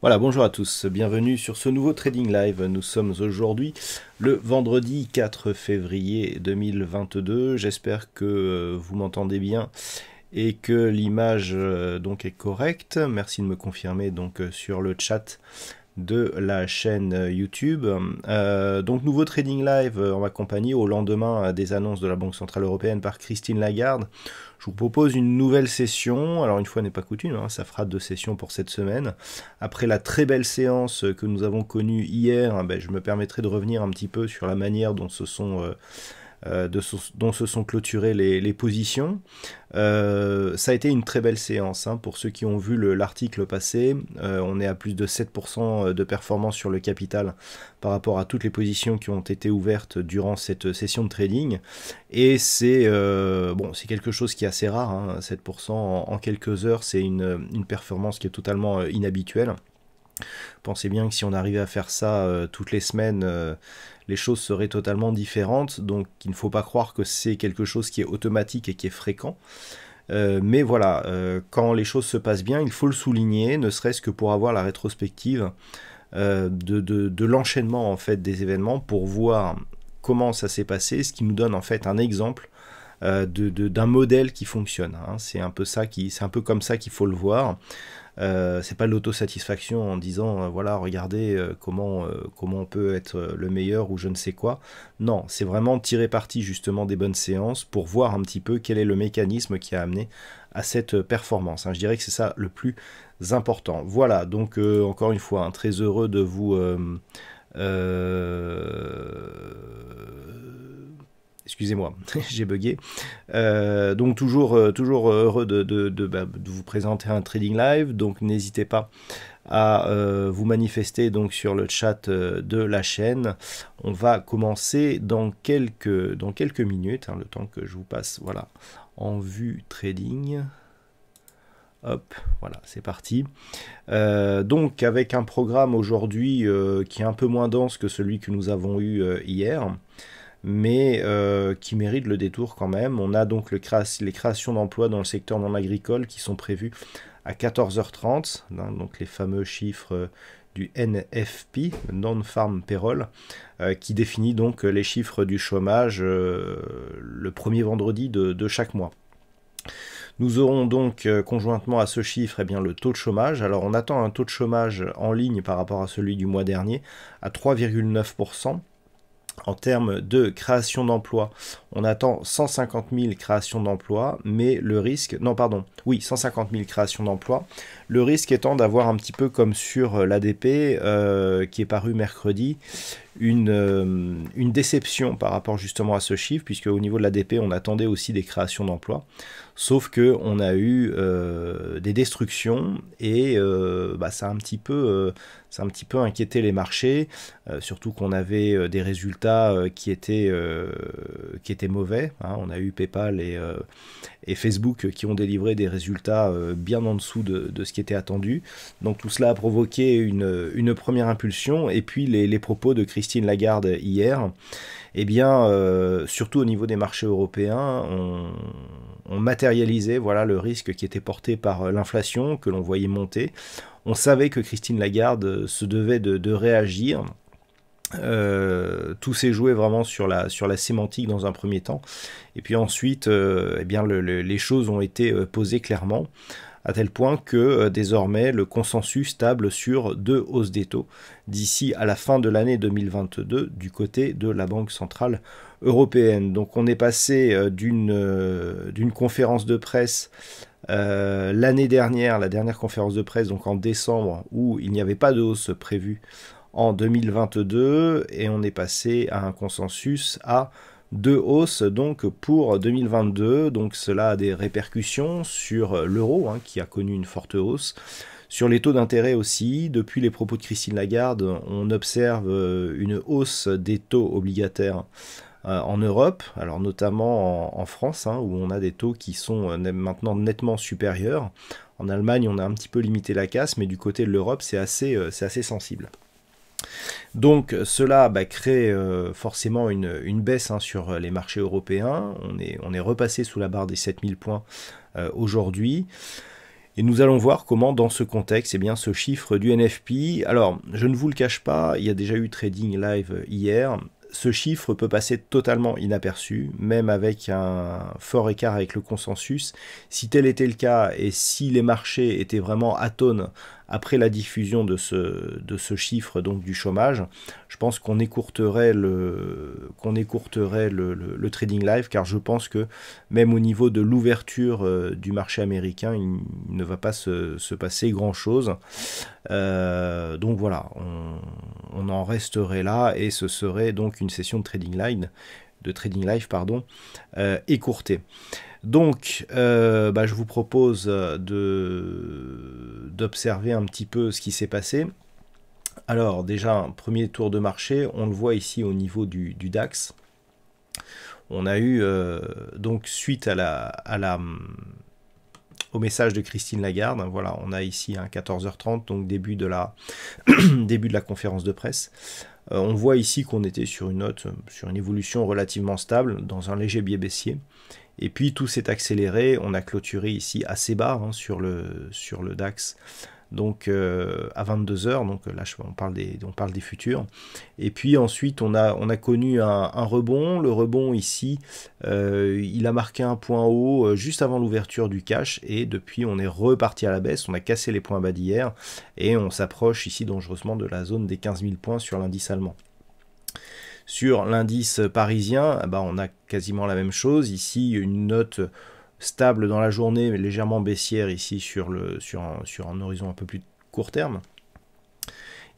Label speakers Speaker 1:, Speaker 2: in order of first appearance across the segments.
Speaker 1: Voilà, bonjour à tous, bienvenue sur ce nouveau Trading Live. Nous sommes aujourd'hui le vendredi 4 février 2022. J'espère que euh, vous m'entendez bien et que l'image euh, donc est correcte. Merci de me confirmer donc euh, sur le chat de la chaîne YouTube. Euh, donc nouveau trading live euh, en ma compagnie au lendemain euh, des annonces de la Banque Centrale Européenne par Christine Lagarde. Je vous propose une nouvelle session, alors une fois n'est pas coutume, hein, ça fera deux sessions pour cette semaine. Après la très belle séance que nous avons connue hier, ben, je me permettrai de revenir un petit peu sur la manière dont ce sont... Euh, de dont se sont clôturées les, les positions. Euh, ça a été une très belle séance. Hein. Pour ceux qui ont vu l'article passé, euh, on est à plus de 7% de performance sur le capital par rapport à toutes les positions qui ont été ouvertes durant cette session de trading. Et c'est bon, c'est quelque chose qui est assez rare. 7% hein. en, quelques heures, c'est une, une, performance qui est totalement inhabituelle. Pensez bien que si on arrivait à faire ça toutes les semaines, les choses seraient totalement différentes. Donc il ne faut pas croire que c'est quelque chose qui est automatique et qui est fréquent. Euh, mais voilà, euh, quand les choses se passent bien, il faut le souligner, ne serait-ce que pour avoir la rétrospective euh, de, l'enchaînement en fait des événements pour voir comment ça s'est passé, ce qui nous donne en fait un exemple d'un modèle qui fonctionne. Hein. C'est un peu ça qui, c'est un peu comme ça qu'il faut le voir. Euh, c'est pas l'autosatisfaction en disant euh, voilà, regardez euh, comment, comment on peut être le meilleur ou je ne sais quoi. Non, c'est vraiment tirer parti justement des bonnes séances pour voir un petit peu quel est le mécanisme qui a amené à cette performance. Hein. Je dirais que c'est ça le plus important. Voilà, donc encore une fois, hein, très heureux de vous. Excusez-moi, j'ai bugué. Euh, donc toujours, euh, toujours heureux bah, de, vous présenter un trading live. Donc n'hésitez pas à euh, vous manifester donc sur le chat de la chaîne. On va commencer dans quelques, dans quelques minutes, hein, le temps que je vous passe voilà, en vue trading. Hop, voilà, c'est parti. donc avec un programme aujourd'hui qui est un peu moins dense que celui que nous avons eu hier mais euh, qui mérite le détour quand même. On a donc les créations d'emplois dans le secteur non agricole qui sont prévues à 14h30, hein, donc les fameux chiffres euh, du NFP, Non-Farm Payroll, euh, qui définit donc les chiffres du chômage le premier vendredi de, chaque mois. Nous aurons donc conjointement à ce chiffre eh bien, le taux de chômage. Alors on attend un taux de chômage en ligne par rapport à celui du mois dernier à 3,9%. En termes de création d'emplois, on attend 150 000 créations d'emplois, mais le risque, non pardon, oui, 150 000 créations d'emplois, le risque étant d'avoir un petit peu comme sur euh, l'ADP euh, qui est paru mercredi, une, euh, une déception par rapport justement à ce chiffre, puisque au niveau de l'ADP, on attendait aussi des créations d'emplois. Sauf que on a eu euh, des destructions et euh, bah, ça a un petit peu, un petit peu inquiété les marchés, surtout qu'on avait des résultats qui étaient qui étaient mauvais. Hein. On a eu PayPal et, et Facebook qui ont délivré des résultats euh, bien en dessous de, ce qui était attendu. Donc tout cela a provoqué une, première impulsion et puis les, propos de Christine Lagarde hier. et eh bien, euh, surtout au niveau des marchés européens, on, matérialisait voilà, le risque qui était porté par euh, l'inflation que l'on voyait monter. On savait que Christine Lagarde se devait de réagir euh, tout s'est joué vraiment sur la, sur la sémantique dans un premier temps. Et puis ensuite, euh, eh bien les choses ont été euh, posées clairement, à tel point que désormais le consensus table sur deux hausses des taux d'ici à la fin de l'année 2022 du côté de la Banque Centrale Européenne. Donc on est passé d'une, d'une conférence de presse l'année dernière, la dernière conférence de presse, donc en décembre, où il n'y avait pas de hausse prévue en 2022 et on est passé à un consensus à deux hausses donc pour 2022. Donc cela a des répercussions sur l'euro hein, qui a connu une forte hausse. Sur les taux d'intérêt aussi, depuis les propos de Christine Lagarde, on observe euh, une hausse des taux obligataires euh, en Europe, alors notamment en, France, hein, où on a des taux qui sont euh, maintenant nettement supérieurs. En Allemagne, on a un petit peu limité la casse, mais du côté de l'Europe, c'est assez, assez sensible. Donc euh, cela bah, crée euh, forcément une, baisse hein, sur euh, les marchés européens. On est, repassé sous la barre des 7000 points aujourd'hui. Et nous allons voir comment dans ce contexte, eh bien, ce chiffre du NFP, alors je ne vous le cache pas, il y a déjà eu Trading Live hier, ce chiffre peut passer totalement inaperçu, même avec un fort écart avec le consensus. Si tel était le cas et si les marchés étaient vraiment atones après la diffusion de ce, de ce chiffre donc du chômage, je pense qu'on écourterait, le, qu'on écourterait le, trading live, car je pense que même au niveau de l'ouverture euh, du marché américain, il ne va pas se, passer grand-chose. Euh, donc voilà, on, en resterait là, et ce serait donc une session de trading live, de trading live pardon, euh, écourtée. Donc, euh, bah, je vous propose euh, d'observer un petit peu ce qui s'est passé. Alors, déjà, premier tour de marché, on le voit ici au niveau du, DAX. On a eu, euh, donc, suite à la, au message de Christine Lagarde, hein, voilà, on a ici à hein, 14h30, donc début de la, début de la conférence de presse on voit ici qu'on était sur une note, sur une évolution relativement stable, dans un léger biais baissier. Et puis tout s'est accéléré, on a clôturé ici assez bas hein, sur, le, sur le DAX donc euh, à 22h, donc là on parle, des, on parle des futurs. Et puis ensuite on a, on a connu un, rebond, le rebond ici, euh, il a marqué un point haut euh, juste avant l'ouverture du cash et depuis on est reparti à la baisse, on a cassé les points bas d'hier et on s'approche ici dangereusement de la zone des 15 000 points sur l'indice allemand. Sur l'indice parisien, eh ben, on a quasiment la même chose. Ici, une note stable dans la journée, mais légèrement baissière ici sur un horizon un peu plus court terme.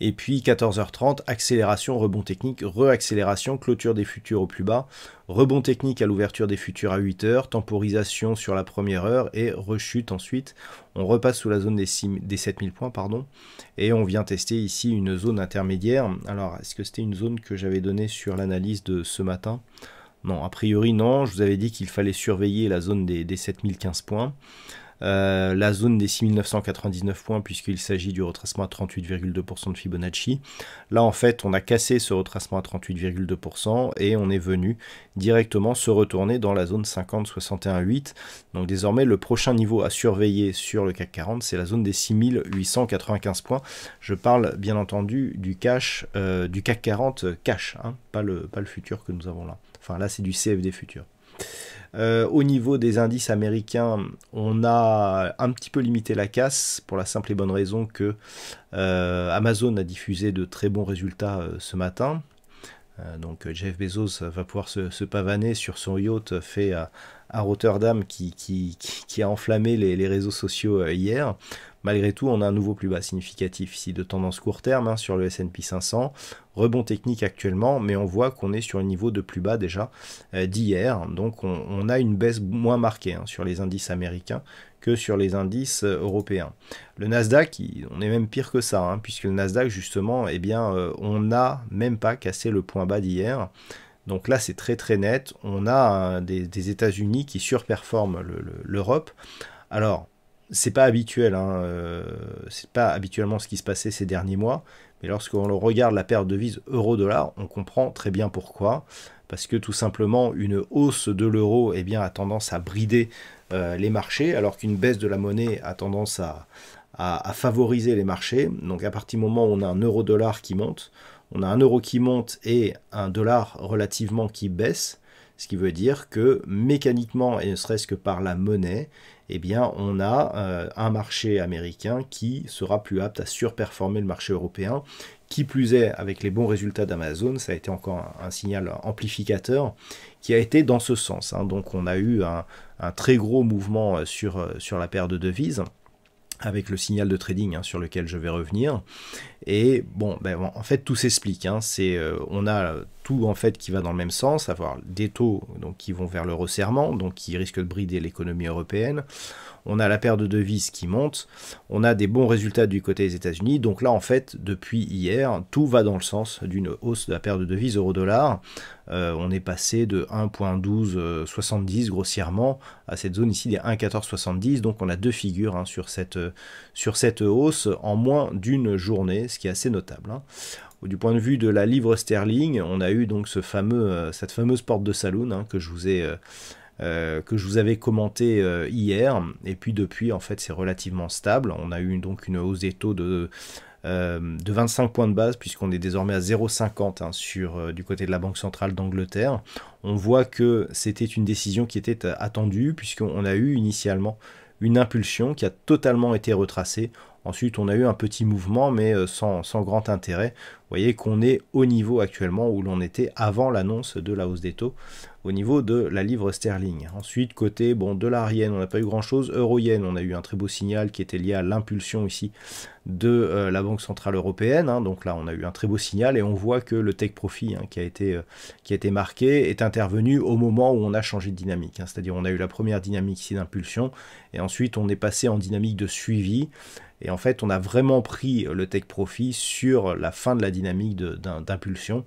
Speaker 1: Et puis 14h30, accélération, rebond technique, reaccélération, clôture des futurs au plus bas, rebond technique à l'ouverture des futurs à 8h, temporisation sur la première heure et rechute ensuite. On repasse sous la zone des, 7000 points pardon, et on vient tester ici une zone intermédiaire. Alors est-ce que c'était une zone que j'avais donnée sur l'analyse de ce matin non, a priori non, je vous avais dit qu'il fallait surveiller la zone des, des 7015 points. Euh, la zone des 6999 points puisqu'il s'agit du retracement à 38,2% de Fibonacci. Là en fait on a cassé ce retracement à 38,2% et on est venu directement se retourner dans la zone 50-61-8. Donc désormais le prochain niveau à surveiller sur le CAC 40 c'est la zone des 6895 points. Je parle bien entendu du cash, euh, du CAC 40 cash, hein, pas, le, pas le futur que nous avons là. Enfin là c'est du CFD futur. Euh, au niveau des indices américains, on a un petit peu limité la casse pour la simple et bonne raison que euh, Amazon a diffusé de très bons résultats euh, ce matin. donc Jeff Bezos va pouvoir se, pavaner sur son yacht fait à, Rotterdam qui, a enflammé les réseaux sociaux hier. Malgré tout, on a un nouveau plus bas significatif ici de tendance court terme hein, sur le S&P 500, rebond technique actuellement, mais on voit qu'on est sur le niveau de plus bas déjà euh, d'hier, donc on, a une baisse moins marquée hein, sur les indices américains que sur les indices euh, européens. Le Nasdaq, on est même pire que ça, hein, puisque le Nasdaq justement, eh bien, euh, on n'a même pas cassé le point bas d'hier. Donc là, c'est très très net. On a des, États-Unis qui surperforment l'Europe. Alors, c'est pas habituel, hein, euh, c'est pas habituellement ce qui se passait ces derniers mois, mais lorsqu'on regarde la perte de devises euro-dollar, on comprend très bien pourquoi, parce que tout simplement une hausse de l'euro eh bien, a tendance à brider euh, les marchés, alors qu'une baisse de la monnaie a tendance à, à, favoriser les marchés. Donc à partir du moment où on a un euro-dollar qui monte, on a un euro qui monte et un dollar relativement qui baisse, ce qui veut dire que mécaniquement, et ne serait-ce que par la monnaie, eh bien, on a euh, un marché américain qui sera plus apte à surperformer le marché européen. Qui plus est, avec les bons résultats d'Amazon, ça a été encore un, signal amplificateur qui a été dans ce sens. Hein. Donc, on a eu un, un très gros mouvement euh, sur, euh, sur la paire de devises avec le signal de trading hein, sur lequel je vais revenir. Et bon, ben, en fait, tout s'explique. Hein. C'est, euh, on a tout en fait qui va dans le même sens, avoir des taux donc, qui vont vers le resserrement, donc qui risquent de brider l'économie européenne on a la paire de devises qui monte, on a des bons résultats du côté des États-Unis. Donc là, en fait, depuis hier, tout va dans le sens d'une hausse de la paire de devises euro-dollar. Euh, on est passé de 1.1270 grossièrement à cette zone ici des 1.1470. Donc on a deux figures hein, sur, cette, sur cette hausse en moins d'une journée, ce qui est assez notable. Hein. du point de vue de la livre sterling, on a eu donc ce fameux, euh, cette fameuse porte de saloon hein, que je vous ai, euh, euh, que je vous avais commenté euh, hier. Et puis depuis, en fait, c'est relativement stable. On a eu donc une hausse des taux de, 25 euh, points de base, puisqu'on est désormais à 0,50 hein, sur du côté de la Banque centrale d'Angleterre. On voit que c'était une décision qui était attendue, puisqu'on a eu initialement une impulsion qui a totalement été retracée. Ensuite, on a eu un petit mouvement, mais sans grand intérêt voyez qu'on est au niveau actuellement où l'on était avant l'annonce de la hausse des taux au niveau de la livre sterling. Ensuite, côté bon, la yen, on n'a pas eu grand-chose. euro on a eu un très beau signal qui était lié à l'impulsion ici de euh, la Banque Centrale Européenne. Hein. Donc là, on a eu un très beau signal et on voit que le take profit hein, qui, a été, euh, qui a été marqué est intervenu au moment où on a changé de dynamique. Hein. C'est-à-dire on a eu la première dynamique ici d'impulsion et ensuite on est passé en dynamique de suivi. Et en fait, on a vraiment pris euh, le take profit sur la fin de la dynamique d'impulsion.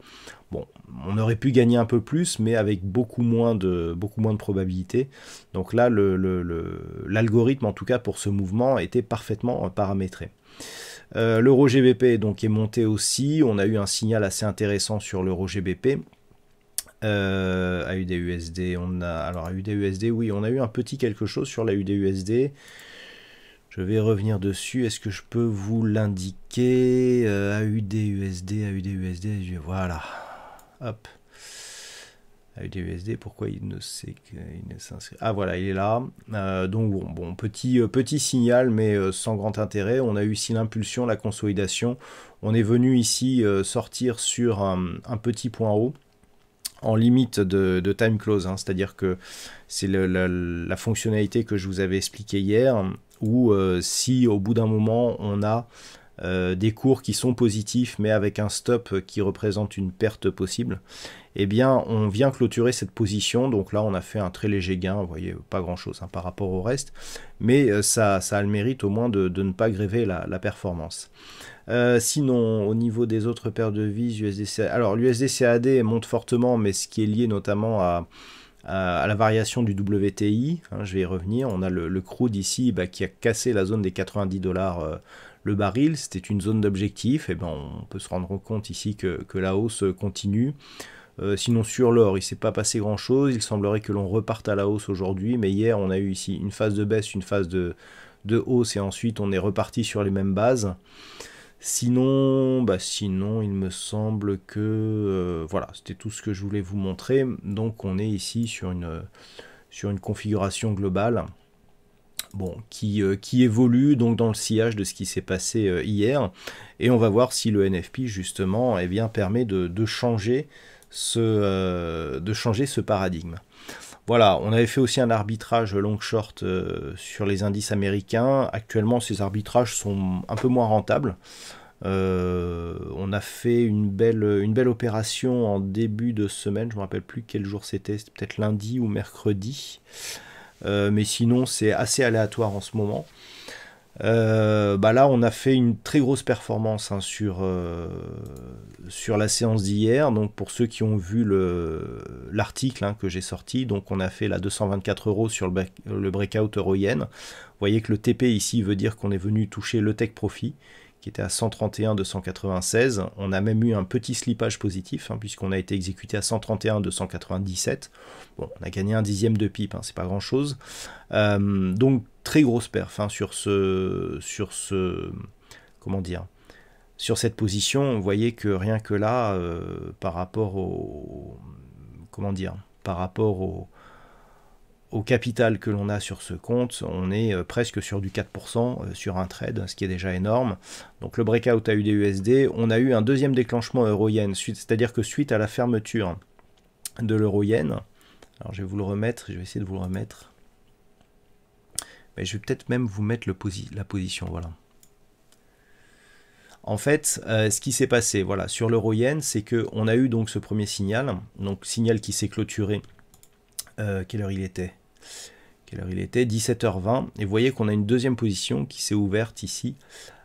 Speaker 1: Bon, on aurait pu gagner un peu plus, mais avec beaucoup moins de, beaucoup moins de probabilité. Donc là, l'algorithme, en tout cas pour ce mouvement, était parfaitement euh, paramétré. Euh, l'euro GBP donc est monté aussi. On a eu un signal assez intéressant sur l'euro GBP. Euh, USD. on a alors des USD. oui, on a eu un petit quelque chose sur la je vais revenir dessus. Est-ce que je peux vous l'indiquer euh, AUDUSD, AUDUSD, Voilà. Hop. Pourquoi il ne sait qu'il ne Ah voilà, il est là. Euh, donc bon, petit, euh, petit signal, mais sans grand intérêt. On a eu ici l'impulsion, la consolidation. On est venu ici sortir sur un, petit point haut en limite de, time close, hein. c'est-à-dire que c'est la, la, fonctionnalité que je vous avais expliquée hier ou euh, si au bout d'un moment on a euh, des cours qui sont positifs mais avec un stop qui représente une perte possible, eh bien on vient clôturer cette position. Donc là on a fait un très léger gain, vous voyez, pas grand chose hein, par rapport au reste, mais euh, ça, ça a le mérite au moins de, ne pas gréver la, performance. sinon, au niveau des autres paires de vis, USDC... alors l'USD monte fortement, mais ce qui est lié notamment à, euh, à la variation du WTI, hein, je vais y revenir, on a le, crude ici bah, qui a cassé la zone des 90 dollars euh, le baril, c'était une zone d'objectif, et eh ben on peut se rendre compte ici que, la hausse continue. Euh, sinon sur l'or, il ne s'est pas passé grand-chose, il semblerait que l'on reparte à la hausse aujourd'hui, mais hier on a eu ici une phase de baisse, une phase de, de hausse, et ensuite on est reparti sur les mêmes bases. Sinon, bah sinon, il me semble que euh, voilà, c'était tout ce que je voulais vous montrer. Donc on est ici sur une, euh, configuration globale. Bon, qui, euh, qui évolue donc dans le sillage de ce qui s'est passé hier. Et on va voir si le NFP justement eh bien, permet de, de changer ce paradigme. Voilà, on avait fait aussi un arbitrage long-short euh, sur les indices américains. Actuellement, ces arbitrages sont un peu moins rentables. Euh, on a fait une belle, opération en début de semaine, je ne me rappelle plus quel jour c'était, c'était peut-être lundi ou mercredi. Euh, mais sinon, c'est assez aléatoire en ce moment. Euh, bah là, on a fait une très grosse performance hein, sur, euh, sur la séance d'hier. Donc, pour ceux qui ont vu l'article hein, que j'ai sorti, donc on a fait la 224 euros sur le, le breakout euro-yen. Vous voyez que le TP ici veut dire qu'on est venu toucher le tech profit qui était à 131 On a même eu un petit slippage positif, hein, puisqu'on a été exécuté à 131 Bon, on a gagné un dixième de pipe, c'est pas grand chose. Euh, donc très grosse perf hein, sur ce sur ce comment dire sur cette position vous voyez que rien que là euh, par rapport au comment dire par rapport au, au capital que l'on a sur ce compte, on est euh, presque sur du 4% euh, sur un trade, ce qui est déjà énorme. Donc le breakout a eu des USD. On a eu un deuxième déclenchement euro-yen, c'est-à-dire que suite à la fermeture de l'euro-yen, alors je vais vous le remettre, je vais essayer de vous le remettre je vais peut-être même vous mettre le la position, voilà. En fait, euh, ce qui s'est passé, voilà, sur l'euro yen, c'est que on a eu donc ce premier signal, donc signal qui s'est clôturé. Euh, quelle heure il était Quelle heure il était 17h20. Et vous voyez qu'on a une deuxième position qui s'est ouverte ici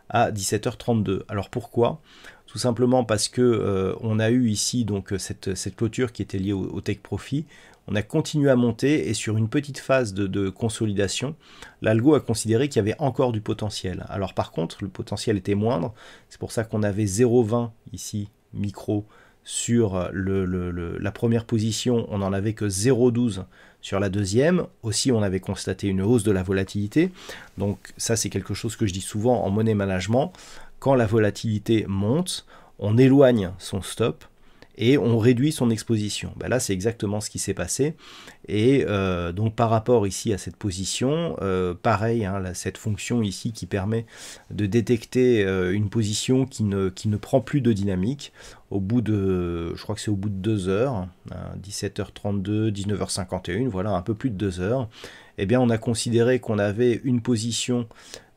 Speaker 1: à 17h32. Alors pourquoi Tout simplement parce que euh, on a eu ici donc cette, clôture qui était liée au, au, take profit on a continué à monter et sur une petite phase de, consolidation, l'algo a considéré qu'il y avait encore du potentiel. Alors par contre, le potentiel était moindre, c'est pour ça qu'on avait 0,20 ici, micro, sur la première position, on n'en avait que 0,12 sur la deuxième. Aussi, on avait constaté une hausse de la volatilité. Donc ça, c'est quelque chose que je dis souvent en monnaie management. Quand la volatilité monte, on éloigne son stop et on réduit son exposition. Ben là, c'est exactement ce qui s'est passé. Et euh, donc par rapport ici à cette position, euh, pareil, hein, cette fonction ici qui permet de détecter euh, une position qui ne, prend plus de dynamique au bout de, je crois que c'est au bout de deux heures, 17h32, hein, 19h51, voilà, un peu plus de deux heures eh bien on a considéré qu'on avait une position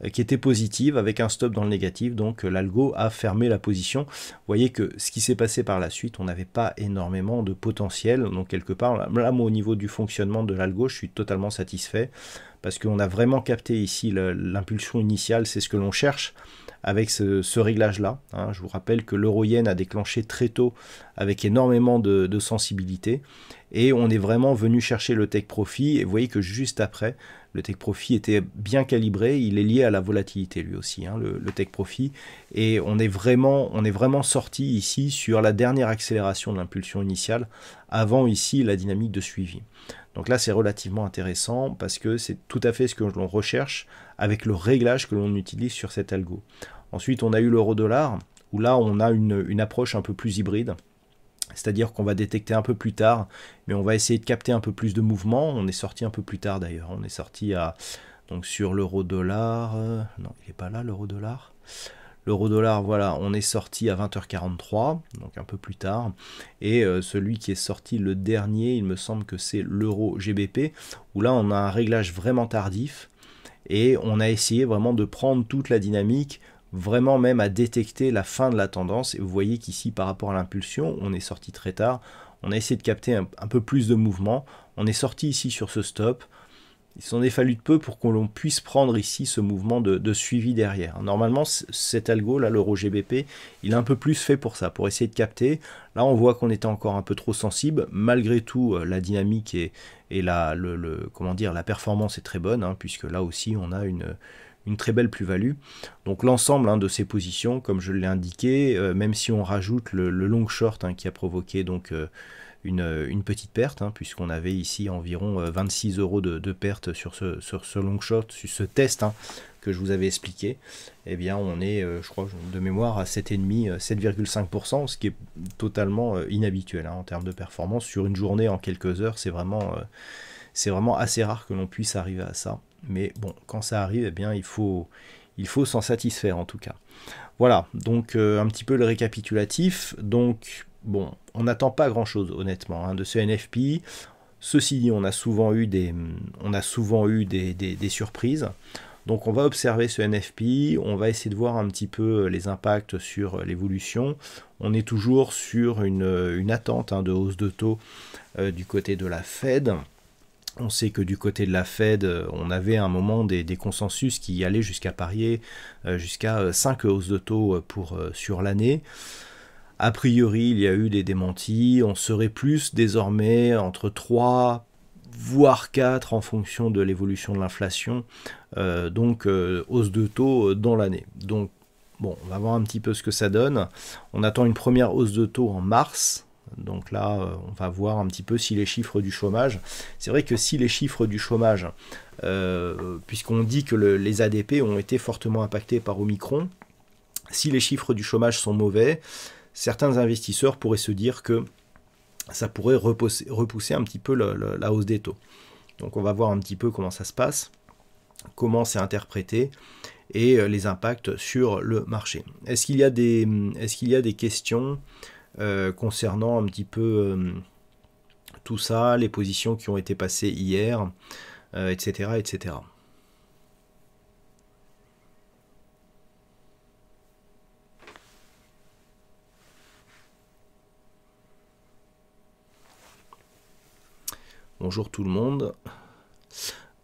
Speaker 1: euh, qui était positive avec un stop dans le négatif, donc euh, l'algo a fermé la position. Vous voyez que ce qui s'est passé par la suite, on n'avait pas énormément de potentiel, donc quelque part, là moi au niveau du fonctionnement de l'algo, je suis totalement satisfait, parce qu'on a vraiment capté ici l'impulsion initiale, c'est ce que l'on cherche avec ce, réglage-là. Hein. Je vous rappelle que l'euro-yen a déclenché très tôt avec énormément de, sensibilité. Et on est vraiment venu chercher le tech profit. Et vous voyez que juste après, le tech profit était bien calibré, il est lié à la volatilité lui aussi, hein, le, le, tech profit. Et on est vraiment, on est vraiment sorti ici sur la dernière accélération de l'impulsion initiale, avant ici la dynamique de suivi. Donc là, c'est relativement intéressant parce que c'est tout à fait ce que l'on recherche avec le réglage que l'on utilise sur cet algo. Ensuite, on a eu l'euro-dollar, où là, on a une, approche un peu plus hybride. C'est-à-dire qu'on va détecter un peu plus tard, mais on va essayer de capter un peu plus de mouvement. On est sorti un peu plus tard d'ailleurs. On est sorti à donc sur l'euro-dollar. Euh, non, il n'est pas là l'euro-dollar. L'euro-dollar, voilà, on est sorti à 20h43, donc un peu plus tard. Et euh, celui qui est sorti le dernier, il me semble que c'est l'euro GBP, où là on a un réglage vraiment tardif et on a essayé vraiment de prendre toute la dynamique vraiment même à détecter la fin de la tendance. Et vous voyez qu'ici, par rapport à l'impulsion, on est sorti très tard. On a essayé de capter un, peu plus de mouvement. On est sorti ici sur ce stop il s'en est fallu de peu pour que l'on puisse prendre ici ce mouvement de, suivi derrière. Normalement, cet algo, là, l'euro GBP, il est un peu plus fait pour ça, pour essayer de capter. Là, on voit qu'on était encore un peu trop sensible. Malgré tout, euh, la dynamique et, la, le, comment dire, la performance est très bonne, hein, puisque là aussi, on a une, très belle plus-value. Donc l'ensemble hein, de ces positions, comme je l'ai indiqué, euh, même si on rajoute le, long short hein, qui a provoqué donc... Euh, euh, une, petite perte, hein, puisqu'on avait ici environ 26 euh, euros de, perte sur ce, sur ce long shot, sur ce test hein, que je vous avais expliqué. et eh bien, on est, euh, je crois, de mémoire à 7,5, 7,5%, ce qui est totalement inhabituel hein, en termes de performance. Sur une journée, en quelques heures, c'est vraiment, c'est vraiment assez rare que l'on puisse arriver à ça. Mais bon, quand ça arrive, eh bien, il faut, il faut s'en satisfaire en tout cas. Voilà, donc un petit peu le récapitulatif. Donc bon, on n'attend pas grand-chose honnêtement hein, de ce NFP. Ceci dit, on a souvent eu des, on a souvent eu des, surprises. Donc on va observer ce NFP, on va essayer de voir un petit peu euh, les impacts sur euh, l'évolution. On est toujours sur une, euh, attente hein, de hausse de taux du côté de la Fed. On sait que du côté de la Fed, on avait un moment des, consensus qui allaient jusqu'à parier jusqu'à 5 hausses de taux pour, sur l'année. A priori, il y a eu des démentis. On serait plus désormais entre 3 voire 4 en fonction de l'évolution de l'inflation, euh, donc euh, hausse de taux euh, dans l'année. Donc bon, on va voir un petit peu ce que ça donne. On attend une première hausse de taux en mars. Donc là, on va voir un petit peu si les chiffres du chômage. C'est vrai que si les chiffres du chômage, puisqu'on dit que les ADP ont été fortement impactés par Omicron, si les chiffres du chômage sont mauvais, certains investisseurs pourraient se dire que ça pourrait repousser, un petit peu la hausse des taux. Donc on va voir un petit peu comment ça se passe, comment c'est interprété et euh, les impacts sur le marché. Est-ce qu'il y, a des questions euh, concernant un petit peu euh, tout ça, les positions qui ont été passées hier, etc., etc. Bonjour tout le monde.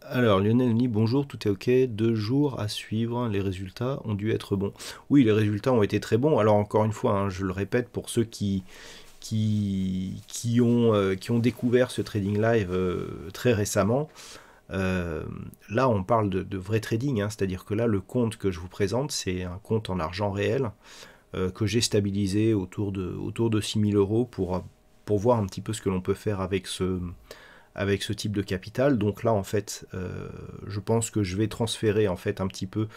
Speaker 1: Alors Lionel dit bonjour, tout est ok, deux jours à suivre, les résultats ont dû être bons. Oui, les résultats ont été très bons. Alors encore une fois, hein, je le répète pour ceux qui, qui, qui, ont, euh, qui ont découvert ce trading live euh, très récemment. Euh, là, on parle de, vrai trading, hein. c'est-à-dire que là, le compte que je vous présente, c'est un compte en argent réel que j'ai stabilisé autour de, autour de 6000 euros pour, pour voir un petit peu ce que l'on peut faire avec ce, avec ce type de capital. Donc là, en fait, euh, je pense que je vais transférer en fait un petit peu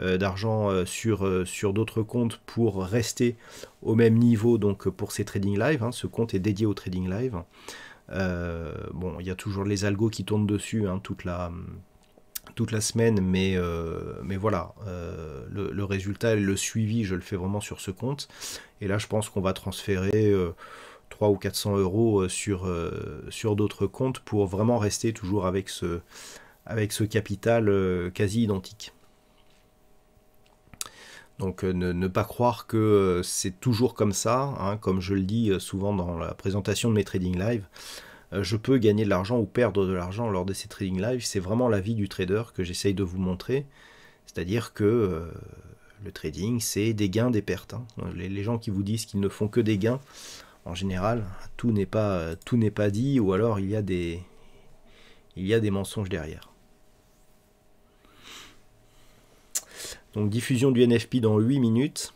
Speaker 1: euh, d'argent euh, sur, sur d'autres comptes pour rester au même niveau donc pour ces trading live. Hein. ce compte est dédié au trading live. bon, il y a toujours les algos qui tournent dessus hein, toute, la, toute la semaine, mais, mais voilà, le, le, résultat et le suivi, je le fais vraiment sur ce compte. Et là, je pense qu'on va transférer 3 ou 400 euros euh, sur, euh, sur d'autres comptes pour vraiment rester toujours avec ce, avec ce capital euh, quasi identique. Donc ne, pas croire que c'est toujours comme ça, hein, comme je le dis souvent dans la présentation de mes trading live, je peux gagner de l'argent ou perdre de l'argent lors de ces trading live, c'est vraiment la vie du trader que j'essaye de vous montrer, c'est-à-dire que le trading c'est des gains, des pertes. Hein. Les, les, gens qui vous disent qu'ils ne font que des gains, en général, tout n'est pas, tout n'est pas dit, ou alors il y a des, il y a des mensonges derrière. Donc diffusion du NFP dans 8 minutes.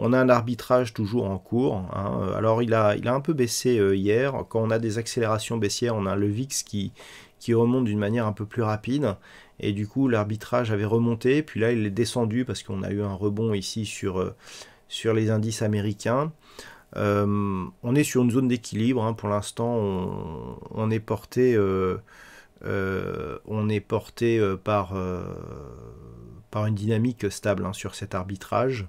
Speaker 1: On a un arbitrage toujours en cours. Hein. Alors il a, il a un peu baissé euh, hier. Quand on a des accélérations baissières, on a le VIX qui, qui remonte d'une manière un peu plus rapide. Et du coup, l'arbitrage avait remonté. Puis là, il est descendu parce qu'on a eu un rebond ici sur, euh, sur les indices américains. Euh, on est sur une zone d'équilibre. Hein. Pour l'instant, on, est porté, on est porté euh, euh, par, par une dynamique stable hein, sur cet arbitrage.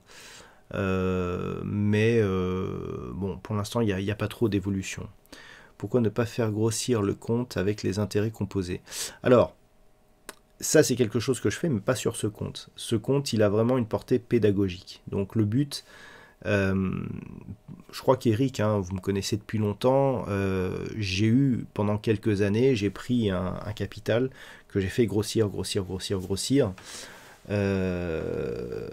Speaker 1: mais bon, pour l'instant, il n'y a, a, pas trop d'évolution. Pourquoi ne pas faire grossir le compte avec les intérêts composés Alors, ça, c'est quelque chose que je fais, mais pas sur ce compte. Ce compte, il a vraiment une portée pédagogique. Donc le but, euh, je crois qu'Eric, hein, vous me connaissez depuis longtemps, euh, j'ai eu pendant quelques années, j'ai pris un, capital que j'ai fait grossir, grossir, grossir, grossir. Euh,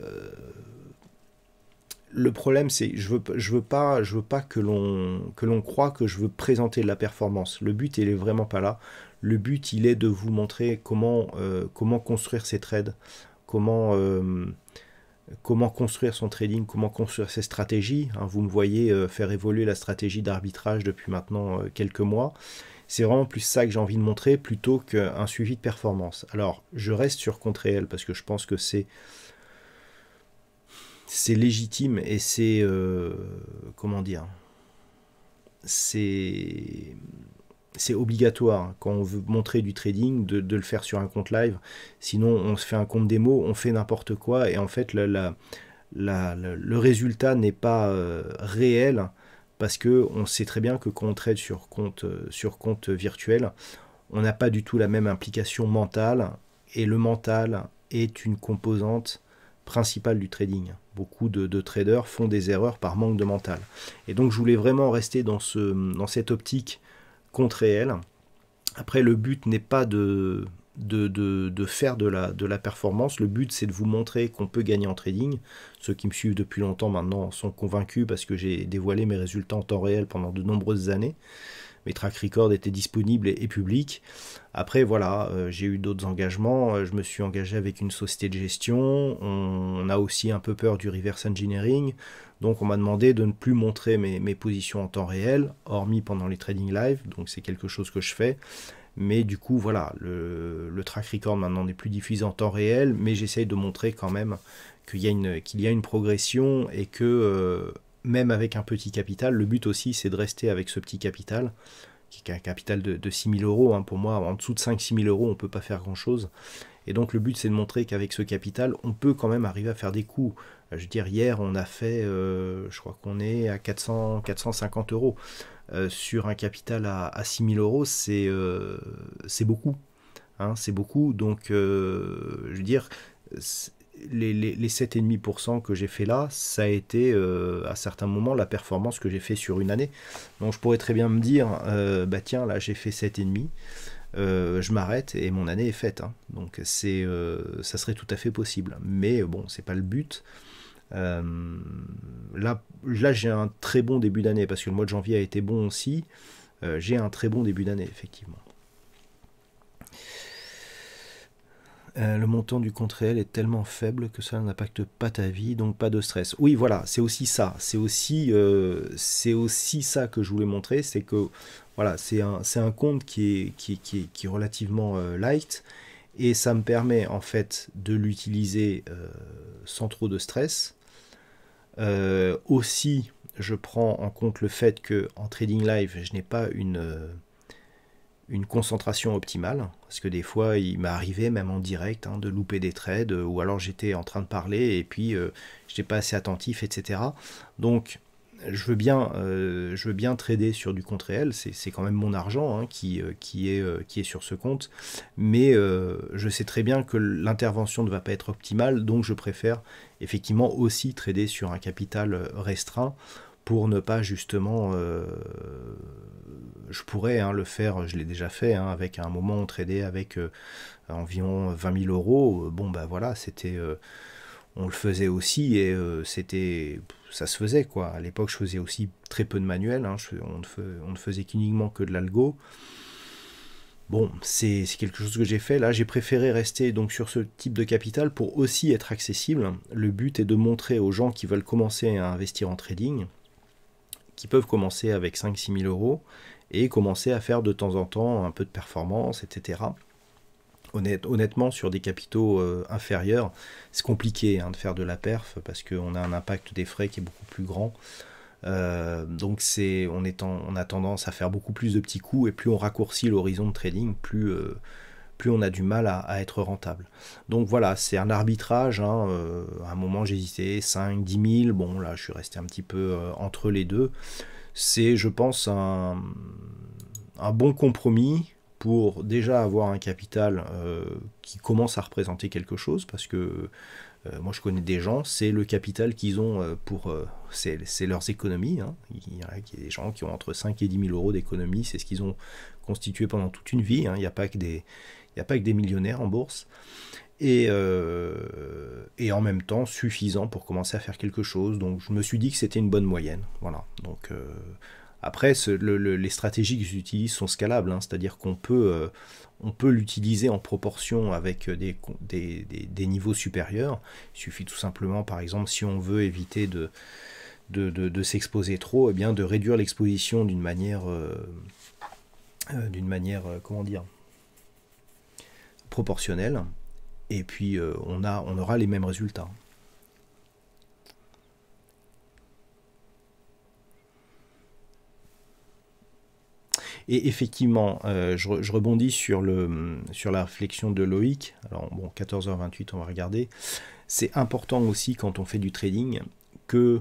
Speaker 1: le problème, c'est je veux, je veux pas, je veux pas que l'on que l'on croit que je veux présenter de la performance. Le but, il est vraiment pas là. Le but, il est de vous montrer comment, euh, comment construire ses trades, comment, euh, comment construire son trading, comment construire ses stratégies. Hein. vous me voyez euh, faire évoluer la stratégie d'arbitrage depuis maintenant quelques mois. C'est vraiment plus ça que j'ai envie de montrer plutôt qu'un suivi de performance. Alors, je reste sur compte réel parce que je pense que c'est c'est légitime et c'est comment dire c'est c'est obligatoire quand on veut montrer du trading de, le faire sur un compte live. Sinon, on se fait un compte démo, on fait n'importe quoi et en fait, le résultat n'est pas euh, réel parce que on sait très bien que quand on trade sur compte, euh, sur compte virtuel, on n'a pas du tout la même implication mentale et le mental est une composante principale du trading. Beaucoup de, de, traders font des erreurs par manque de mental. Et donc je voulais vraiment rester dans, ce, dans cette optique réel. Après, le but n'est pas de, de, faire de la, de la performance. Le but, c'est de vous montrer qu'on peut gagner en trading. Ceux qui me suivent depuis longtemps maintenant sont convaincus parce que j'ai dévoilé mes résultats en temps réel pendant de nombreuses années. Mes track records étaient disponibles et, publics. Après, voilà, euh, j'ai eu d'autres engagements. Euh, je me suis engagé avec une société de gestion. on, a aussi un peu peur du reverse engineering. Donc on m'a demandé de ne plus montrer mes, positions en temps réel, hormis pendant les trading live, donc c'est quelque chose que je fais. Mais du coup, voilà, le, le track record maintenant n'est plus diffusé en temps réel, mais j'essaye de montrer quand même qu'il y, a une, progression et que euh, même avec un petit capital, le but aussi c'est de rester avec ce petit capital, qui est un capital de, de 000 euros. Hein. pour moi, en dessous de 5-6 000 euros, on ne peut pas faire grand-chose. Et donc le but c'est de montrer qu'avec ce capital, on peut quand même arriver à faire des coups. Euh, je veux dire, hier, on a fait, euh, je crois qu'on est à 450 euros. Euh, sur un capital à, à 6000 euros, c'est beaucoup. Hein, c'est beaucoup. Donc, je veux dire, les, les, 7,5% que j'ai fait là, ça a été à certains moments la performance que j'ai fait sur une année. Donc, je pourrais très bien me dire, bah tiens, là, j'ai fait 7,5%. Euh, je m'arrête et mon année est faite. Hein. Donc c'est, euh, ça serait tout à fait possible. Mais bon, c'est pas le but. Euh, là, là j'ai un très bon début d'année parce que le mois de janvier a été bon aussi. j'ai un très bon début d'année effectivement. Euh, le montant du compte réel est tellement faible que ça n'impacte pas ta vie, donc pas de stress. Oui, voilà, c'est aussi ça. C'est aussi, euh, c'est aussi ça que je voulais montrer. C'est que voilà, c'est un, un, compte qui est, qui, relativement euh, light et ça me permet en fait de l'utiliser sans trop de stress. aussi, je prends en compte le fait que en trading live, je n'ai pas une une concentration optimale, parce que des fois il m'est arrivé même en direct hein, de louper des trades, euh, ou alors j'étais en train de parler et puis euh, j'étais pas assez attentif, etc. Donc je veux bien, euh, je veux bien trader sur du compte réel, c'est quand même mon argent hein, qui, est, qui est sur ce compte, mais je sais très bien que l'intervention ne va pas être optimale, donc je préfère effectivement aussi trader sur un capital restreint pour ne pas justement... Euh, je pourrais hein, le faire, je l'ai déjà fait, hein, avec un moment on tradait avec euh, environ 20 000 euros. Euh, bon ben voilà, c'était... on le faisait aussi et c'était... ça se faisait quoi. À l'époque je faisais aussi très peu de manuels, hein, on, ne on, ne faisait qu'uniquement que de l'algo. Bon, c'est quelque chose que j'ai fait. Là, j'ai préféré rester donc sur ce type de capital pour aussi être accessible. Le but est de montrer aux gens qui veulent commencer à investir en trading qui peuvent commencer avec 5-6 000 euros et commencer à faire de temps en temps un peu de performance, etc. honnêtement, sur des capitaux euh, inférieurs, c'est compliqué hein, de faire de la perf parce qu'on a un impact des frais qui est beaucoup plus grand. Euh, donc on, est en, on a tendance à faire beaucoup plus de petits coups et plus on raccourcit l'horizon de trading, plus, euh, plus on a du mal à, être rentable. Donc voilà, c'est un arbitrage. Hein, euh, à un moment, j'hésitais 5, 10 000. Bon, là, je suis resté un petit peu euh, entre les deux. C'est, je pense, un, bon compromis pour déjà avoir un capital euh, qui commence à représenter quelque chose parce que moi, je connais des gens, c'est le capital qu'ils ont pour. c'est leurs économies. Hein. Il, y a, des gens qui ont entre 5 et 10 000 euros d'économies. C'est ce qu'ils ont constitué pendant toute une vie. Hein. Il n'y a pas que des, il n'y a pas que des millionnaires en bourse. Et, euh, et, en même temps suffisant pour commencer à faire quelque chose. Donc je me suis dit que c'était une bonne moyenne. Voilà. Donc euh, après, les stratégies que j'utilise sont scalables, hein. c'est-à-dire qu'on peut, euh, peut l'utiliser en proportion avec des, des, des, niveaux supérieurs. Il suffit tout simplement, par exemple, si on veut éviter de, de, s'exposer trop, eh bien de réduire l'exposition d'une manière, d'une manière, comment dire, proportionnelle, et puis euh, on, a, on aura les mêmes résultats. Et effectivement, euh, je, rebondis sur, le, sur la réflexion de Loïc. Alors, bon, 14h28, on va regarder. C'est important aussi quand on fait du trading que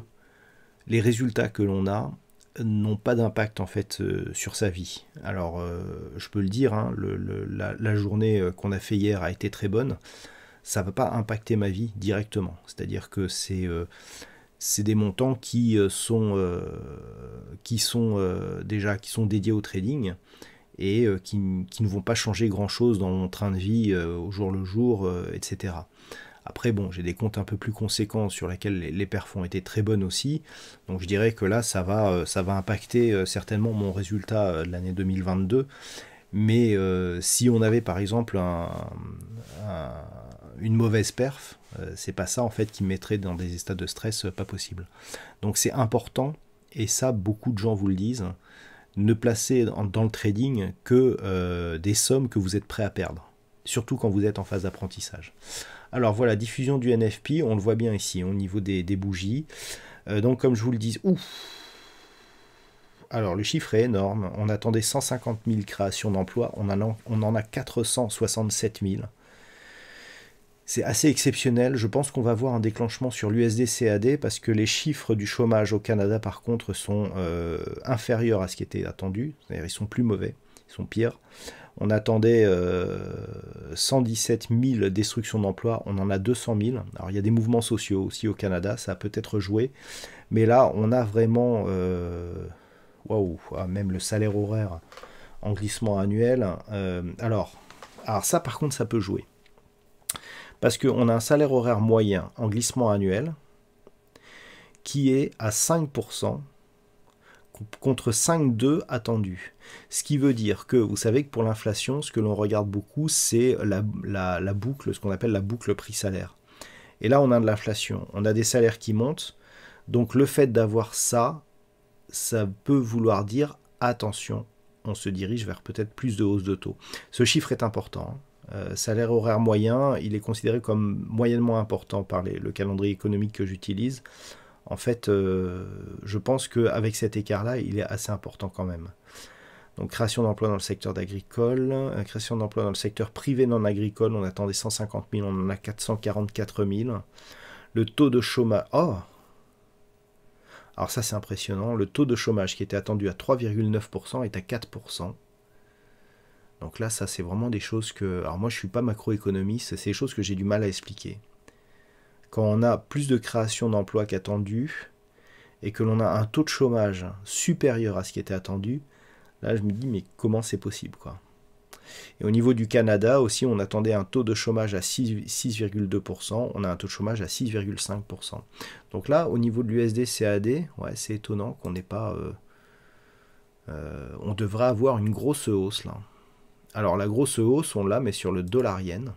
Speaker 1: les résultats que l'on a n'ont pas d'impact en fait euh, sur sa vie. Alors euh, je peux le dire, hein, la, journée euh, qu'on a fait hier a été très bonne. Ça ne va pas impacter ma vie directement. C'est-à-dire que c'est des montants qui sont, déjà qui sont dédiés au trading et qui, ne vont pas changer grand-chose dans mon train de vie au jour le jour, etc. Après, bon, j'ai des comptes un peu plus conséquents sur lesquels les, perfs ont été très bonnes aussi. Donc je dirais que là, ça va, euh, ça va impacter euh, certainement mon résultat euh, de l'année 2022. Mais si on avait par exemple une mauvaise perf, ce c'est pas ça en fait qui mettrait dans des états de stress pas possible. Donc c'est important, et ça beaucoup de gens vous le disent, ne placer dans, dans le trading que des sommes que vous êtes prêt à perdre, surtout quand vous êtes en phase d'apprentissage. Alors voilà, diffusion du NFP, on le voit bien ici hein, au niveau des, bougies. Euh, donc comme je vous le dis, ouf alors le chiffre est énorme, on attendait 150 000 créations d'emplois, on, en a 467 000. C'est assez exceptionnel, je pense qu'on va voir un déclenchement sur l'USDCAD, parce que les chiffres du chômage au Canada par contre sont euh, inférieurs à ce qui était attendu, c'est-à-dire ils sont plus mauvais, ils sont pires. On attendait 117 euh, 000 destructions d'emplois, on en a 200 000. Alors il y a des mouvements sociaux aussi au Canada, ça a peut-être joué. Mais là, on a vraiment... Euh, waouh, même le salaire horaire en glissement annuel. Euh, alors, alors, ça par contre, ça peut jouer. Parce qu'on a un salaire horaire moyen en glissement annuel qui est à 5% contre 5,2 attendu. Ce qui veut dire que, vous savez que pour l'inflation, ce que l'on regarde beaucoup, c'est la, boucle, ce qu'on appelle la boucle prix-salaire. Et là, on a de l'inflation, on a des salaires qui montent, donc le fait d'avoir ça, ça peut vouloir dire, attention, on se dirige vers peut-être plus de hausse de taux. Ce chiffre est important. Hein. Euh, salaire horaire moyen, il est considéré comme moyennement important par le calendrier économique que j'utilise en fait, euh, je pense qu'avec cet écart-là, il est assez important quand même. Donc création d'emplois dans le secteur d'agricole, euh, création d'emplois dans le secteur privé non agricole, on attendait 150 000, on en a 444 000. Le taux de chômage... Oh Alors ça c'est impressionnant, le taux de chômage qui était attendu à 3,9% est à 4%. Donc là ça c'est vraiment des choses que... Alors moi je ne suis pas macroéconomiste, c'est des choses que j'ai du mal à expliquer quand on a plus de création d'emplois qu'attendu et que l'on a un taux de chômage supérieur à ce qui était attendu, là je me dis mais comment c'est possible quoi et au niveau du Canada aussi, on attendait un taux de chômage à 6,2%, on a un taux de chômage à 6,5%. Donc là, au niveau de l'USD-CAD, ouais, c'est étonnant qu'on n'ait pas... Euh, euh, on devrait avoir une grosse hausse là. Alors la grosse hausse, on l'a, mais sur le dollarienne.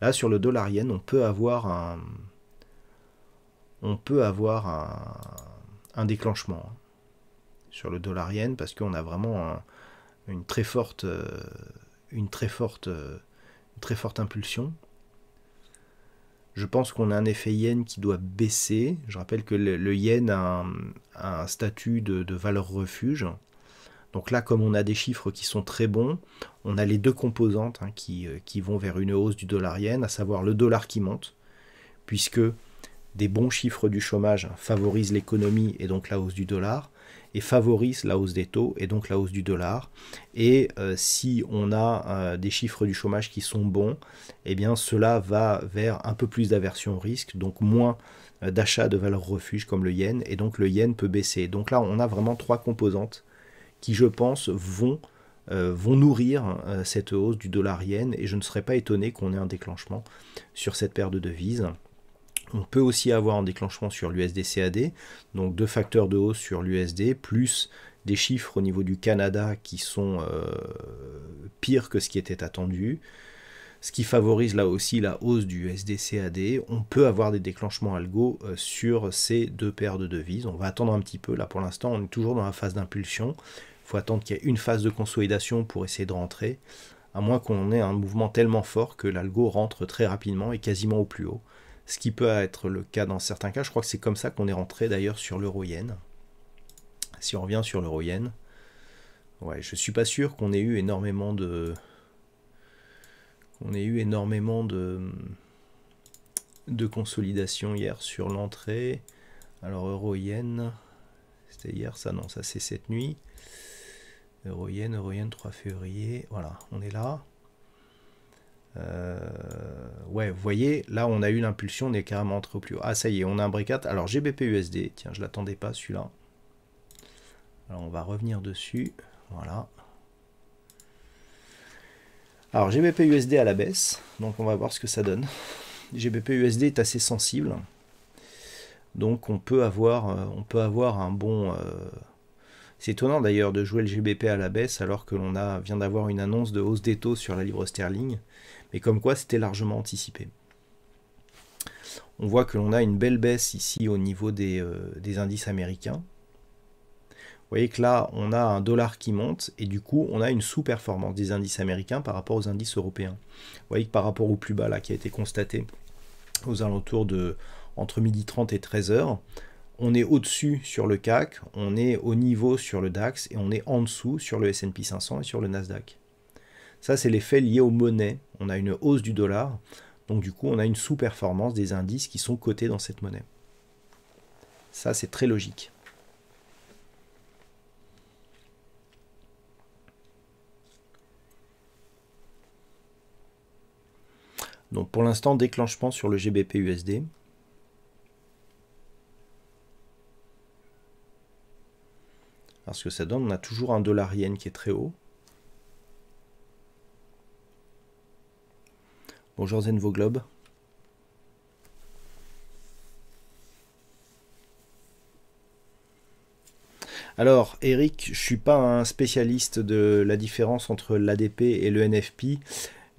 Speaker 1: Là, sur le dollar on peut avoir un, on peut avoir un, déclenchement sur le dollar yen parce qu'on a vraiment une très forte, euh, une très forte, euh, très forte impulsion. Je pense qu'on a un effet yen qui doit baisser. Je rappelle que le, yen a un, statut de, valeur refuge. Donc là, comme on a des chiffres qui sont très bons, on a les deux composantes hein, qui, euh, qui, vont vers une hausse du dollar yen, à savoir le dollar qui monte, puisque des bons chiffres du chômage favorisent l'économie et donc la hausse du dollar, et favorisent la hausse des taux et donc la hausse du dollar. Et euh, si on a euh, des chiffres du chômage qui sont bons, eh bien cela va vers un peu plus d'aversion au risque, donc moins d'achats euh, d'achat de valeurs refuge comme le yen, et donc le yen peut baisser. Donc là, on a vraiment trois composantes qui, je pense, vont, vont nourrir cette hausse du dollar yen, et je ne serais pas étonné qu'on ait un déclenchement sur cette paire de devises. On peut aussi avoir un déclenchement sur l'USD-CAD, donc deux facteurs de hausse sur l'USD, plus des chiffres au niveau du Canada qui sont euh, pires que ce qui était attendu, ce qui favorise là aussi la hausse du USD-CAD. On peut avoir des déclenchements algo euh, sur ces deux paires de devises. On va attendre un petit peu, là pour l'instant on est toujours dans la phase d'impulsion. Il faut attendre qu'il y ait une phase de consolidation pour essayer de rentrer, à moins qu'on ait un mouvement tellement fort que l'algo rentre très rapidement et quasiment au plus haut ce qui peut être le cas dans certains cas. Je crois que c'est comme ça qu'on est rentré d'ailleurs sur leuro Si on revient sur l'euro-yen, ouais, je suis pas sûr qu'on ait eu énormément de, qu'on ait eu énormément de de consolidation hier sur l'entrée. Alors euro-yen, c'était hier ça non, ça c'est cette nuit. Euro-yen, 3 février, voilà, on est là. Euh, ouais, vous voyez, là on a eu l'impulsion, on est carrément entre plus haut. Ah ça y est, on a un breakout. Alors GBP-USD, tiens, je l'attendais pas celui-là. Alors on va revenir dessus, voilà. Alors GBP-USD à la baisse, donc on va voir ce que ça donne. GBP-USD est assez sensible, donc on peut avoir, euh, on peut avoir un bon... Euh, c'est étonnant d'ailleurs de jouer le GBP à la baisse alors que l'on vient d'avoir une annonce de hausse des taux sur la livre sterling mais comme quoi c'était largement anticipé. On voit que l'on a une belle baisse ici au niveau euh, des, indices américains. Vous voyez que là, on a un dollar qui monte et du coup, on a une sous-performance des indices américains par rapport aux indices européens. Vous voyez que par rapport au plus bas là qui a été constaté aux alentours de entre 12h30 et 13h, on est au-dessus sur le CAC, on est au niveau sur le DAX et on est en dessous sur le S&P 500 et sur le Nasdaq. Ça, c'est l'effet lié aux monnaies. On a une hausse du dollar. Donc du coup, on a une sous-performance des indices qui sont cotés dans cette monnaie. Ça, c'est très logique. Donc pour l'instant, déclenchement sur le GBP USD. Parce que ça donne, on a toujours un dollar yen qui est très haut. Bonjour Zenvo Globe. Alors, Eric, je suis pas un spécialiste de la différence entre l'ADP et le NFP,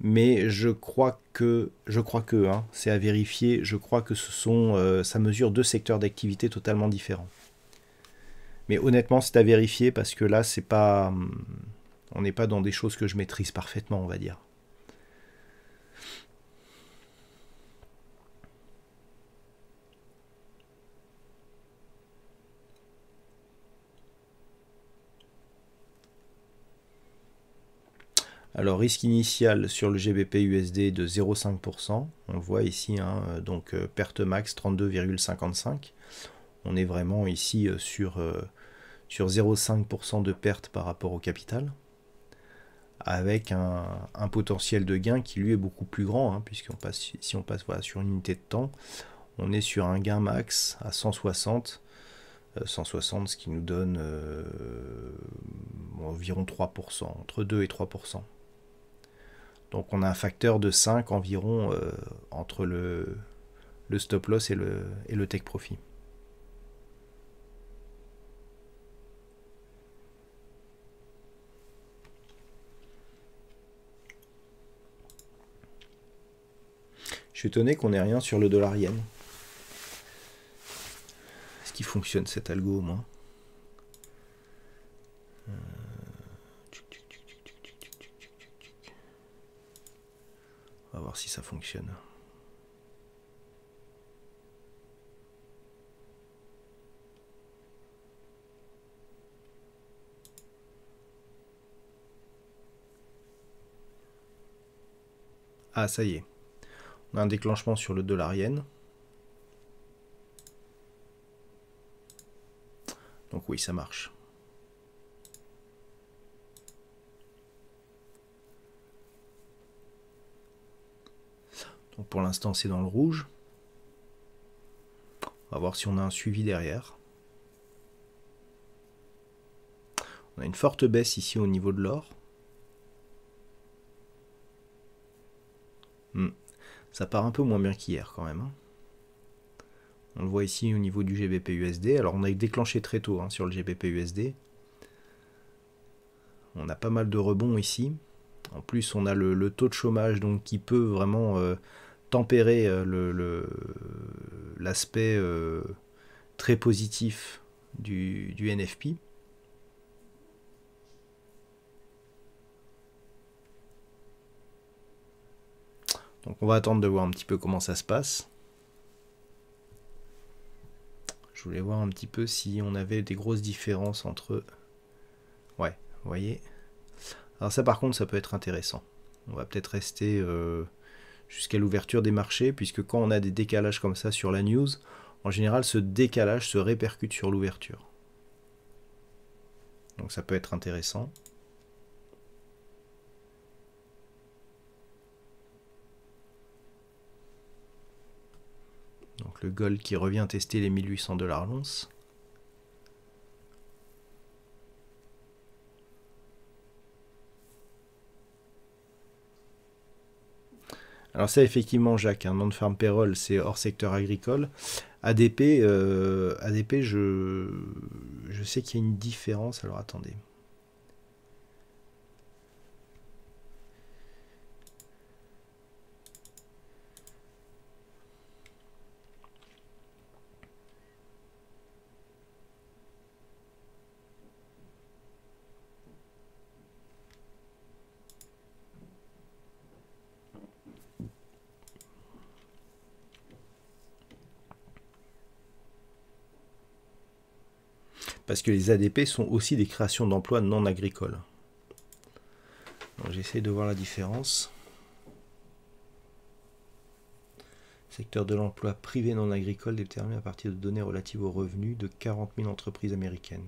Speaker 1: mais je crois que, je crois que, hein, c'est à vérifier, je crois que ce sont, euh, ça mesure deux secteurs d'activité totalement différents. Mais honnêtement, c'est à vérifier parce que là, c'est pas, hum, on n'est pas dans des choses que je maîtrise parfaitement, on va dire. Alors risque initial sur le GBP USD de 0,5%, on voit ici, hein, euh, donc euh, perte max 32,55. On est vraiment ici euh, sur, 0,5% de perte par rapport au capital, avec un, potentiel de gain qui lui est beaucoup plus grand, hein, puisqu'on passe, si on passe sur une unité de temps, on est sur un gain max à 160, 160 ce qui nous donne environ 3%, entre 2 et 3%. Donc on a un facteur de 5 environ euh, entre le, stop loss et le, et le take profit. Je suis étonné qu'on ait rien sur le dollar yen. Est-ce qu'il fonctionne cet algo au moins On va voir si ça fonctionne. Ah, ça y est. On a un déclenchement sur le de yen. Donc oui, ça marche. pour l'instant, c'est dans le rouge. On va voir si on a un suivi derrière. On a une forte baisse ici au niveau de l'or. Hmm. Ça part un peu moins bien qu'hier quand même. Hein. On le voit ici au niveau du GBP-USD. Alors on a déclenché très tôt hein, sur le GBP-USD. On a pas mal de rebonds ici. En plus, on a le, taux de chômage donc qui peut vraiment euh, tempérer euh, le, l'aspect euh, très positif du, NFP. Donc on va attendre de voir un petit peu comment ça se passe. Je voulais voir un petit peu si on avait des grosses différences entre... Ouais, vous voyez. Alors ça par contre ça peut être intéressant. On va peut-être rester... Euh, jusqu'à l'ouverture des marchés, puisque quand on a des décalages comme ça sur la news, en général ce décalage se répercute sur l'ouverture. Donc ça peut être intéressant. Donc le gold qui revient tester les 1800 dollars l'once. Alors ça effectivement Jacques, un nom de ferme payroll c'est hors secteur agricole. ADP, euh, je, je sais qu'il y a une différence, alors attendez. parce que les ADP sont aussi des créations d'emplois non agricoles. J'essaie de voir la différence. Secteur de l'emploi privé non agricole déterminé à partir de données relatives aux revenus de 40 000 entreprises américaines.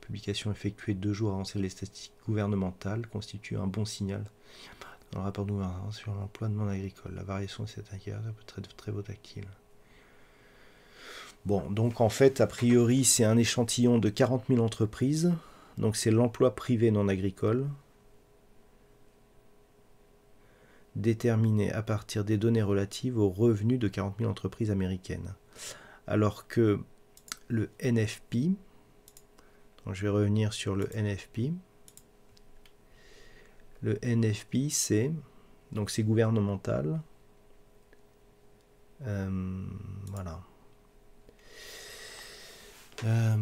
Speaker 1: Publication effectuée deux jours avant celle des statistiques gouvernementales constitue un bon signal dans le rapport de sur l'emploi non agricole. La variation de cet indicateur peut être très, très Bon, donc en fait, a priori, c'est un échantillon de 40 000 entreprises. Donc c'est l'emploi privé non agricole. déterminé à partir des données relatives aux revenus de 40 000 entreprises américaines. Alors que le NFP, je vais revenir sur le NFP, le NFP c'est, donc c'est gouvernemental, euh, voilà. Euh,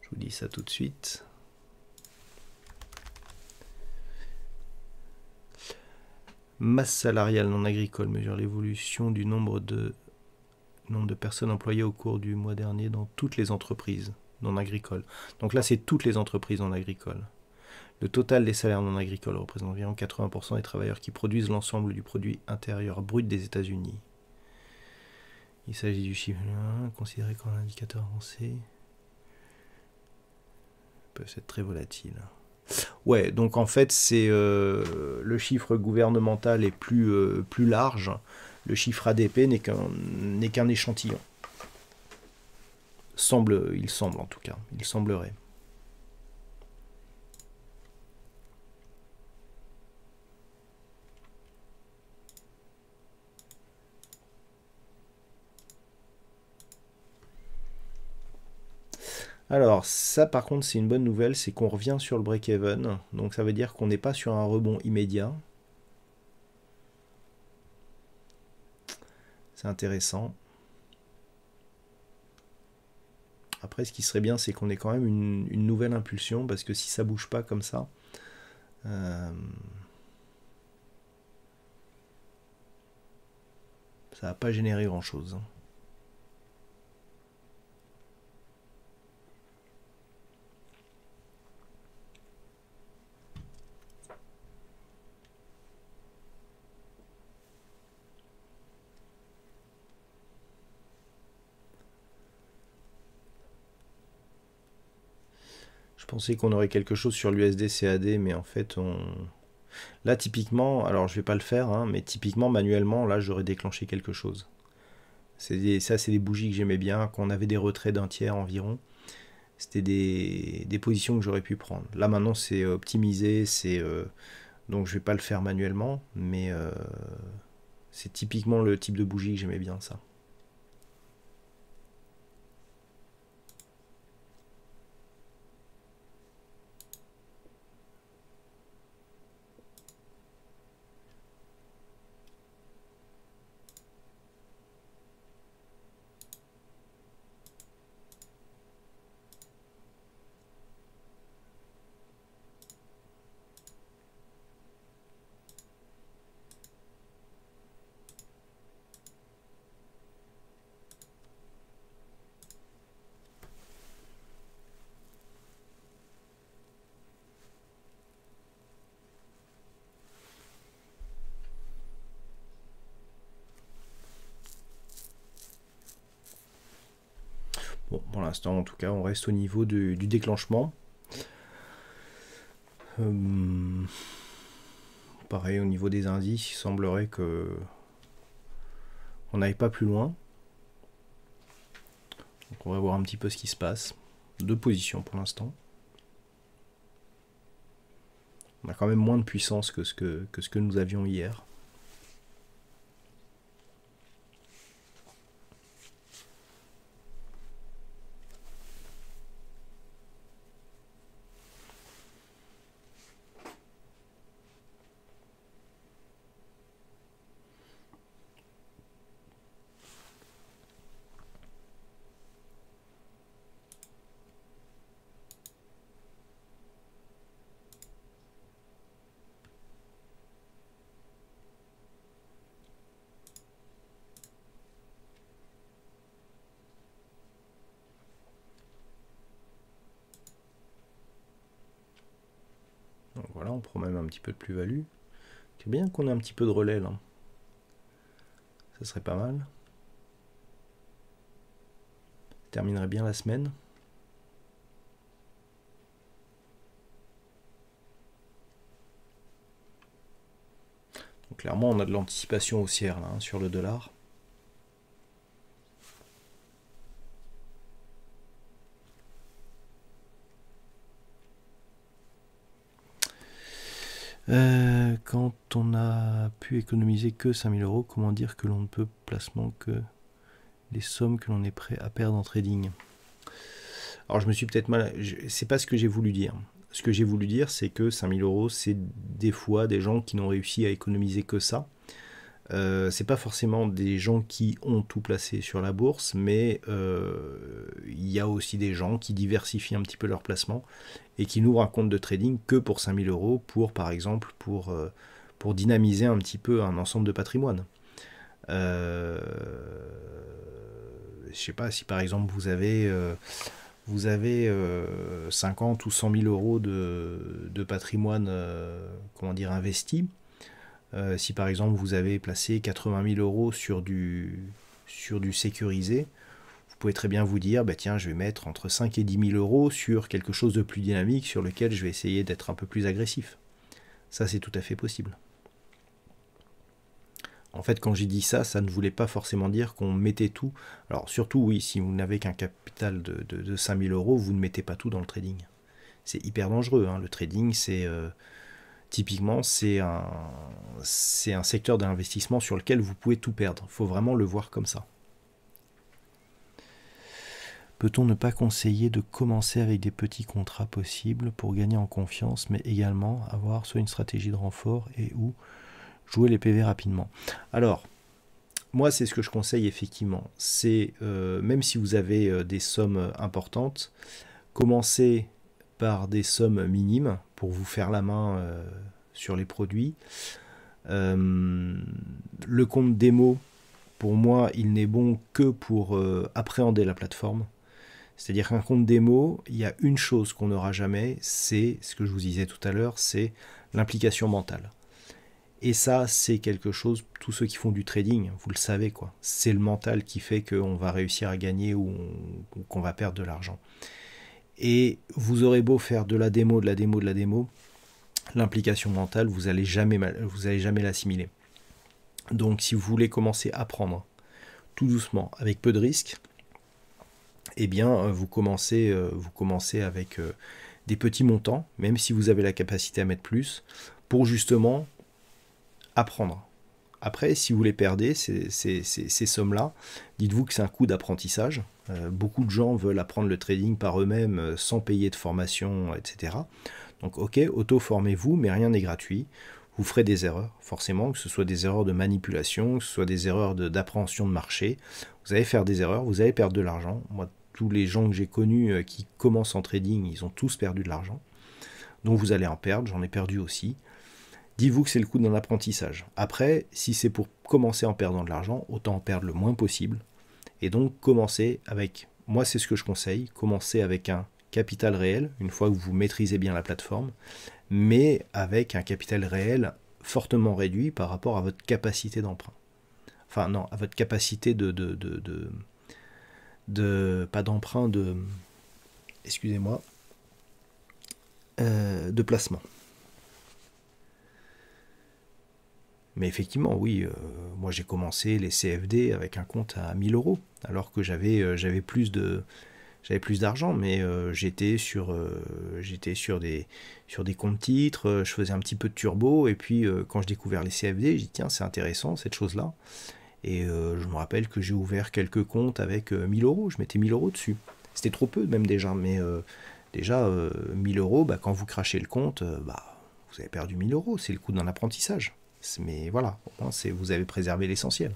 Speaker 1: je vous dis ça tout de suite. Masse salariale non agricole mesure l'évolution du nombre de, nombre de personnes employées au cours du mois dernier dans toutes les entreprises non agricoles. Donc là, c'est toutes les entreprises non agricoles. Le total des salaires non agricoles représente environ 80% des travailleurs qui produisent l'ensemble du produit intérieur brut des États-Unis. Il s'agit du chiffre 1, considéré comme un indicateur avancé. Ils peuvent être très volatiles. Ouais, donc en fait, c'est euh, le chiffre gouvernemental est plus, euh, plus large. Le chiffre ADP n'est qu'un n'est qu'un échantillon. Semble, il semble en tout cas, il semblerait. Alors ça par contre c'est une bonne nouvelle, c'est qu'on revient sur le break-even, donc ça veut dire qu'on n'est pas sur un rebond immédiat. C'est intéressant. Après ce qui serait bien c'est qu'on ait quand même une, nouvelle impulsion, parce que si ça bouge pas comme ça... ça euh, ça va pas générer grand chose. Hein. Je pensais qu'on aurait quelque chose sur l'USD CAD, mais en fait, on... Là, typiquement, alors je vais pas le faire, hein, mais typiquement, manuellement, là, j'aurais déclenché quelque chose. ça, c'est des bougies que j'aimais bien, qu'on avait des retraits d'un tiers environ. C'était des, positions que j'aurais pu prendre. Là, maintenant, c'est euh, optimisé, c'est... Euh, donc, je vais pas le faire manuellement, mais euh, c'est typiquement le type de bougie que j'aimais bien, ça. pour l'instant en tout cas on reste au niveau du, déclenchement euh, pareil au niveau des indices il semblerait que on n'aille pas plus loin on va voir un petit peu ce qui se passe deux positions pour l'instant on a quand même moins de puissance que ce que, que, ce que nous avions hier petit peu de plus-value. C'est bien qu'on ait un petit peu de relais là. Ça serait pas mal. terminerait bien la semaine. Donc, clairement, on a de l'anticipation haussière là, hein, sur le dollar. Euh, quand on a pu économiser que 5000 euros, comment dire que l'on ne peut placement que les sommes que l'on est prêt à perdre en trading Alors je me suis peut-être mal. C'est pas ce que j'ai voulu dire. Ce que j'ai voulu dire, c'est que 5000 euros, c'est des fois des gens qui n'ont réussi à économiser que ça. Ce euh, c'est pas forcément des gens qui ont tout placé sur la bourse, mais euh, il y a aussi des gens qui diversifient un petit peu leur placement et qui n'ouvrent un compte de trading que pour 5000 euros, pour par exemple pour, euh, pour dynamiser un petit peu un ensemble de patrimoine. je sais pas si par exemple vous avez vous avez 50 ou 100 000 euros de, de patrimoine comment dire investi euh, si par exemple vous avez placé 80 000 euros sur du, sur du sécurisé, vous pouvez très bien vous dire, bah, tiens, je vais mettre entre 5 et 10 000 euros sur quelque chose de plus dynamique, sur lequel je vais essayer d'être un peu plus agressif. Ça, c'est tout à fait possible. En fait, quand j'ai dit ça, ça ne voulait pas forcément dire qu'on mettait tout. Alors surtout, oui, si vous n'avez qu'un capital de, 5 000 euros, vous ne mettez pas tout dans le trading. C'est hyper dangereux. Hein. Le trading, c'est... Euh, Typiquement, c'est un, un secteur d'investissement sur lequel vous pouvez tout perdre. Il faut vraiment le voir comme ça. Peut-on ne pas conseiller de commencer avec des petits contrats possibles pour gagner en confiance, mais également avoir soit une stratégie de renfort et ou jouer les PV rapidement Alors, moi, c'est ce que je conseille effectivement. C'est euh, même si vous avez euh, des sommes importantes, commencer par des sommes minimes pour vous faire la main euh, sur les produits. Euh, le compte démo, pour moi, il n'est bon que pour euh, appréhender la plateforme. C'est-à-dire qu'un compte démo, il y a une chose qu'on n'aura jamais, c'est ce que je vous disais tout à l'heure, c'est l'implication mentale. Et ça, c'est quelque chose, tous ceux qui font du trading, vous le savez, quoi. C'est le mental qui fait qu'on va réussir à gagner ou qu'on va perdre de l'argent. Et vous aurez beau faire de la démo, de la démo, de la démo, l'implication mentale, vous n'allez jamais, vous allez jamais l'assimiler. Donc si vous voulez commencer à prendre tout doucement, avec peu de risques, eh bien euh, vous commencez, euh, vous commencez avec euh, des petits montants, même si vous avez la capacité à mettre plus, pour justement apprendre. Après, si vous les perdez, ces, ces sommes-là, dites-vous que c'est un coup d'apprentissage, euh, beaucoup de gens veulent apprendre le trading par eux-mêmes euh, sans payer de formation, etc. Donc ok, auto-formez-vous, mais rien n'est gratuit. Vous ferez des erreurs, forcément, que ce soit des erreurs de manipulation, que ce soit des erreurs d'appréhension de, marché. Vous allez faire des erreurs, vous allez perdre de l'argent. Moi, tous les gens que j'ai connus euh, qui commencent en trading, ils ont tous perdu de l'argent. Donc vous allez en perdre, j'en ai perdu aussi. Dites-vous que c'est le coût d'un apprentissage. Après, si c'est pour commencer en perdant de l'argent, autant en perdre le moins possible et donc commencer avec, moi c'est ce que je conseille, commencez avec un capital réel, une fois que vous maîtrisez bien la plateforme, mais avec un capital réel fortement réduit par rapport à votre capacité d'emprunt. Enfin non, à votre capacité de... de, de, de, pas d'emprunt, de... Excusez-moi. Euh, de placement. Mais effectivement, oui, euh, moi j'ai commencé les CFD avec un compte à 1000 euros, alors que j'avais euh, plus d'argent, mais euh, j'étais sur sur des sur des comptes titres, je faisais un petit peu de turbo, et puis quand je découvert les CFD, j'ai dit tiens c'est intéressant cette chose là, et je me rappelle que j'ai ouvert quelques comptes avec 1000 euros, je mettais 1000 euros dessus, c'était trop peu même déjà, mais déjà 1000 euros, bah, quand vous crachez le compte, bah vous avez perdu 1000 euros, c'est le coût d'un apprentissage mais voilà, au vous avez préservé l'essentiel.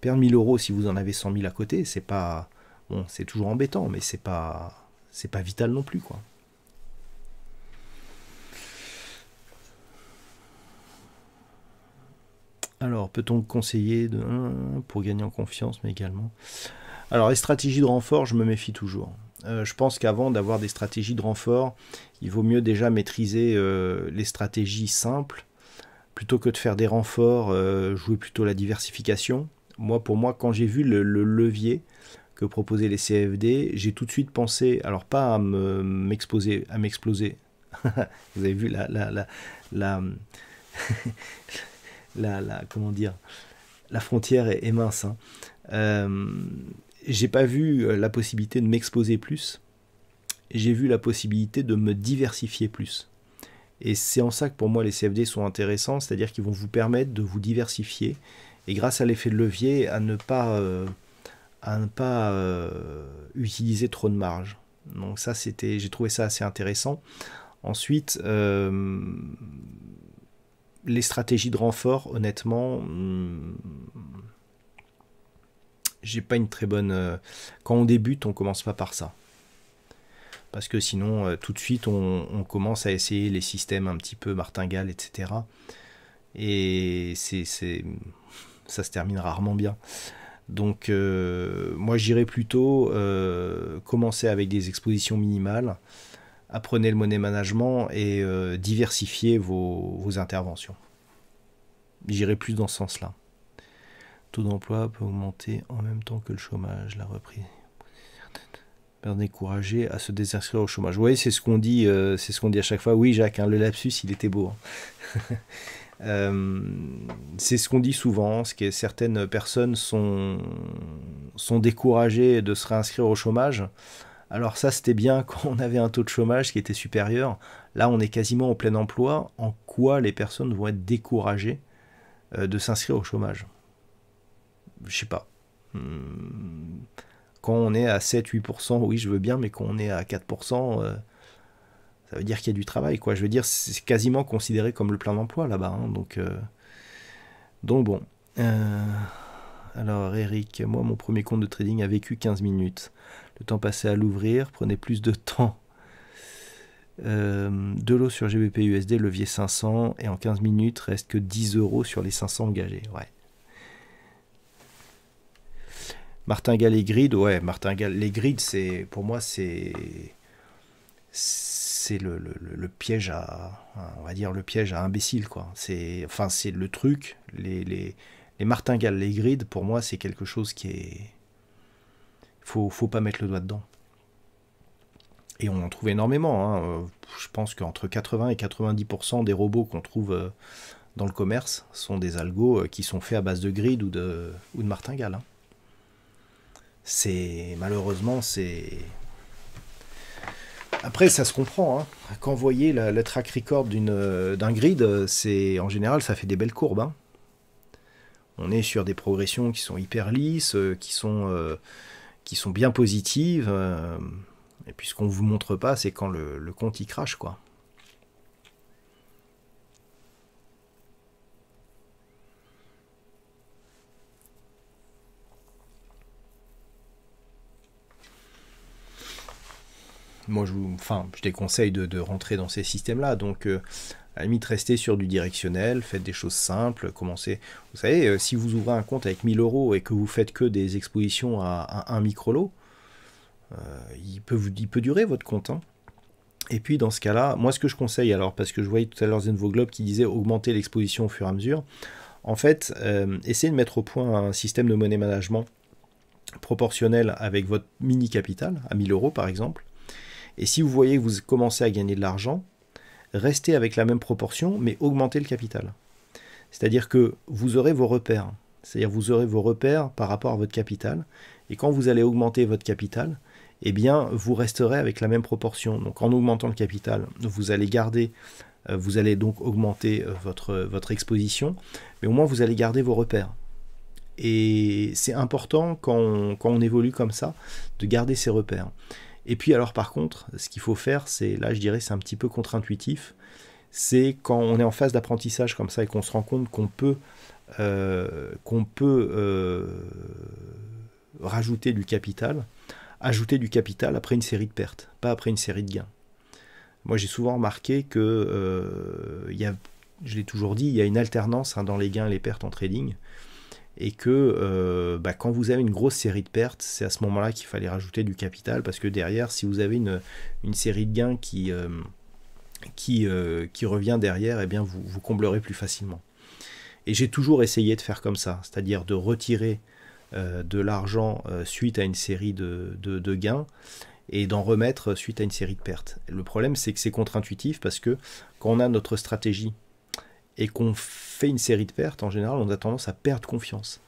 Speaker 1: Perdre 1000 euros si vous en avez 100 000 à côté, c'est pas. Bon, c'est toujours embêtant, mais c'est pas. C'est pas vital non plus, quoi. Alors, peut-on conseiller de, hein, pour gagner en confiance, mais également Alors, les stratégies de renfort, je me méfie toujours. Euh, je pense qu'avant d'avoir des stratégies de renfort, il vaut mieux déjà maîtriser euh, les stratégies simples plutôt que de faire des renforts, euh, jouer plutôt la diversification. Moi, pour moi, quand j'ai vu le, levier que proposaient les CFD, j'ai tout de suite pensé, alors pas à m'exposer, à m'exploser. Vous avez vu la, la, la, comment dire, la frontière est, mince. Hein. Euh, j'ai pas vu euh, la possibilité de m'exposer plus. J'ai vu la possibilité de me diversifier plus. Et c'est en ça que pour moi les CFD sont intéressants, c'est-à-dire qu'ils vont vous permettre de vous diversifier et grâce à l'effet de levier à ne pas, euh, ne pas euh, utiliser trop de marge. Donc ça c'était, j'ai trouvé ça assez intéressant. Ensuite, euh, les stratégies de renfort, honnêtement, hmm, j'ai pas une très bonne. quand on débute, on commence pas par ça parce que sinon, euh, tout de suite, on, commence à essayer les systèmes un petit peu martingales, etc. Et c'est, ça se termine rarement bien. Donc, euh, moi, j'irais plutôt euh, commencer avec des expositions minimales, apprenez le money management et diversifiez vos, vos interventions. J'irai plus dans ce sens-là. Taux d'emploi peut augmenter en même temps que le chômage, la reprise. Découragé à se désinscrire au chômage. Vous voyez, c'est ce qu'on dit, euh, c'est ce qu'on dit à chaque fois. Oui, Jacques, hein, le lapsus, il était beau. Hein. Euh, c'est ce qu'on dit souvent, ce que certaines personnes sont, sont découragées de se réinscrire au chômage. Alors ça, c'était bien quand on avait un taux de chômage qui était supérieur. Là, on est quasiment au plein emploi. En quoi les personnes vont être découragées euh, de s'inscrire au chômage Je sais pas. Hmm. Quand on est à 7-8%, oui, je veux bien, mais quand on est à 4%, euh, ça veut dire qu'il y a du travail, quoi. Je veux dire, c'est quasiment considéré comme le plein d'emploi, là-bas. Hein. donc, euh, donc bon. Euh, alors, Eric, moi, mon premier compte de trading a vécu 15 minutes. Le temps passé à l'ouvrir prenait plus de temps. de l'eau sur GBPUSD, USD, levier 500, et en 15 minutes, reste que 10 euros sur les 500 engagés. Ouais. Martingale et Grid, ouais, Martingale les Grid, c'est, pour moi, c'est c'est le, piège à on va dire le piège à imbécile quoi c'est enfin c'est le truc les, les, les martingales les grids pour moi c'est quelque chose qui est faut faut pas mettre le doigt dedans et on en trouve énormément hein. euh, je pense qu'entre 80 et 90% des robots qu'on trouve euh, dans le commerce sont des algos euh, qui sont faits à base de grid ou de ou de hein. C'est malheureusement c'est après, ça se comprend. Hein. Quand vous voyez le, track record euh, d'un grid, euh, c'est en général, ça fait des belles courbes. Hein. On est sur des progressions qui sont hyper lisses, euh, qui, sont, qui sont bien positives. et puis, ce qu'on vous montre pas, c'est quand le, le compte y crache, quoi. moi je, vous, enfin, je déconseille de, rentrer dans ces systèmes-là. Donc, euh, à la limite, restez sur du directionnel, faites des choses simples, commencez. Vous savez, euh, si vous ouvrez un compte avec 1000 euros et que vous faites que des expositions à, un micro-lot, euh, il, peut, durer votre compte. Hein. Et puis, dans ce cas-là, moi, ce que je conseille, alors, parce que je voyais tout à l'heure Zenvo Globe qui disait augmenter l'exposition au fur et à mesure, en fait, essayez de mettre au point un système de monnaie management proportionnel avec votre mini capital, à 1000 euros par exemple, et si vous voyez que vous commencez à gagner de l'argent, restez avec la même proportion, mais augmentez le capital. C'est-à-dire que vous aurez vos repères. C'est-à-dire vous aurez vos repères par rapport à votre capital. Et quand vous allez augmenter votre capital, eh bien, vous resterez avec la même proportion. Donc, en augmentant le capital, vous allez garder, euh, vous allez donc augmenter euh, votre, votre exposition, mais au moins vous allez garder vos repères. Et c'est important quand quand on évolue comme ça de garder ses repères. Et puis alors par contre, ce qu'il faut faire, c'est là je dirais c'est un petit peu contre-intuitif, c'est quand on est en phase d'apprentissage comme ça et qu'on se rend compte qu'on peut, euh, peut euh, rajouter du capital, ajouter du capital après une série de pertes, pas après une série de gains. Moi j'ai souvent remarqué que euh, y a, je l'ai toujours dit, il y a une alternance hein, dans les gains et les pertes en trading et que euh, bah, quand vous avez une grosse série de pertes, c'est à ce moment-là qu'il fallait rajouter du capital, parce que derrière, si vous avez une, série de gains qui, euh, euh, qui, revient derrière, eh bien vous, vous comblerez plus facilement. Et j'ai toujours essayé de faire comme ça, c'est-à-dire de retirer de l'argent suite à une série de, de gains et d'en remettre suite à une série de pertes. Le problème, c'est que c'est contre-intuitif parce que quand on a notre stratégie et qu'on fait une série de pertes, en général, on a tendance à perdre confiance.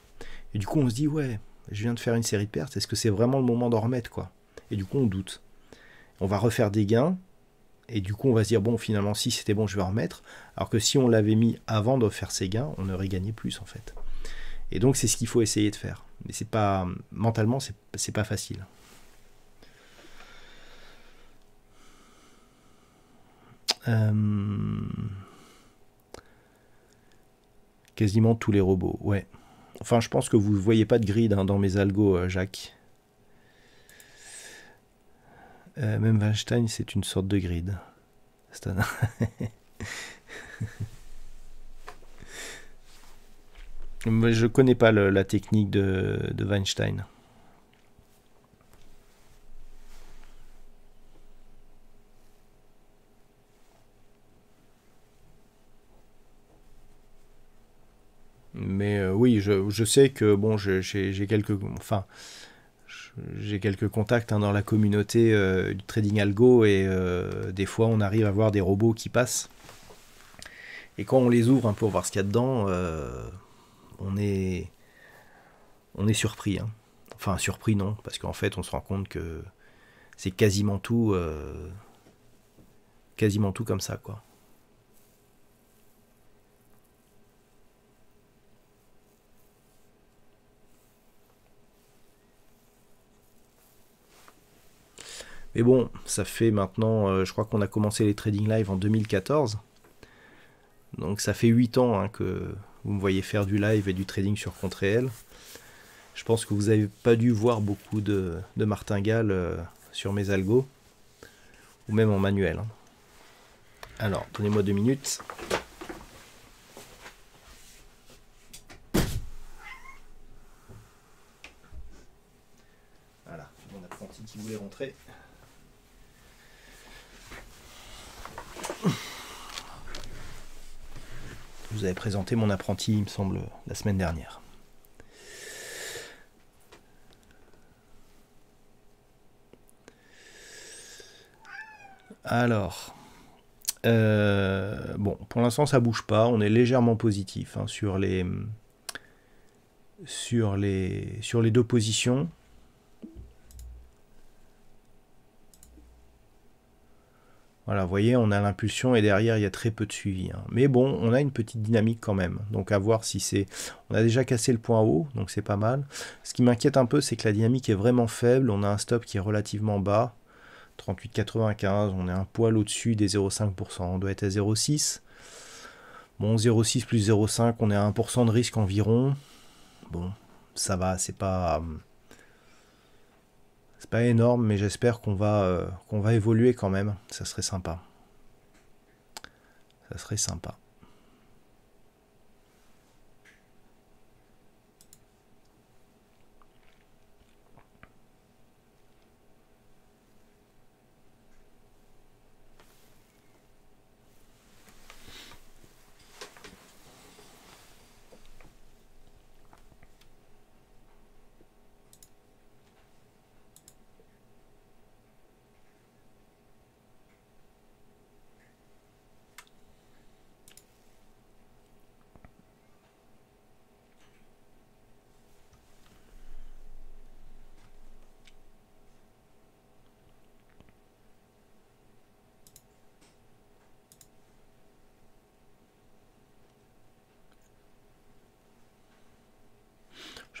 Speaker 1: Et du coup, on se dit, ouais, je viens de faire une série de pertes, est-ce que c'est vraiment le moment d'en remettre, quoi Et du coup, on doute. On va refaire des gains, et du coup, on va se dire, bon, finalement, si c'était bon, je vais en remettre. Alors que si on l'avait mis avant de faire ses gains, on aurait gagné plus, en fait. Et donc, c'est ce qu'il faut essayer de faire. Mais c'est pas, mentalement, c'est pas facile. Euh, Quasiment tous les robots, ouais. Enfin, je pense que vous ne voyez pas de grid hein, dans mes algos, euh, Jacques. Euh, même Weinstein, c'est une sorte de grid. Un... je connais pas la technique de Weinstein. Mais euh, oui, je, sais que bon, j'ai quelques, enfin, j'ai quelques contacts hein, dans la communauté euh, du trading algo et euh, des fois on arrive à voir des robots qui passent. Et quand on les ouvre hein, pour voir ce qu'il y a dedans, on est, on est surpris. Hein. Enfin surpris non, parce qu'en fait on se rend compte que c'est quasiment tout, quasiment tout comme ça quoi. Et bon, ça fait maintenant, euh, je crois qu'on a commencé les trading live en 2014. Donc ça fait 8 ans hein, que vous me voyez faire du live et du trading sur compte réel. Je pense que vous n'avez pas dû voir beaucoup de, de euh, sur mes algos, ou même en manuel. Hein. Alors, donnez-moi deux minutes. Voilà, mon apprenti qui voulait rentrer. vous avez présenté mon apprenti, il me semble, la semaine dernière. Alors, euh, bon, pour l'instant ça bouge pas, on est légèrement positif hein, sur, les, sur, les, sur les deux positions. Voilà, vous voyez, on a l'impulsion et derrière, il y a très peu de suivi. Hein. Mais bon, on a une petite dynamique quand même. Donc à voir si c'est... On a déjà cassé le point haut, donc c'est pas mal. Ce qui m'inquiète un peu, c'est que la dynamique est vraiment faible. On a un stop qui est relativement bas. 38,95, on est un poil au-dessus des 0,5%. On doit être à 0,6. Bon, 0,6 plus 0,5, on est à 1% de risque environ. Bon, ça va, c'est pas... Hum, c'est pas énorme, mais j'espère qu'on va, euh, qu'on va évoluer quand même. Ça serait sympa. Ça serait sympa.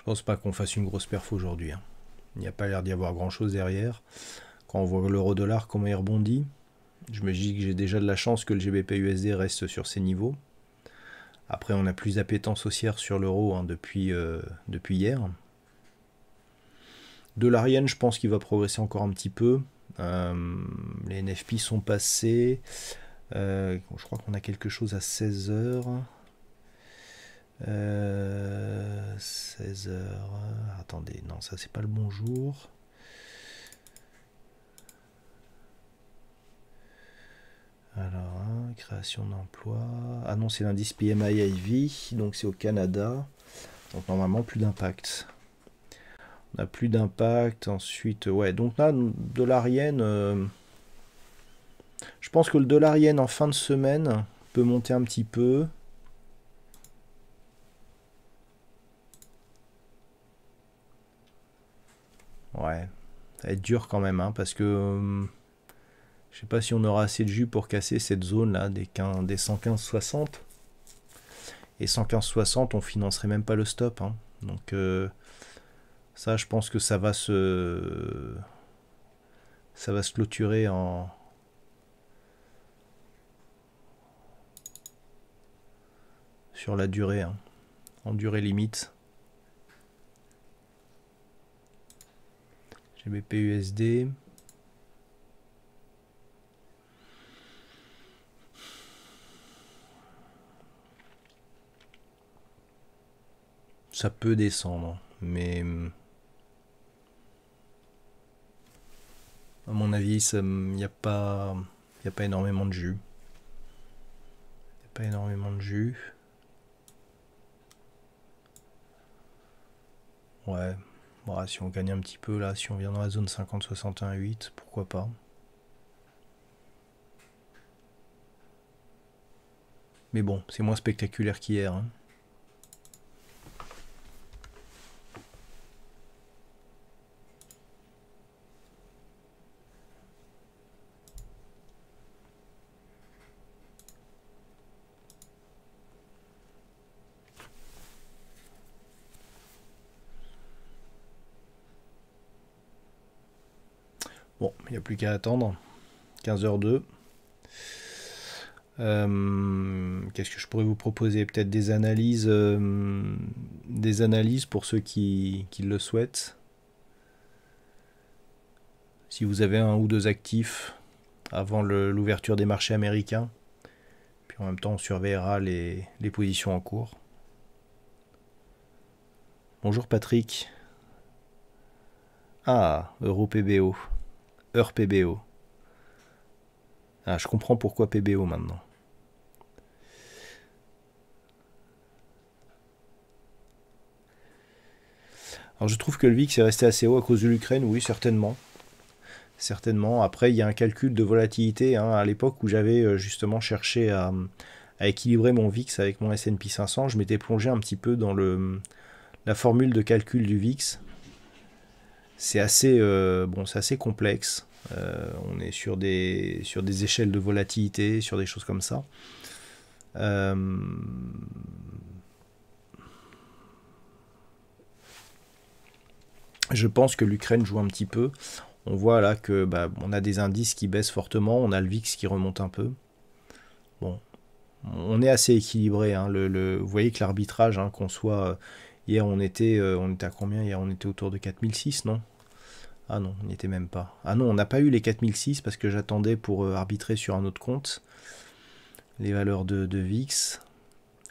Speaker 1: pense pas qu'on fasse une grosse perf aujourd'hui. Hein. Il n'y a pas l'air d'y avoir grand chose derrière. Quand on voit l'euro dollar, comment il rebondit, je me dis que j'ai déjà de la chance que le GBP-USD reste sur ces niveaux. Après, on a plus d'appétence haussière sur l'euro hein, depuis, euh, depuis hier. De l'arienne, je pense qu'il va progresser encore un petit peu. Euh, les NFP sont passés. Euh, je crois qu'on a quelque chose à 16 heures. 16h. Euh, Attendez, non, ça c'est pas le bonjour Alors, hein, création d'emploi. Ah non, c'est l'indice PMI-IV, donc c'est au Canada. Donc normalement, plus d'impact. On a plus d'impact. Ensuite, ouais, donc là, dollar yen. Euh, je pense que le dollar yen en fin de semaine peut monter un petit peu. Ouais, ça va être dur quand même, hein, parce que je hum, je sais pas si on aura assez de jus pour casser cette zone là des, 115.60. des 115-60. Et 115-60, on financerait même pas le stop. Hein. Donc euh, ça, je pense que ça va se, ça va se clôturer en, sur la durée, hein, en durée limite. J'ai Ça peut descendre, mais... À mon avis, il n'y a, pas, y a pas énormément de jus. Il n'y a pas énormément de jus. Ouais, bah, si on gagne un petit peu là, si on vient dans la zone 50-61-8, pourquoi pas. Mais bon, c'est moins spectaculaire qu'hier. Hein. Il n'y a plus qu'à attendre. 15h02. Euh, qu'est-ce que je pourrais vous proposer Peut-être des analyses, euh, des analyses pour ceux qui, qui, le souhaitent. Si vous avez un ou deux actifs avant l'ouverture des marchés américains, puis en même temps on surveillera les, positions en cours. Bonjour Patrick. Ah, PBO heure PBO. Ah, je comprends pourquoi PBO maintenant. Alors je trouve que le VIX est resté assez haut à cause de l'Ukraine, oui, certainement. Certainement. Après, il y a un calcul de volatilité. Hein, à l'époque où j'avais euh, justement cherché à, équilibrer mon VIX avec mon SP 500, je m'étais plongé un petit peu dans le, la formule de calcul du VIX c'est assez, euh, assez complexe. Euh, on est sur des, sur des échelles de volatilité, sur des choses comme ça. Euh, je pense que l'Ukraine joue un petit peu. On voit là que bah, on a des indices qui baissent fortement, on a le VIX qui remonte un peu. Bon, on est assez équilibré. Hein. Le, vous voyez que l'arbitrage, hein, qu'on soit Hier, on était, euh, on était à combien Hier, on était autour de 4006, non Ah non, on n'y était même pas. Ah non, on n'a pas eu les 4006 parce que j'attendais pour euh, arbitrer sur un autre compte les valeurs de, VIX.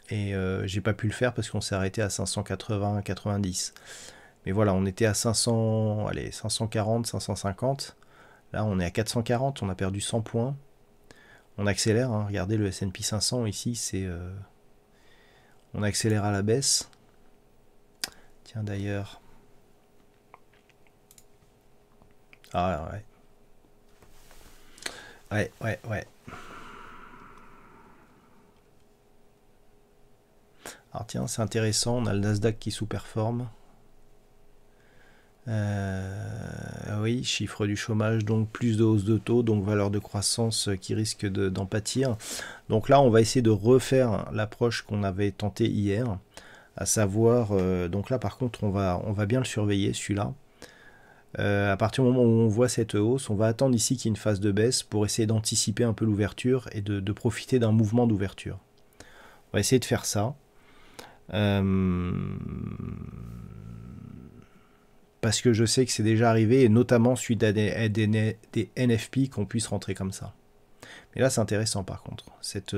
Speaker 1: Et je euh, j'ai pas pu le faire parce qu'on s'est arrêté à 580-90. Mais voilà, on était à 500, allez, 540, 550. Là, on est à 440, on a perdu 100 points. On accélère, hein. regardez le S&P 500 ici, c'est on accélère à la baisse. Tiens d'ailleurs. Ah ouais. Ouais, ouais, ouais. Alors tiens, c'est intéressant, on a le Nasdaq qui sous-performe. Euh, ah oui, chiffre du chômage, donc plus de hausse de taux, donc valeur de croissance euh, qui risque d'en pâtir. Donc là, on va essayer de refaire l'approche qu'on avait tenté hier à savoir, euh, donc là par contre on va, on va bien le surveiller celui-là. Euh, à partir du moment où on voit cette hausse, on va attendre ici qu'il y ait une phase de baisse pour essayer d'anticiper un peu l'ouverture et de, profiter d'un mouvement d'ouverture. On va essayer de faire ça. Euh, parce que je sais que c'est déjà arrivé, et notamment suite à des, NFP qu'on puisse rentrer comme ça. Mais là, c'est intéressant par contre. Cette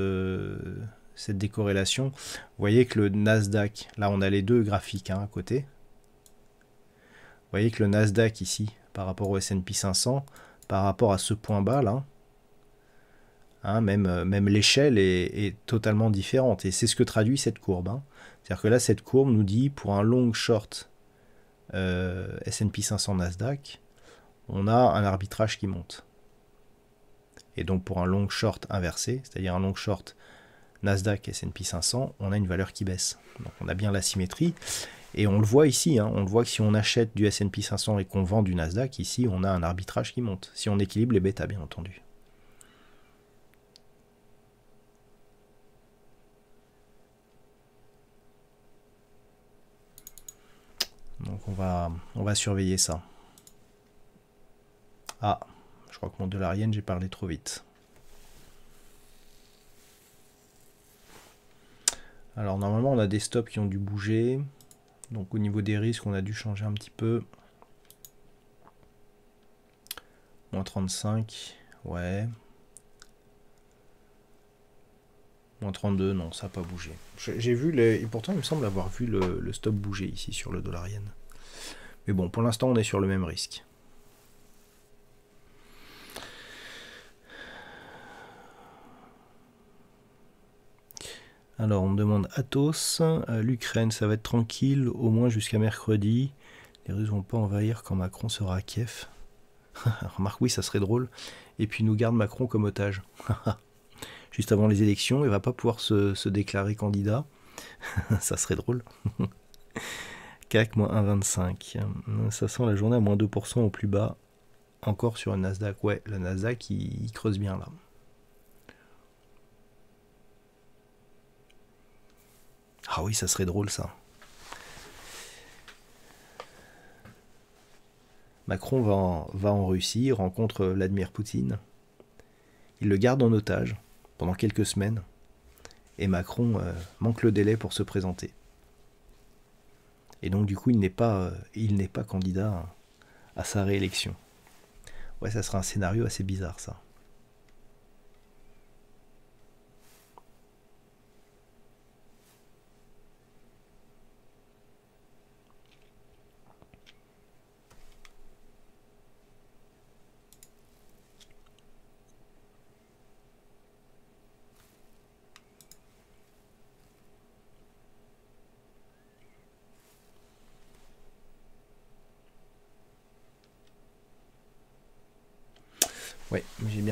Speaker 1: cette décorrélation, vous voyez que le Nasdaq, là on a les deux graphiques hein, à côté, vous voyez que le Nasdaq ici, par rapport au S&P 500, par rapport à ce point bas là, hein, même, euh, même l'échelle est, totalement différente. Et c'est ce que traduit cette courbe. Hein. C'est-à-dire que là, cette courbe nous dit, pour un long short euh, S&P 500 Nasdaq, on a un arbitrage qui monte. Et donc pour un long short inversé, c'est-à-dire un long short Nasdaq S&P 500, on a une valeur qui baisse. Donc on a bien la symétrie, Et on le voit ici, hein. on le voit que si on achète du S&P 500 et qu'on vend du Nasdaq, ici on a un arbitrage qui monte, si on équilibre les bêtas bien entendu. Donc on va, on va surveiller ça. Ah, je crois que mon dollar j'ai parlé trop vite. Alors normalement on a des stops qui ont dû bouger. Donc au niveau des risques on a dû changer un petit peu. Moins 35, ouais. Moins 32, non, ça n'a pas bougé. J'ai vu, les... et pourtant il me semble avoir vu le, stop bouger ici sur le dollar Mais bon, pour l'instant on est sur le même risque. Alors, on demande Athos, euh, l'Ukraine, ça va être tranquille, au moins jusqu'à mercredi. Les Russes vont pas envahir quand Macron sera à Kiev. Remarque, oui, ça serait drôle. Et puis, nous garde Macron comme otage. Juste avant les élections, il ne va pas pouvoir se, déclarer candidat. ça serait drôle. CAC, moins 1,25. Euh, ça sent la journée à moins 2% au plus bas. Encore sur le Nasdaq. Ouais, le Nasdaq, il creuse bien là. Ah oui, ça serait drôle ça. Macron va en, Russie, rencontre Vladimir Poutine. Il le garde en otage pendant quelques semaines. Et Macron euh, manque le délai pour se présenter. Et donc du coup, il n'est pas, euh, il n'est pas candidat à sa réélection. Ouais, ça serait un scénario assez bizarre ça.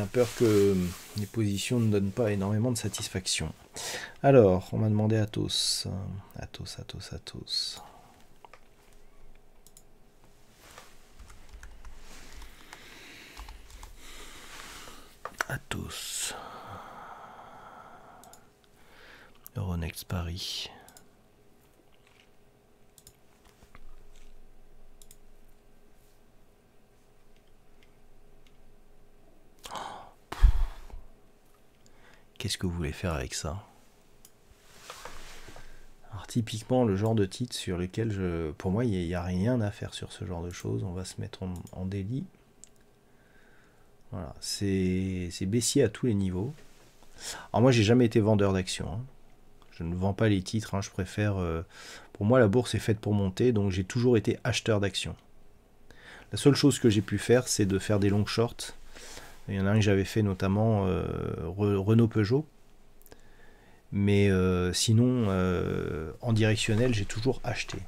Speaker 1: peur que les positions ne donnent pas énormément de satisfaction. Alors, on m'a demandé Athos. Athos, Athos, Athos. Athos. Euronext Paris. Qu'est-ce que vous voulez faire avec ça alors typiquement le genre de titre sur lequel je, pour moi il n'y a, rien à faire sur ce genre de choses, on va se mettre en, délit. Voilà, c'est baissier à tous les niveaux. Alors moi j'ai jamais été vendeur d'actions, hein. je ne vends pas les titres, hein. je préfère... Euh, pour moi la bourse est faite pour monter, donc j'ai toujours été acheteur d'actions. La seule chose que j'ai pu faire c'est de faire des longs shorts il y en a un que j'avais fait notamment euh, Renault Peugeot. Mais euh, sinon, euh, en directionnel, j'ai toujours acheté.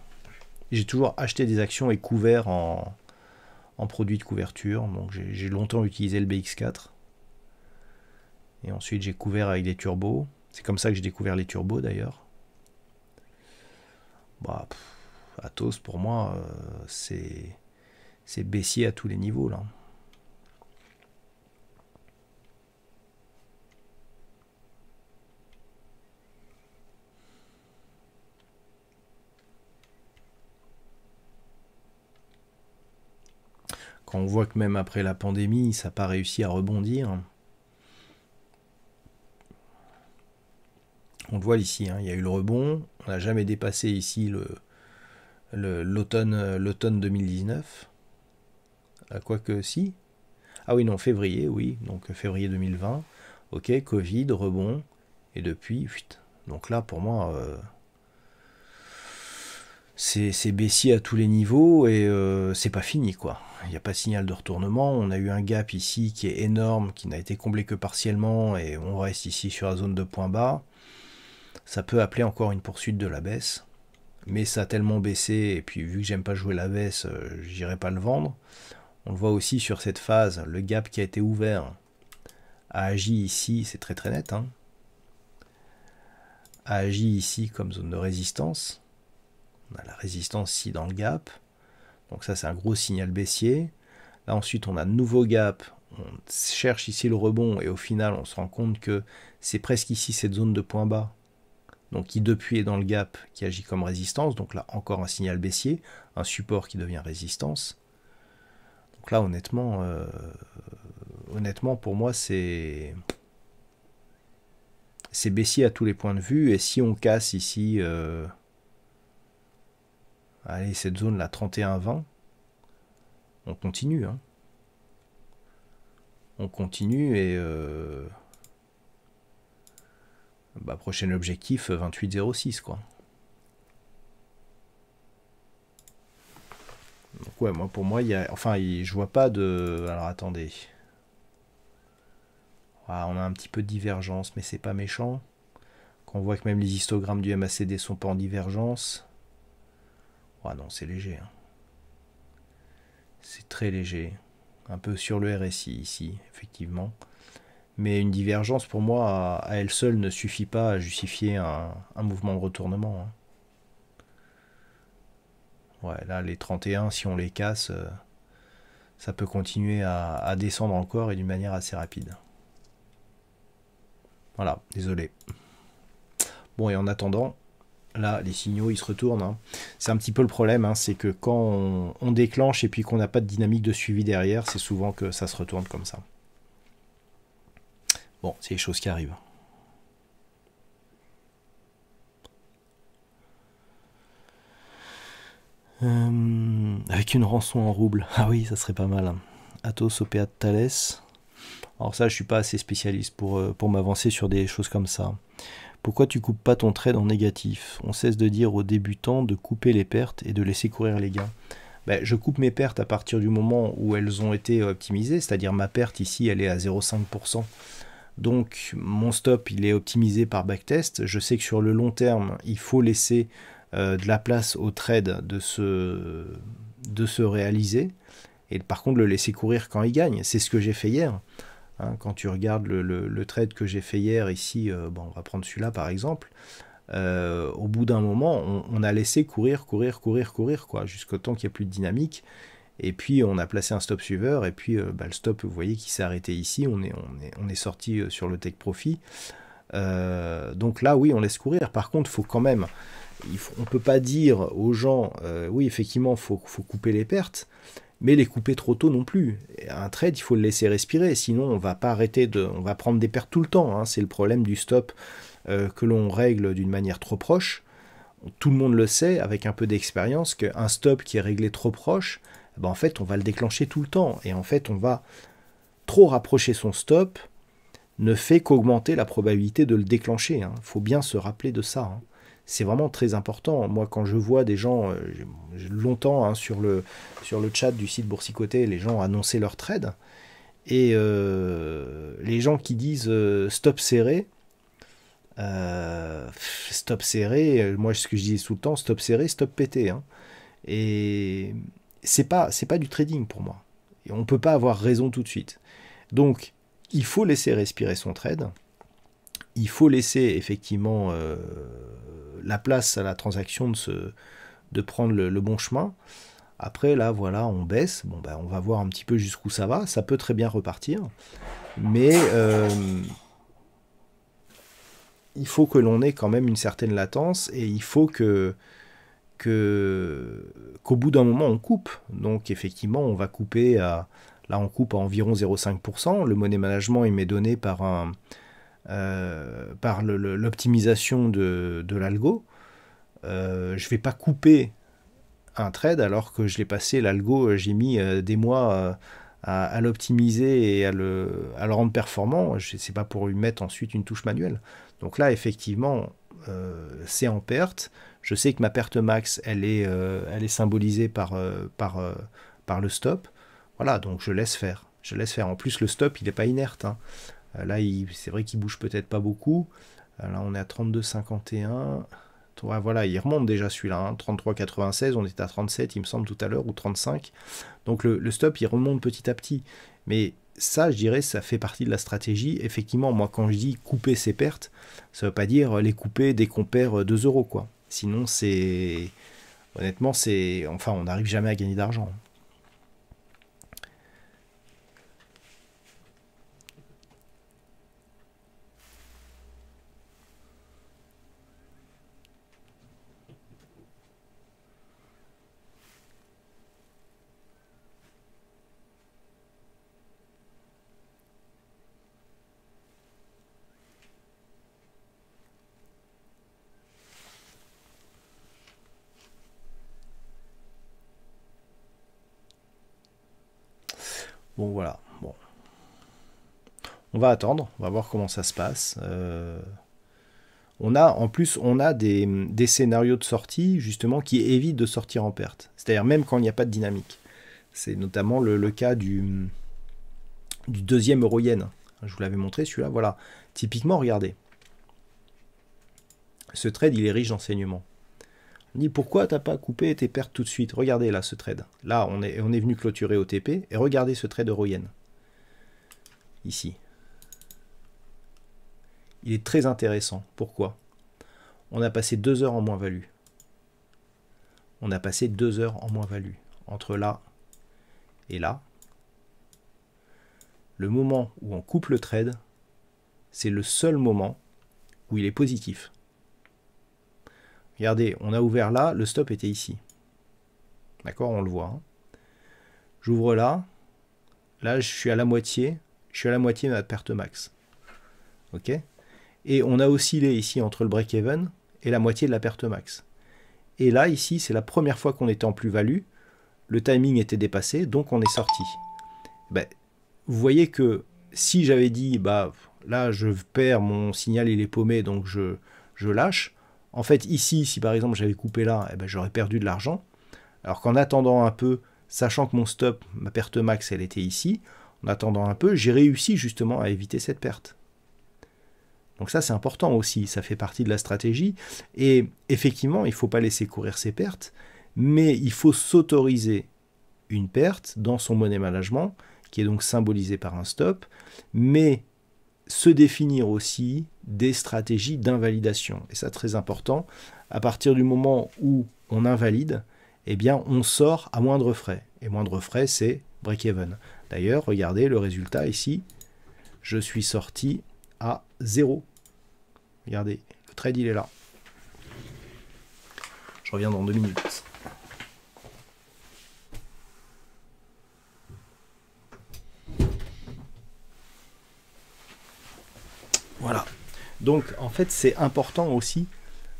Speaker 1: J'ai toujours acheté des actions et couvert en, en produits de couverture. Donc j'ai longtemps utilisé le BX4. Et ensuite, j'ai couvert avec des turbos. C'est comme ça que j'ai découvert les turbos d'ailleurs. Bah, Atos, pour moi, c'est baissier à tous les niveaux là. on voit que même après la pandémie, ça n'a pas réussi à rebondir. On le voit ici, hein. il y a eu le rebond. On n'a jamais dépassé ici l'automne le, l'automne 2019. Ah, que si. Ah oui, non, février, oui. Donc février 2020. Ok, Covid, rebond. Et depuis, Donc là, pour moi, euh, c'est baissé à tous les niveaux et euh, c'est pas fini quoi. Il n'y a pas de signal de retournement. On a eu un gap ici qui est énorme, qui n'a été comblé que partiellement et on reste ici sur la zone de point bas. Ça peut appeler encore une poursuite de la baisse, mais ça a tellement baissé et puis vu que j'aime pas jouer la baisse, euh, j'irai pas le vendre. On le voit aussi sur cette phase, le gap qui a été ouvert a agi ici, c'est très très net, hein, a agi ici comme zone de résistance on a la résistance ici dans le gap. Donc ça, c'est un gros signal baissier. Là, ensuite, on a nouveau gap. On cherche ici le rebond et au final, on se rend compte que c'est presque ici cette zone de point bas. Donc qui depuis est dans le gap, qui agit comme résistance. Donc là, encore un signal baissier, un support qui devient résistance. Donc là, honnêtement, euh, honnêtement pour moi, c'est c'est baissier à tous les points de vue. Et si on casse ici... Euh, Allez, cette zone là, 31-20. On continue. Hein. On continue et... Euh, bah, prochain objectif, 28-06 quoi. Donc ouais, moi pour moi, il y a... Enfin, il... je vois pas de... Alors attendez. Ah, on a un petit peu de divergence, mais c'est pas méchant. Quand on voit que même les histogrammes du MACD sont pas en divergence. Ah non, c'est léger. Hein. C'est très léger. Un peu sur le RSI ici, effectivement. Mais une divergence, pour moi, à, elle seule ne suffit pas à justifier un, mouvement de retournement. Hein. Ouais, là, les 31, si on les casse, euh, ça peut continuer à descendre encore et d'une manière assez rapide. Voilà, désolé. Bon, et en attendant, Là, les signaux, ils se retournent. Hein. C'est un petit peu le problème, hein, c'est que quand on, déclenche et puis qu'on n'a pas de dynamique de suivi derrière, c'est souvent que ça se retourne comme ça. Bon, c'est les choses qui arrivent. Euh, avec une rançon en rouble. Ah oui, ça serait pas mal. Athos au de Alors ça, je ne suis pas assez spécialiste pour, euh, pour m'avancer sur des choses comme ça. Pourquoi tu coupes pas ton trade en négatif On cesse de dire aux débutants de couper les pertes et de laisser courir les gains. Ben, je coupe mes pertes à partir du moment où elles ont été optimisées, c'est-à-dire ma perte ici elle est à 0,5%. Donc mon stop il est optimisé par backtest. Je sais que sur le long terme il faut laisser euh, de la place au trade de se, de se réaliser et par contre le laisser courir quand il gagne. C'est ce que j'ai fait hier. Hein, quand tu regardes le, trade que j'ai fait hier ici, euh, bon, on va prendre celui-là par exemple. Euh, au bout d'un moment, on, a laissé courir, courir, courir, courir, quoi, jusqu'au temps qu'il n'y a plus de dynamique. Et puis on a placé un stop suiveur, et puis euh, bah, le stop, vous voyez, qui s'est arrêté ici, on est, est, on est sorti sur le take profit. donc là, oui, on laisse courir. Par contre, faut quand même, on ne peut pas dire aux gens, oui, effectivement, il faut, faut couper les pertes, mais les couper trop tôt non plus. Un trade, il faut le laisser respirer, sinon on va pas arrêter de, on va prendre des pertes tout le temps. Hein. C'est le problème du stop euh, que l'on règle d'une manière trop proche. Tout le monde le sait avec un peu d'expérience qu'un stop qui est réglé trop proche, ben, en fait on va le déclencher tout le temps et en fait on va trop rapprocher son stop ne fait qu'augmenter la probabilité de le déclencher. Il hein. faut bien se rappeler de ça. Hein c'est vraiment très important. Moi, quand je vois des gens, euh, longtemps hein, sur, le, sur le chat du site Boursicoté, les gens annoncer leur trade, et euh, les gens qui disent euh, stop serré, stop serré, moi ce que je dis tout le temps, stop serré, stop pété. Hein. Et c'est pas, c'est pas du trading pour moi. Et on peut pas avoir raison tout de suite. Donc, il faut laisser respirer son trade il faut laisser effectivement euh, la place à la transaction de, de prendre le, bon chemin. Après, là, voilà, on baisse. Bon, ben, on va voir un petit peu jusqu'où ça va. Ça peut très bien repartir. Mais euh, il faut que l'on ait quand même une certaine latence et il faut que qu'au bout d'un moment on coupe. Donc effectivement, on va couper à là on coupe à environ 0,5%. Le money management il m'est donné par un euh, par l'optimisation de, l'algo, euh, je ne vais pas couper un trade alors que je l'ai passé, l'algo, euh, j'ai mis des mois à, l'optimiser et à le, rendre performant. Ce n'est pas pour lui mettre ensuite une touche manuelle. Donc là, effectivement, c'est en perte. Je sais que ma perte max, elle est, symbolisée par, le stop. Voilà, donc je laisse faire. Je laisse faire. En plus, le stop, il n'est pas inerte. Hein. Euh, là, c'est vrai qu'il bouge peut-être pas beaucoup. Euh, là, on est à 32,51. voilà, il remonte déjà celui-là. 33,96, hein. on était à 37, il me semble, tout à l'heure, ou 35. Donc le, stop, il remonte petit à petit. Mais ça, je dirais, ça fait partie de la stratégie. Effectivement, moi, quand je dis couper ses pertes, ça ne veut pas dire les couper dès qu'on perd 2 euros, quoi. Sinon, c'est. Honnêtement, c'est. Enfin, on n'arrive jamais à gagner d'argent. Bon, voilà. Bon. On va attendre, on va voir comment ça se passe. Euh, on a, en plus, on a des, scénarios de sortie, justement, qui évitent de sortir en perte. C'est-à-dire même quand il n'y a pas de dynamique. C'est notamment le, cas du, du deuxième euro Je vous l'avais montré, celui-là, voilà. Typiquement, regardez. Ce trade, il est riche d'enseignements ni pourquoi t'as pas coupé tes pertes tout de suite. Regardez là ce trade. Là, on est, on est venu clôturer au et regardez ce trade de Ici. Il est très intéressant. Pourquoi On a passé deux heures en moins-value. On a passé deux heures en moins-value. Entre là et là. Le moment où on coupe le trade, c'est le seul moment où il est positif. Regardez, on a ouvert là, le stop était ici. D'accord, on le voit. Hein. J'ouvre là. Là, je suis à la moitié. Je suis à la moitié de ma perte max. OK Et on a oscillé ici entre le break-even et la moitié de la perte max. Et là, ici, c'est la première fois qu'on était en plus-value. Le timing était dépassé, donc on est sorti. Ben, vous voyez que si j'avais dit, bah là, je perds, mon signal il est paumé, donc je, je lâche, en fait, ici, si par exemple j'avais coupé là, eh ben, j'aurais perdu de l'argent. Alors qu'en attendant un peu, sachant que mon stop, ma perte max, elle était ici, en attendant un peu, j'ai réussi justement à éviter cette perte. Donc ça, c'est important aussi, ça fait partie de la stratégie. Et effectivement, il ne faut pas laisser courir ses pertes, mais il faut s'autoriser une perte dans son monnaie management, qui est donc symbolisé par un stop, mais se définir aussi des stratégies d'invalidation. Et ça, très important, à partir du moment où on invalide, eh bien, on sort à moindre frais. Et moindre frais, c'est break-even. D'ailleurs, regardez le résultat ici. Je suis sorti à zéro. Regardez, le trade, il est là. Je reviens dans deux minutes. Voilà. Donc en fait, c'est important aussi,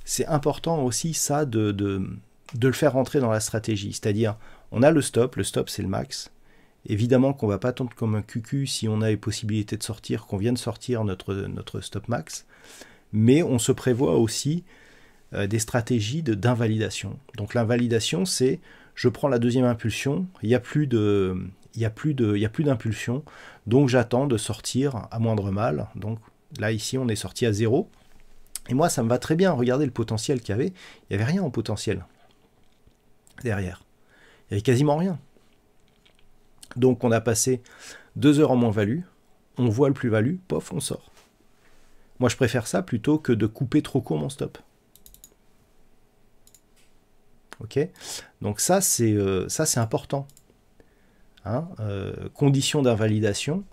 Speaker 1: c'est important aussi ça de, de, le faire rentrer dans la stratégie. C'est-à-dire, on a le stop, le stop c'est le max. Évidemment qu'on va pas tomber comme un cucu si on a les possibilités de sortir, qu'on vient de sortir notre, notre stop max. Mais on se prévoit aussi euh, des stratégies d'invalidation. Donc l'invalidation, c'est je prends la deuxième impulsion, il n'y a plus y a plus de, il y a plus d'impulsion, donc j'attends de sortir à moindre mal, donc Là, ici, on est sorti à zéro. Et moi, ça me va très bien. Regardez le potentiel qu'il y avait. Il n'y avait rien en potentiel derrière. Il n'y avait quasiment rien. Donc, on a passé deux heures en moins-value. On voit le plus-value. Pof, on sort. Moi, je préfère ça plutôt que de couper trop court mon stop. Ok Donc, ça, c'est euh, important. Hein, euh, condition d'invalidation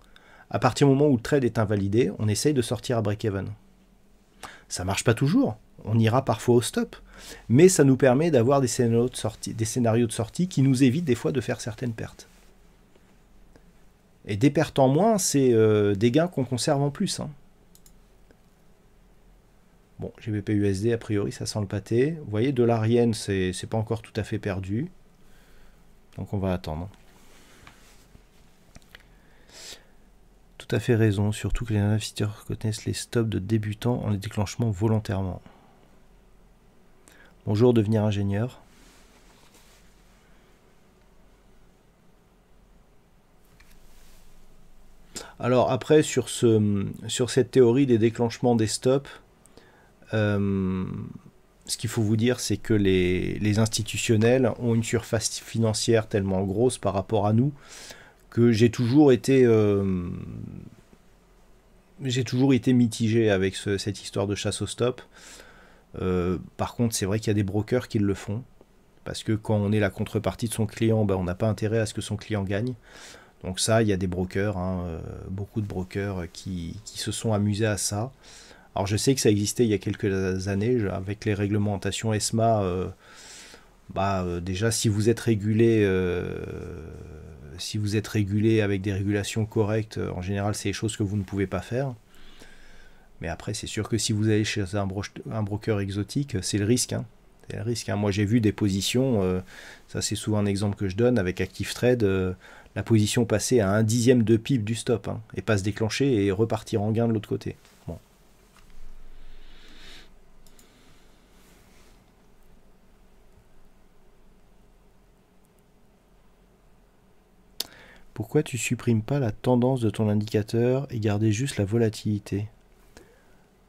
Speaker 1: à partir du moment où le trade est invalidé, on essaye de sortir à break-even. Ça marche pas toujours, on ira parfois au stop, mais ça nous permet d'avoir des scénarios de sortie, qui nous évitent des fois de faire certaines pertes. Et des pertes en moins, c'est euh, des gains qu'on conserve en plus. Hein. Bon, GBPUSD, usd a priori, ça sent le pâté. Vous voyez, l'arienne, ce c'est pas encore tout à fait perdu. Donc on va attendre. tout fait raison, surtout que les investisseurs connaissent les stops de débutants en les déclenchant volontairement. Bonjour, devenir ingénieur. Alors après, sur, ce, sur cette théorie des déclenchements des stops, euh, ce qu'il faut vous dire, c'est que les, institutionnels ont une surface financière tellement grosse par rapport à nous que j'ai toujours été euh, j'ai toujours été mitigé avec cette histoire de chasse au stop. Euh, par contre, c'est vrai qu'il y a des brokers qui le font parce que quand on est la contrepartie de son client, ben, on n'a pas intérêt à ce que son client gagne. Donc ça, il y a des brokers, hein, euh, beaucoup de brokers qui, se sont amusés à ça. Alors je sais que ça existait il y a quelques années avec les réglementations ESMA. Bah, déjà, si vous êtes régulé si vous êtes régulé avec des régulations correctes, en général, c'est des choses que vous ne pouvez pas faire. Mais après, c'est sûr que si vous allez chez un, broker exotique, c'est le risque. Hein. risque. Hein. Moi, j'ai vu des positions, euh, ça c'est souvent un exemple que je donne, avec ActiveTrade, euh, la position passer à un dixième de pipe du stop hein, et pas se déclencher et repartir en gain de l'autre côté. Pourquoi tu supprimes pas la tendance de ton indicateur et garder juste la volatilité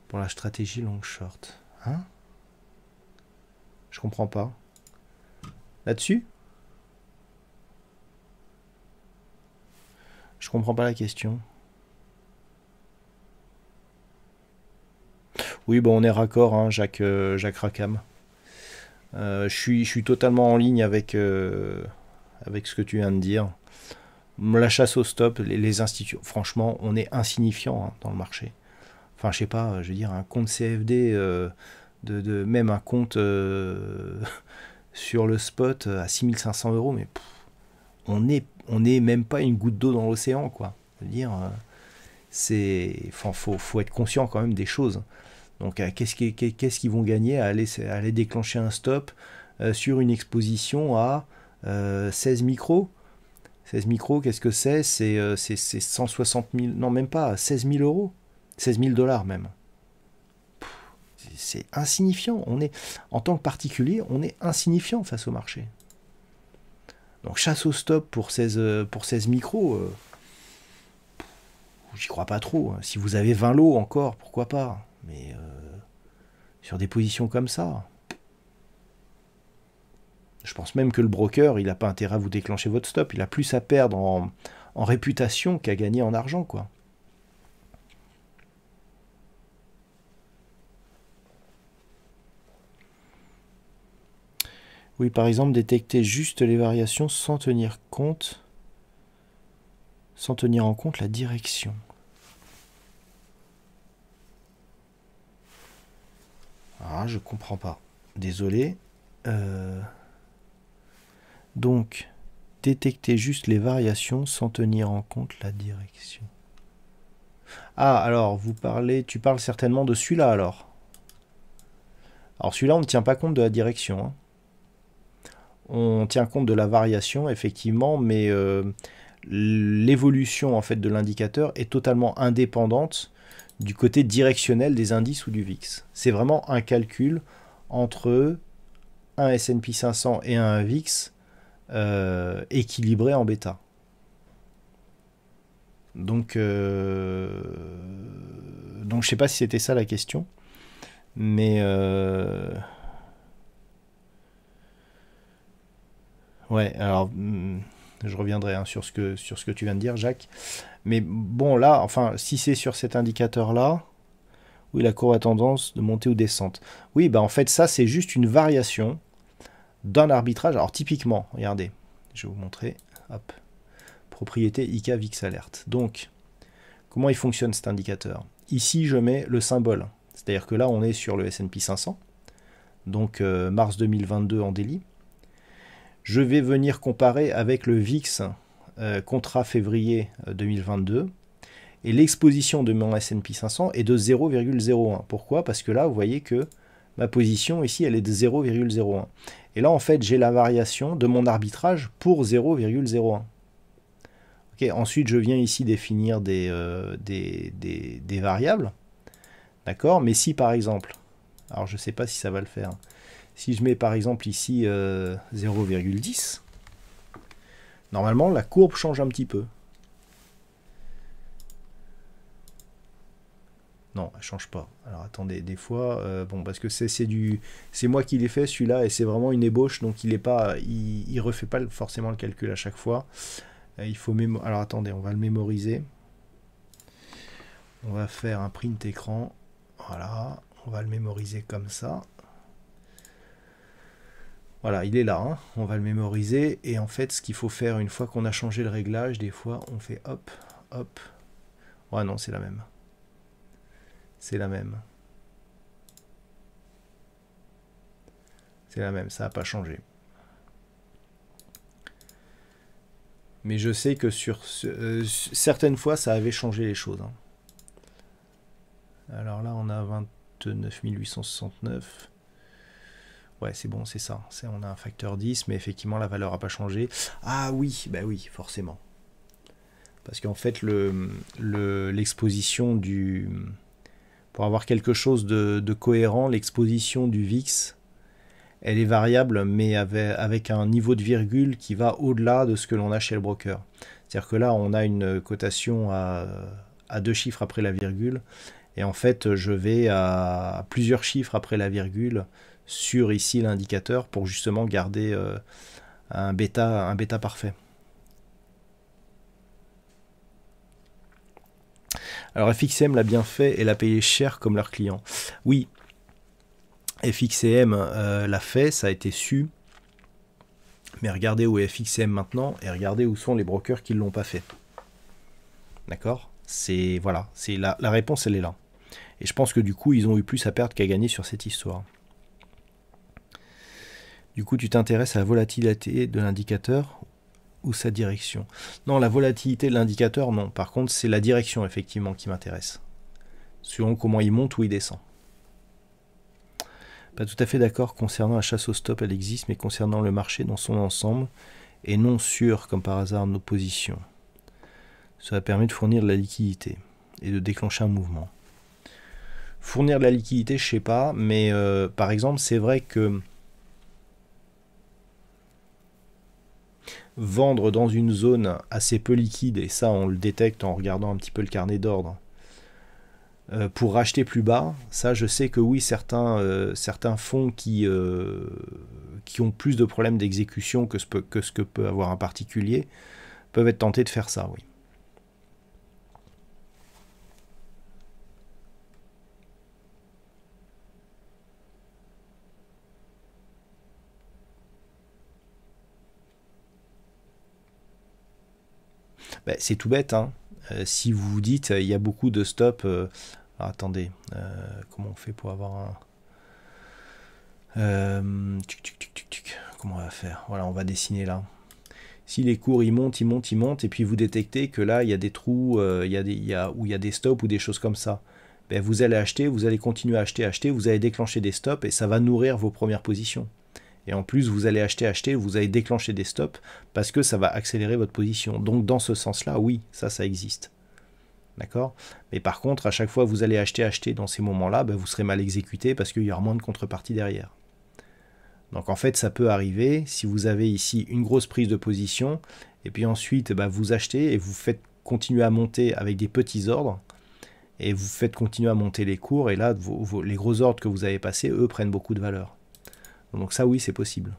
Speaker 1: Pour la stratégie long short. Hein Je comprends pas. Là-dessus Je comprends pas la question. Oui, bon, on est raccord, hein, Jacques, euh, Jacques Rackham. Euh, je, suis, je suis totalement en ligne avec, euh, avec ce que tu viens de dire la chasse au stop, les, institutions. Franchement, on est insignifiant hein, dans le marché. Enfin, je sais pas, je veux dire, un compte CFD, euh, de, même un compte euh, sur le spot euh, à 6500 euros, mais on n'est on est même pas une goutte d'eau dans l'océan, quoi. veux dire, c'est. faut, être conscient quand même des choses. Donc, qu'est-ce qu'ils ce vont gagner à aller, déclencher un stop sur une exposition à 16 micros 16 micros, qu'est-ce que c'est C'est 160 euh, 000, non même pas, 16 000 euros, 16 000 dollars même. C'est insignifiant. On est, en tant que particulier, on est insignifiant face au marché. Donc chasse au stop pour 16, euh, pour 16 micros, euh, j'y crois pas trop. Hein. Si vous avez 20 lots encore, pourquoi pas. Mais sur des positions comme ça, je pense même que le broker, il n'a pas intérêt à vous déclencher votre stop. Il a plus à perdre en, réputation qu'à gagner en argent, quoi. Oui, par exemple, détecter juste les variations sans tenir compte, sans tenir en compte la direction. Ah, je comprends pas. Désolé. Euh... Donc, détecter juste les variations sans tenir en compte la direction. Ah, alors, vous parlez, tu parles certainement de celui-là, alors. Alors, celui-là, on ne tient pas compte de la direction. Hein. On tient compte de la variation, effectivement, mais euh, l'évolution, en fait, de l'indicateur est totalement indépendante du côté directionnel des indices ou du VIX. C'est vraiment un calcul entre un S&P 500 et un VIX euh, équilibré en bêta. Donc, euh, donc je sais pas si c'était ça la question, mais euh, ouais. Alors, hmm, je reviendrai hein, sur ce que sur ce que tu viens de dire, Jacques. Mais bon, là, enfin, si c'est sur cet indicateur-là, oui, la courbe a tendance de monter ou descendre. Oui, bah en fait, ça c'est juste une variation d'un arbitrage. Alors typiquement, regardez, je vais vous montrer, hop, propriété IK VIX alert. Donc, comment il fonctionne cet indicateur Ici, je mets le symbole, c'est-à-dire que là, on est sur le S&P 500, donc euh, mars 2022 en délit. Je vais venir comparer avec le VIX euh, contrat février 2022, euh, et l'exposition de mon S&P 500 est de 0,01. Pourquoi Parce que là, vous voyez que ma position ici, elle est de 0,01. Et là, en fait, j'ai la variation de mon arbitrage pour 0,01. ensuite, je viens ici définir des, euh, des, variables. D'accord Mais si, par exemple, alors je ne sais pas si ça va le faire, hein. si je mets par exemple ici 0,10, euh, normalement, la courbe change un petit peu. Non, elle change pas. Alors attendez, des fois, euh, bon, parce que c'est du, c'est moi qui l'ai fait celui-là et c'est vraiment une ébauche, donc il est pas, il, refait pas forcément le calcul à chaque fois. Euh, il faut mémo Alors attendez, on va le mémoriser. On va faire un print écran. Voilà, on va le mémoriser comme ça. Voilà, il est là, hein. on va le mémoriser. Et en fait, ce qu'il faut faire une fois qu'on a changé le réglage, des fois, on fait hop, hop. ouais non, c'est la même c'est la même. C'est la même, ça n'a pas changé. Mais je sais que sur euh, certaines fois, ça avait changé les choses. Hein. Alors là, on a 29 869. Ouais, c'est bon, c'est ça. On a un facteur 10, mais effectivement, la valeur n'a pas changé. Ah oui, bah oui, forcément. Parce qu'en fait, l'exposition le, l'exposition du pour avoir quelque chose de, cohérent, l'exposition du VIX, elle est variable, mais avec, un niveau de virgule qui va au-delà de ce que l'on a chez le broker. C'est-à-dire que là, on a une cotation à, deux chiffres après la virgule, et en fait, je vais à, plusieurs chiffres après la virgule sur ici l'indicateur pour justement garder euh, un, bêta, un bêta parfait. Alors FXM l'a bien fait et l'a payé cher comme leur client. Oui, FXM euh, l'a fait, ça a été su. Mais regardez où est FXM maintenant et regardez où sont les brokers qui ne l'ont pas fait. D'accord C'est voilà, c'est la réponse elle est là. Et je pense que du coup ils ont eu plus à perdre qu'à gagner sur cette histoire. Du coup tu t'intéresses à la volatilité de l'indicateur ou sa direction. Non, la volatilité de l'indicateur, non. Par contre, c'est la direction, effectivement, qui m'intéresse. Selon comment il monte ou il descend. Pas tout à fait d'accord concernant la chasse au stop, elle existe, mais concernant le marché dans son ensemble, et non sur, comme par hasard, nos positions. Cela permet de fournir de la liquidité et de déclencher un mouvement. Fournir de la liquidité, je sais pas, mais euh, par exemple, c'est vrai que vendre dans une zone assez peu liquide, et ça on le détecte en regardant un petit peu le carnet d'ordre, euh, pour racheter plus bas, ça je sais que oui, certains, euh, certains fonds qui, euh, qui ont plus de problèmes d'exécution que ce que peut avoir un particulier peuvent être tentés de faire ça, oui. Bah, c'est tout bête. Hein. Euh, si vous vous dites, il y a beaucoup de stops. Euh, attendez, euh, comment on fait pour avoir un. comment on va faire Voilà, on va dessiner là. Si les cours ils montent, ils montent, ils montent, et puis vous détectez que là il y a des trous, il y a des, il y a, où il y a des stops ou des choses comme ça. Ben, vous allez acheter, vous allez continuer à acheter, acheter, vous allez déclencher des stops et ça va nourrir vos premières positions. Et en plus, vous allez acheter, acheter, vous allez déclencher des stops parce que ça va accélérer votre position. Donc dans ce sens-là, oui, ça, ça existe. D'accord Mais par contre, à chaque fois que vous allez acheter, acheter dans ces moments-là, ben, vous serez mal exécuté parce qu'il y aura moins de contrepartie derrière. Donc en fait, ça peut arriver si vous avez ici une grosse prise de position, et puis ensuite ben, vous achetez et vous faites continuer à monter avec des petits ordres, et vous faites continuer à monter les cours, et là, les gros ordres que vous avez passés, eux, prennent beaucoup de valeur. Donc ça oui c'est possible.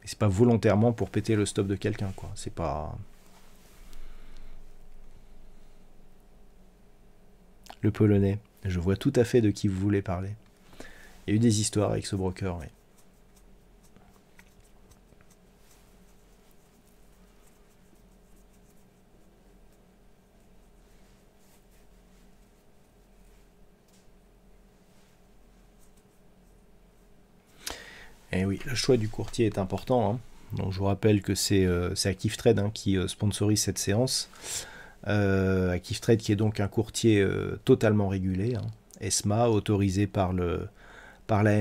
Speaker 1: Mais c'est pas volontairement pour péter le stop de quelqu'un quoi. C'est pas. Le polonais. Je vois tout à fait de qui vous voulez parler. Il y a eu des histoires avec ce broker, oui. Eh oui, le choix du courtier est important. Hein. Donc je vous rappelle que c'est euh, hein, qui euh, sponsorise cette séance. Euh, qui est donc un courtier euh, totalement régulé, hein. ESMA, autorisé par l'AMF, par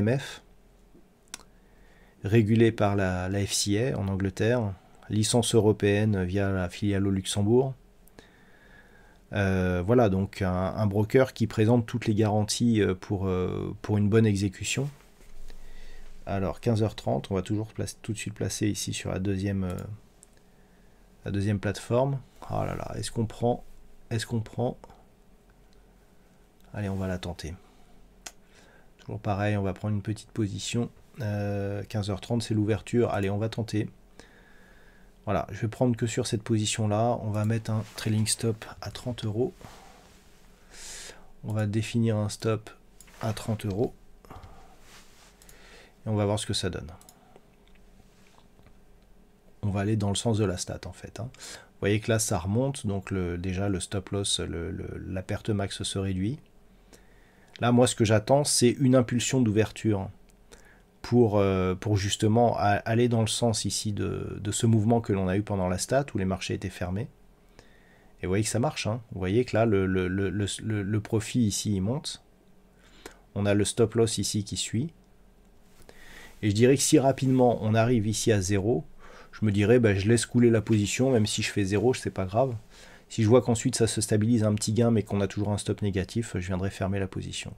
Speaker 1: régulé par la, FCA en Angleterre, licence européenne via la filiale au Luxembourg. Euh, voilà donc un, broker qui présente toutes les garanties pour une bonne exécution. Alors 15h30, on va toujours tout de suite placer ici sur la deuxième, euh, la deuxième plateforme. Oh là là, est-ce qu'on prend Est-ce qu'on prend Allez, on va la tenter. Toujours pareil, on va prendre une petite position. 15h30, euh, c'est l'ouverture. Allez, on va tenter. Voilà, je vais prendre que sur cette position-là. On va mettre un trailing stop à 30 euros. On va définir un stop à 30 euros. Et on va voir ce que ça donne. On va aller dans le sens de la stat en fait. Hein. Vous voyez que là ça remonte, donc déjà le stop loss, la perte max se réduit. Là moi ce que j'attends c'est une impulsion d'ouverture pour, euh, pour justement aller dans le sens ici de, ce mouvement que l'on a eu pendant la stat où les marchés étaient fermés. Et vous voyez que ça marche. Hein. Vous voyez que là, le, le, profit ici, il monte. On a le stop loss ici qui suit. Et je dirais que si rapidement on arrive ici à 0, je me dirais ben, je laisse couler la position, même si je fais 0, c'est pas grave. Si je vois qu'ensuite ça se stabilise un petit gain mais qu'on a toujours un stop négatif, je viendrai fermer la position.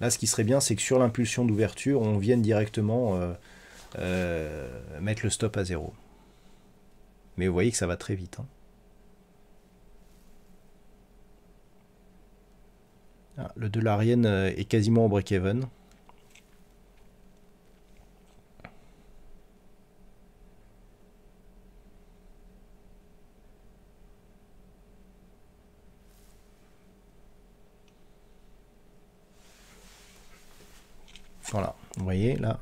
Speaker 1: Là, ce qui serait bien, c'est que sur l'impulsion d'ouverture, on vienne directement euh, euh, mettre le stop à 0. Mais vous voyez que ça va très vite. Hein. Ah, le de l'arienne euh, est quasiment au break-even. Voilà, vous voyez là,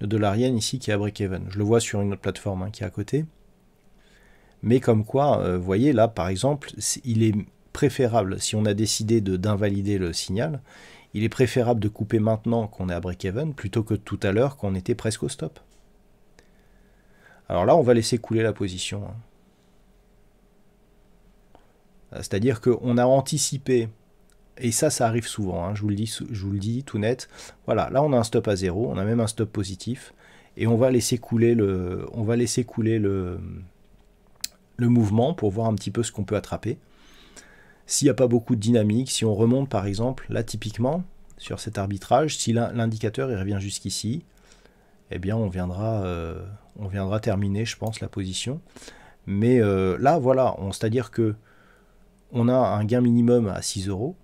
Speaker 1: le dollar ici qui est à break-even. Je le vois sur une autre plateforme hein, qui est à côté. Mais comme quoi, euh, vous voyez là, par exemple, il est préférable, si on a décidé d'invalider le signal, il est préférable de couper maintenant qu'on est à break-even plutôt que tout à l'heure qu'on était presque au stop. Alors là, on va laisser couler la position. Hein. Euh, c'est-à-dire qu'on a anticipé et ça, ça arrive souvent, hein. je, vous le dis, je vous le dis tout net. Voilà, là on a un stop à zéro, on a même un stop positif, et on va laisser couler le, on va laisser couler le, le mouvement pour voir un petit peu ce qu'on peut attraper. S'il n'y a pas beaucoup de dynamique, si on remonte par exemple, là typiquement, sur cet arbitrage, si l'indicateur revient jusqu'ici, eh bien on viendra, euh, on viendra terminer, je pense, la position. Mais euh, là, voilà, c'est-à-dire que on a un gain minimum à 6 euros,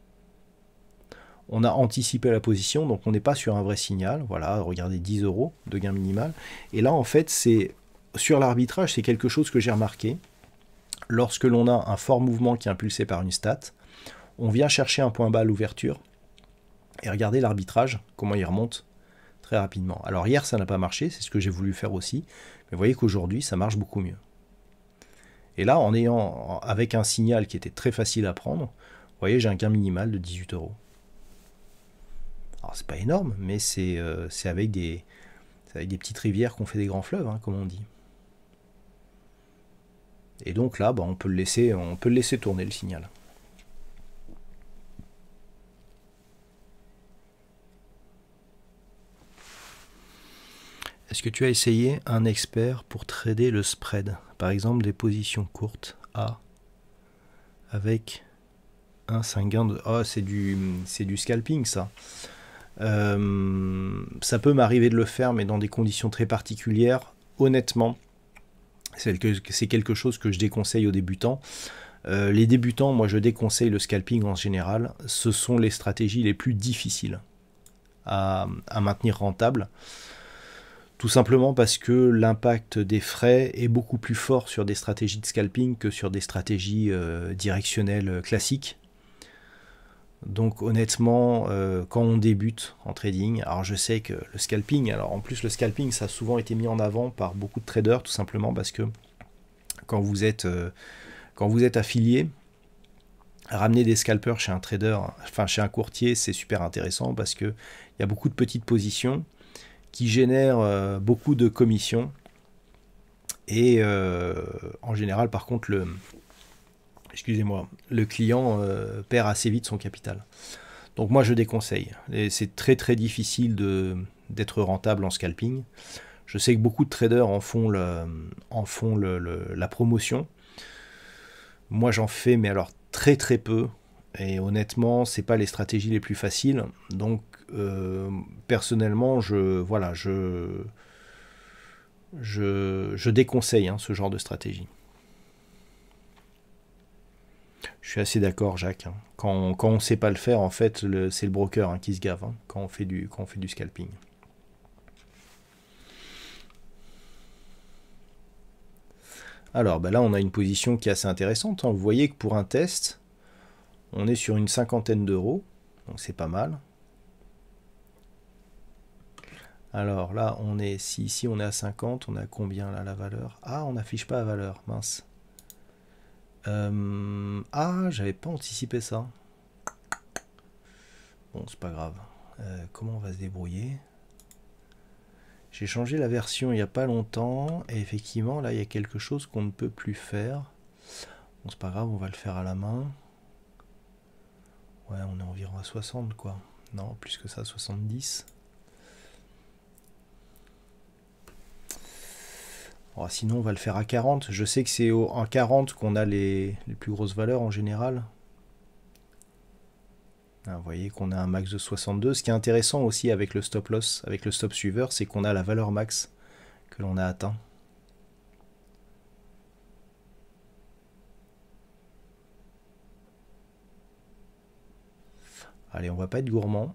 Speaker 1: on a anticipé la position, donc on n'est pas sur un vrai signal. Voilà, regardez 10 euros de gain minimal. Et là, en fait, c'est sur l'arbitrage, c'est quelque chose que j'ai remarqué. Lorsque l'on a un fort mouvement qui est impulsé par une stat, on vient chercher un point bas à l'ouverture. Et regardez l'arbitrage, comment il remonte très rapidement. Alors hier, ça n'a pas marché, c'est ce que j'ai voulu faire aussi. Mais vous voyez qu'aujourd'hui, ça marche beaucoup mieux. Et là, en ayant, avec un signal qui était très facile à prendre, vous voyez, j'ai un gain minimal de 18 euros c'est pas énorme, mais c'est euh, avec, des, des petites rivières qu'on fait des grands fleuves, hein, comme on dit. Et donc là, bah, on, peut le laisser, on peut le laisser tourner le signal. Est-ce que tu as essayé un expert pour trader le spread Par exemple, des positions courtes A avec un 5 de... oh, c'est du, du scalping ça. Euh, ça peut m'arriver de le faire, mais dans des conditions très particulières. Honnêtement, c'est quelque chose que je déconseille aux débutants. Euh, les débutants, moi je déconseille le scalping en général. Ce sont les stratégies les plus difficiles à, maintenir rentable. Tout simplement parce que l'impact des frais est beaucoup plus fort sur des stratégies de scalping que sur des stratégies euh, directionnelles classiques. Donc honnêtement, euh, quand on débute en trading, alors je sais que le scalping, alors en plus le scalping, ça a souvent été mis en avant par beaucoup de traders, tout simplement parce que quand vous êtes, euh, quand vous êtes affilié, ramener des scalpers chez un trader, enfin chez un courtier, c'est super intéressant parce que il y a beaucoup de petites positions qui génèrent euh, beaucoup de commissions. Et en général, par contre, le, excusez-moi, le client euh, perd assez vite son capital. Donc moi je déconseille. Et c'est très très difficile d'être rentable en scalping. Je sais que beaucoup de traders en font, la promotion. Moi j'en fais, mais alors très très peu. Et honnêtement, ce n'est pas les stratégies les plus faciles. Donc euh, personnellement, je voilà, je je, déconseille hein, ce genre de stratégie. Je suis assez d'accord, Jacques. Hein. Quand on, quand sait pas le faire, en fait, c'est le broker hein, qui se gave hein, quand, on fait du, quand fait du scalping. Alors bah là, on a une position qui est assez intéressante. Vous voyez que pour un test, on est sur une cinquantaine d'euros. Donc c'est pas mal. Alors là, on est si ici on est à 50, on a combien là la valeur Ah, on n'affiche pas la valeur, mince. Euh, ah, j'avais pas anticipé ça. Bon, c'est pas grave. Euh, comment on va se débrouiller J'ai changé la version il n'y a pas longtemps. Et effectivement, là, il y a quelque chose qu'on ne peut plus faire. Bon, c'est pas grave, on va le faire à la main. Ouais, on est environ à 60, quoi. Non, plus que ça, 70. Oh, sinon, on va le faire à 40. Je sais que c'est en 40 qu'on a les, plus grosses valeurs en général. Ah, vous voyez qu'on a un max de 62. Ce qui est intéressant aussi avec le stop loss, avec le stop suiveur, c'est qu'on a la valeur max que l'on a atteint. Allez, on va pas être gourmand.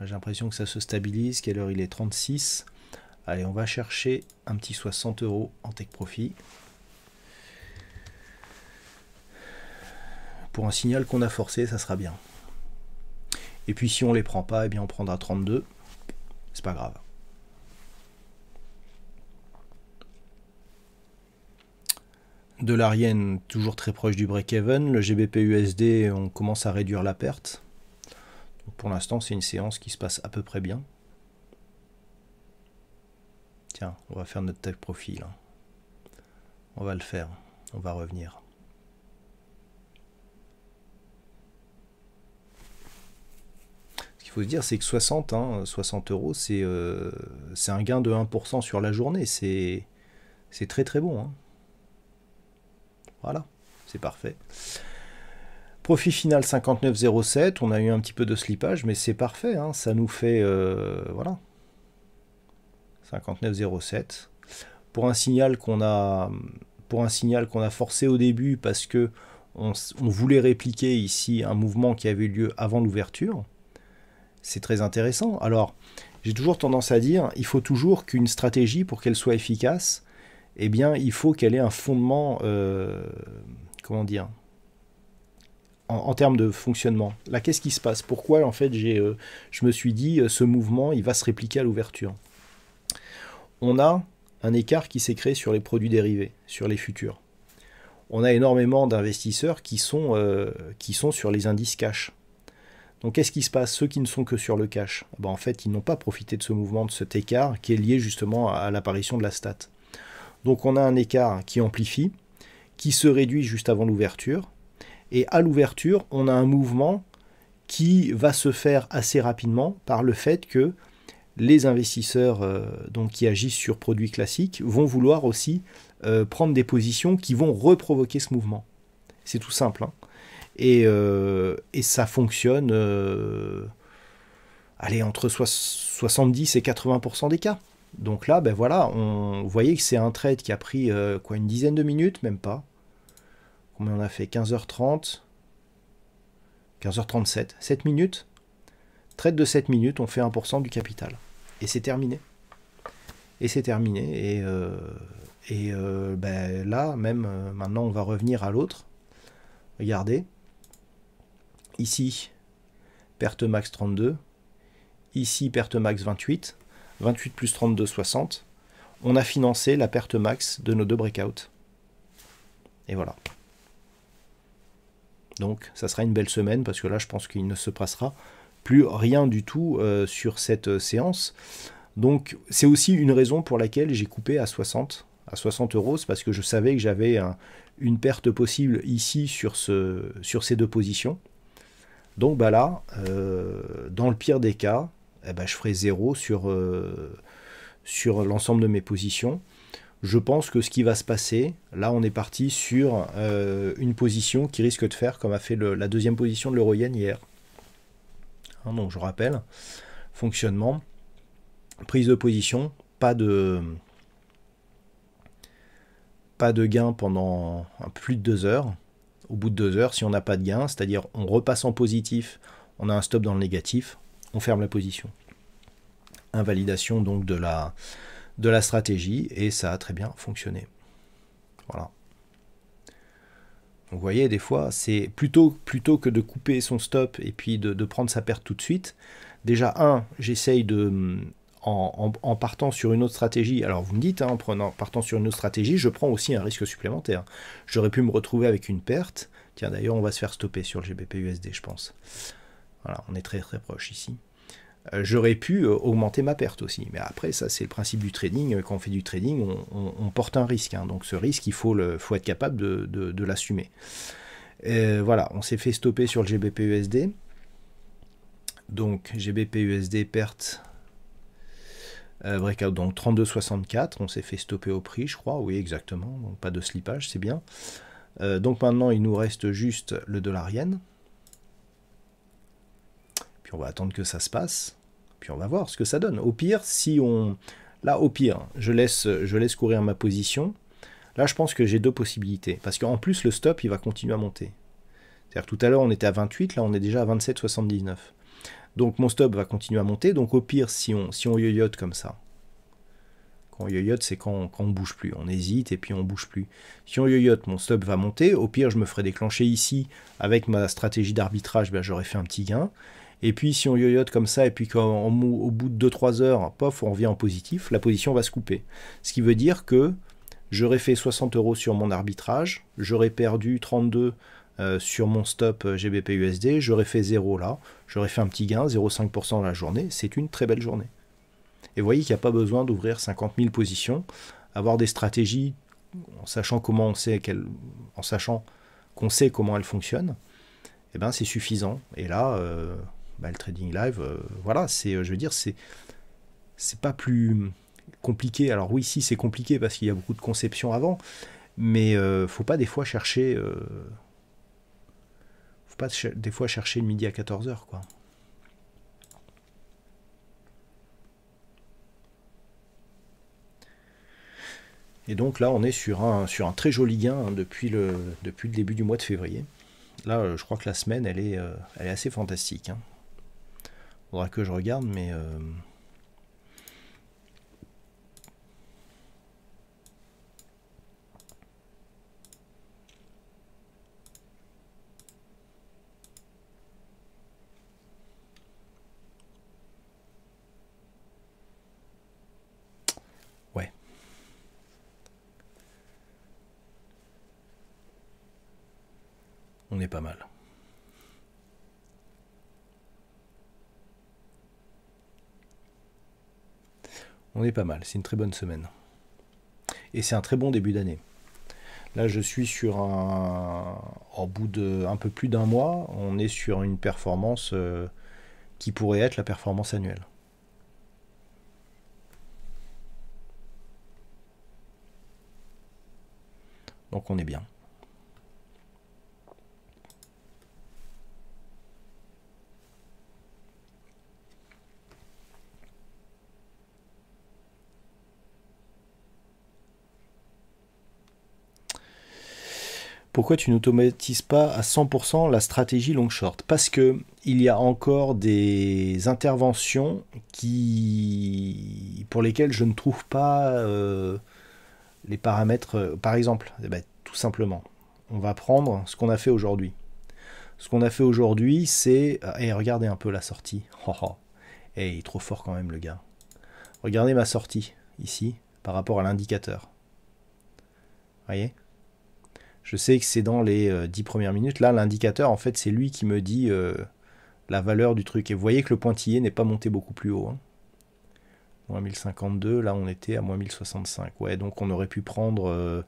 Speaker 1: J'ai l'impression que ça se stabilise. Quelle heure il est 36. Allez, on va chercher un petit 60 euros en tech profit. Pour un signal qu'on a forcé, ça sera bien. Et puis si on ne les prend pas, eh bien on prendra 32. C'est pas grave. De l'Ariane, toujours très proche du break-even. Le GBP USD, on commence à réduire la perte. pour l'instant, c'est une séance qui se passe à peu près bien. Tiens, on va faire notre profil. Hein. On va le faire. On va revenir. Ce qu'il faut se dire, c'est que 60, 60 hein, euros, euh, c'est un gain de 1% sur la journée. C'est très très bon. Hein. Voilà, c'est parfait. Profit final 59,07. On a eu un petit peu de slippage, mais c'est parfait. Ça nous fait. Euh, voilà. 59,07. Pour un signal qu'on a, pour un signal qu'on a forcé au début parce que on, voulait répliquer ici un mouvement qui avait lieu avant l'ouverture. C'est très intéressant. Alors, j'ai toujours tendance à dire, il faut toujours qu'une stratégie, pour qu'elle soit efficace, eh bien, il faut qu'elle ait un fondement, euh, comment dire, en, termes de fonctionnement. Là, qu'est-ce qui se passe Pourquoi, en fait, euh, je me suis dit, euh, ce mouvement, il va se répliquer à l'ouverture on a un écart qui s'est créé sur les produits dérivés, sur les futurs. On a énormément d'investisseurs qui, sont, euh, qui sont sur les indices cash. Donc qu'est-ce qui se passe Ceux qui ne sont que sur le cash, eh ben, en fait, ils n'ont pas profité de ce mouvement, de cet écart qui est lié justement à l'apparition de la stat. Donc on a un écart qui amplifie, qui se réduit juste avant l'ouverture. Et à l'ouverture, on a un mouvement qui va se faire assez rapidement par le fait que les investisseurs euh, donc, qui agissent sur produits classiques vont vouloir aussi euh, prendre des positions qui vont reprovoquer ce mouvement. C'est tout simple. Hein. Euh, et, ça fonctionne, allez, entre 70 et 80% des cas. Donc là, ben voilà, on, vous voyez que c'est un trade qui a pris quoi, une dizaine de minutes, même pas. Combien on a fait 15h30 15h37, 7 minutes. Trade de 7 minutes, on fait 1% du capital et c'est terminé. Et c'est terminé. Et, euh, et euh, ben, là, même euh, maintenant, on va revenir à l'autre. Regardez. Ici, perte max 32. Ici, perte max 28. 28 plus 32, 60. On a financé la perte max de nos deux breakouts. Et voilà. Donc, ça sera une belle semaine parce que là, je pense qu'il ne se passera plus rien du tout euh, sur cette euh, séance. Donc c'est aussi une raison pour laquelle j'ai coupé à 60, à 60 euros, parce que je savais que j'avais une perte possible ici sur, ce, sur ces deux positions. Donc bah là, euh, dans le pire des cas, eh ben, je ferai zéro sur, sur l'ensemble de mes positions. Je pense que ce qui va se passer, là on est parti sur une position qui risque de faire comme a fait la deuxième position de l'euro-yen hier. Hein, donc je rappelle, fonctionnement, prise de position, pas de pas de gain pendant plus de deux heures. Au bout de deux heures, si on n'a pas de gain, c'est-à-dire on repasse en positif, on a un stop dans le négatif, on ferme la position. Invalidation donc de la, de la stratégie et ça a très bien fonctionné. Voilà vous voyez, des fois, c'est plutôt, plutôt que de couper son stop et puis de, prendre sa perte tout de suite, déjà, un, j'essaye de... Mm, en, partant sur une autre stratégie, alors vous me dites, hein, en, prenant, partant sur une autre stratégie, je prends aussi un risque supplémentaire. J'aurais pu me retrouver avec une perte. Tiens, d'ailleurs, on va se faire stopper sur le GBP USD, je pense. Voilà, on est très très proche ici. Euh, j'aurais pu euh, augmenter ma perte aussi. Mais après, ça, c'est le principe du trading. Euh, quand on fait du trading, on, porte un risque. Hein. Donc, ce risque, il faut, être capable de, l'assumer. voilà, on s'est fait stopper sur le GBPUSD. Donc, GBPUSD perte breakout, donc 32,64. On s'est fait stopper au prix, je crois. Oui, exactement. Donc, pas de slippage, c'est bien. donc, maintenant, il nous reste juste le dollar yen. Puis on va attendre que ça se passe. Puis on va voir ce que ça donne. Au pire, si on... Là, au pire, je laisse, je laisse courir ma position. Là, je pense que j'ai deux possibilités. Parce qu'en plus, le stop, il va continuer à monter. C'est-à-dire tout à l'heure, on était à 28, là, on est déjà à 27,79. Donc mon stop va continuer à monter. Donc au pire, si on, si on yoyote comme ça, quand on yoyote, c'est quand, on on bouge plus. On hésite et puis on bouge plus. Si on yoyote, mon stop va monter. Au pire, je me ferai déclencher ici avec ma stratégie d'arbitrage. Ben, J'aurais fait un petit gain. Et puis si on yoyote comme ça, et puis qu'au bout de 2-3 heures, pof, on revient en positif, la position va se couper. Ce qui veut dire que j'aurais fait 60 euros sur mon arbitrage, j'aurais perdu 32 euh, sur mon stop euh, GBPUSD, j'aurais fait 0 là, j'aurais fait un petit gain, 0,5% la journée, c'est une très belle journée. Et vous voyez qu'il n'y a pas besoin d'ouvrir 50 000 positions, avoir des stratégies en sachant comment on sait en sachant qu'on sait comment elles fonctionnent, et eh ben c'est suffisant. Et là, euh, bah, le trading live, euh, voilà, c'est, euh, je veux dire, c'est, c'est pas plus compliqué. Alors oui, si c'est compliqué parce qu'il y a beaucoup de conceptions avant, mais euh, faut pas des fois chercher, faut pas des fois chercher le midi à 14 h quoi. Et donc là, on est sur un, sur un très joli gain hein, depuis, le, depuis le début du mois de février. Là, je crois que la semaine, elle est, elle est assez fantastique. Hein. Faudra que je regarde, mais... Euh, ouais. On est pas mal. On est pas mal, c'est une très bonne semaine. Et c'est un très bon début d'année. Là, je suis sur un. Au bout de un peu plus d'un mois, on est sur une performance euh, qui pourrait être la performance annuelle. Donc on est bien. pourquoi tu n'automatises pas à 100% la stratégie long short Parce que il y a encore des interventions qui pour lesquelles je ne trouve pas euh, les paramètres. Euh, par exemple, eh ben, tout simplement, on va prendre ce qu'on a fait aujourd'hui. Ce qu'on a fait aujourd'hui, c'est et euh, regardez un peu la sortie. Oh, oh. il est trop fort quand même le gars. Regardez ma sortie ici par rapport à l'indicateur. Vous Voyez je sais que c'est dans les 10 euh, premières minutes. Là, l'indicateur, en fait, c'est lui qui me dit euh, la valeur du truc. Et vous voyez que le pointillé n'est pas monté beaucoup plus haut. Hein. Moins 1052, là on était à moins 1065. Ouais, donc on aurait pu prendre, euh,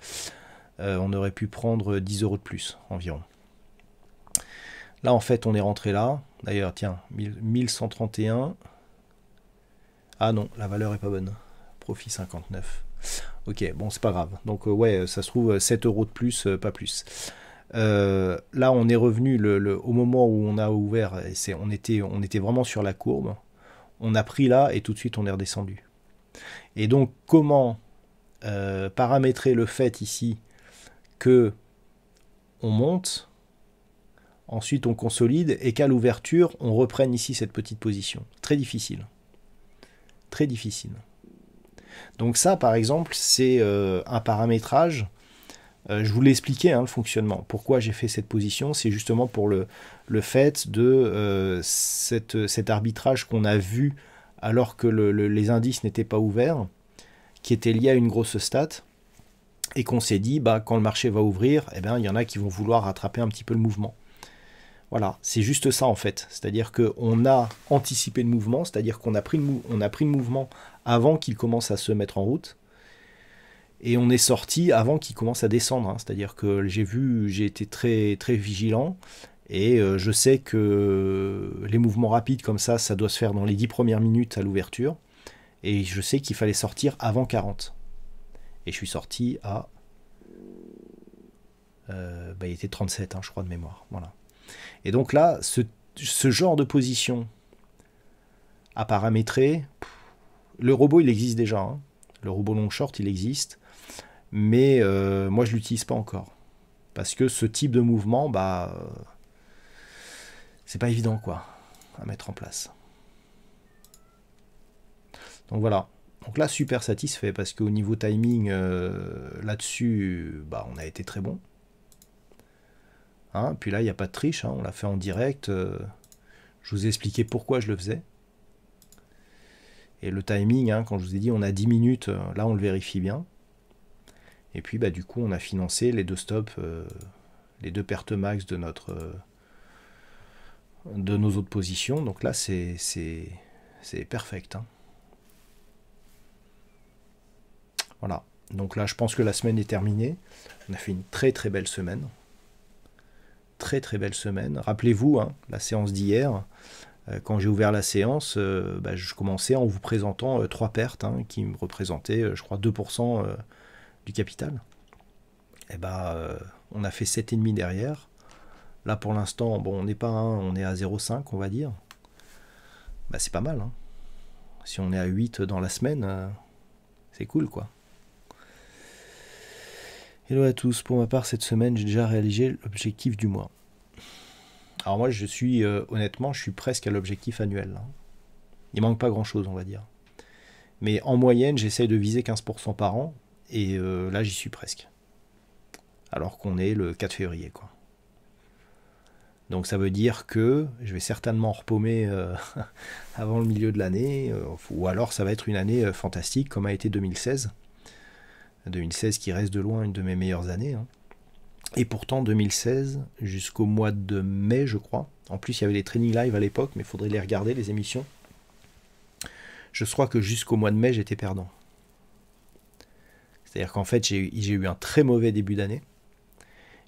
Speaker 1: on aurait pu prendre 10 euros de plus environ. Là en fait on est rentré là. D'ailleurs, tiens, 1131. Ah non, la valeur n'est pas bonne. Profit 59. Ok, bon, c'est pas grave. Donc, euh, ouais, ça se trouve 7 euh, euros de plus, euh, pas plus. là, on est revenu le, au moment où on a ouvert, et on, était, on était vraiment sur la courbe. On a pris là et tout de suite on est redescendu. Et donc, comment paramétrer le fait ici que on monte, ensuite on consolide et qu'à l'ouverture on reprenne ici cette petite position Très difficile. Très difficile. Donc ça, par exemple, c'est euh, un paramétrage. Euh, je vous l'ai expliqué, hein, le fonctionnement. Pourquoi j'ai fait cette position C'est justement pour le, le fait de euh, cet arbitrage qu'on a vu alors que les indices n'étaient pas ouverts, qui était lié à une grosse stat, et qu'on s'est dit, bah, quand le marché va ouvrir, eh bien, il y en a qui vont vouloir rattraper un petit peu le mouvement. Voilà, c'est juste ça en fait. C'est-à-dire qu'on a anticipé le mouvement, c'est-à-dire qu'on a, a pris le mouvement avant qu'il commence à se mettre en route. Et on est sorti avant qu'il commence à descendre. Hein. C'est-à-dire que j'ai vu, j'ai été très, très vigilant. Et euh, je sais que les mouvements rapides comme ça, ça doit se faire dans les 10 premières minutes à l'ouverture. Et je sais qu'il fallait sortir avant 40. Et je suis sorti à... Euh, bah, il était 37, hein, je crois, de mémoire. Voilà. Et donc là, ce, genre de position à paramétrer, le robot, il existe déjà. Hein. Le robot long short, il existe. Mais euh, moi, je ne l'utilise pas encore. Parce que ce type de mouvement, bah, euh, c'est pas évident quoi à mettre en place. Donc voilà. Donc là, super satisfait parce qu'au niveau timing, euh, là-dessus, bah, on a été très bon. Hein, puis là, il n'y a pas de triche, hein. on l'a fait en direct. je vous ai expliqué pourquoi je le faisais. Et le timing, hein, quand je vous ai dit, on a 10 minutes, euh, là on le vérifie bien. Et puis bah, du coup, on a financé les deux stops, euh, les deux pertes max de, notre, euh, de nos autres positions. Donc là, c'est perfect. Hein. Voilà. Donc là, je pense que la semaine est terminée. On a fait une très très belle semaine. Très très belle semaine. Rappelez-vous, hein, la séance d'hier, euh, quand j'ai ouvert la séance, euh, bah, je commençais en vous présentant euh, trois pertes hein, qui me représentaient, je crois, 2% du capital. Et eh bah, on a fait 7,5 derrière. Là, pour l'instant, bon, on n'est pas à 1, on est à 0,5, on va dire. Bah, c'est pas mal. Hein. Si on est à 8 dans la semaine, c'est cool, quoi. Hello à tous, pour ma part cette semaine j'ai déjà réalisé l'objectif du mois. Alors moi, je suis euh, honnêtement, je suis presque à l'objectif annuel. il hein. Il manque pas grand-chose, on va dire. Mais en moyenne, j'essaye de viser 15% par an, et euh, là, j'y suis presque. Alors qu'on est le 4 février, quoi. Donc ça veut dire que je vais certainement repaumer euh, avant le milieu de l'année, ou alors ça va être une année fantastique comme a été 2016. 2016 qui reste de loin une de mes meilleures années. Hein. Et pourtant, 2016, jusqu'au mois de mai, je crois. En plus, il y avait des training live à l'époque, mais il faudrait les regarder, les émissions. Je crois que jusqu'au mois de mai, j'étais perdant. C'est-à-dire qu'en fait, j'ai eu un très mauvais début d'année.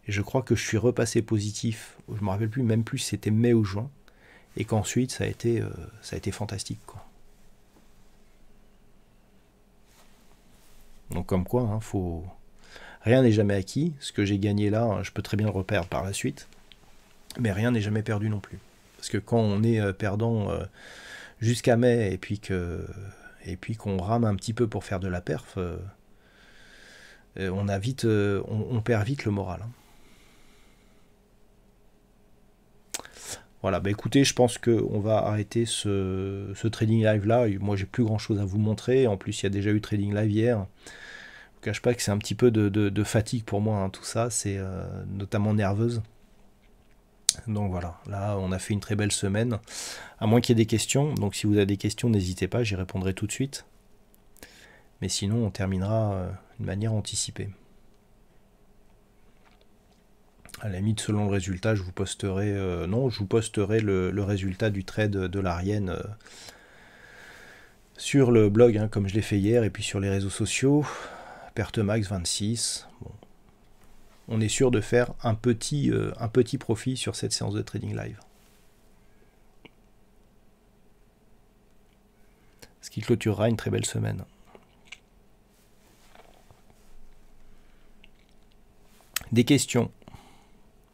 Speaker 1: Et je crois que je suis repassé positif. Je me rappelle plus, même plus, c'était mai ou juin. Et qu'ensuite, ça a été, euh, ça a été fantastique, quoi. Donc comme quoi, il hein, faut Rien n'est jamais acquis. Ce que j'ai gagné là, je peux très bien le reperdre par la suite. Mais rien n'est jamais perdu non plus. Parce que quand on est euh, perdant euh, jusqu'à mai et puis que et puis qu'on rame un petit peu pour faire de la perf, euh, on a vite, on, perd vite le moral. Hein. Voilà, bah écoutez, je pense qu'on va arrêter ce, ce trading live là. Moi, j'ai plus grand chose à vous montrer. En plus, il y a déjà eu trading live hier ne cache pas que c'est un petit peu de, fatigue pour moi, hein, tout ça, c'est euh, notamment nerveuse. Donc voilà, là on a fait une très belle semaine, à moins qu'il y ait des questions. Donc si vous avez des questions, n'hésitez pas, j'y répondrai tout de suite. Mais sinon, on terminera euh, de manière anticipée. À la limite, selon le résultat, je vous posterai. Euh, non, je vous posterai le, résultat du trade de l'Ariane sur le blog, hein, comme je l'ai fait hier, et puis sur les réseaux sociaux perte max 26. On est sûr de faire un petit, euh, un petit profit sur cette séance de trading live. Ce qui clôturera une très belle semaine. Des questions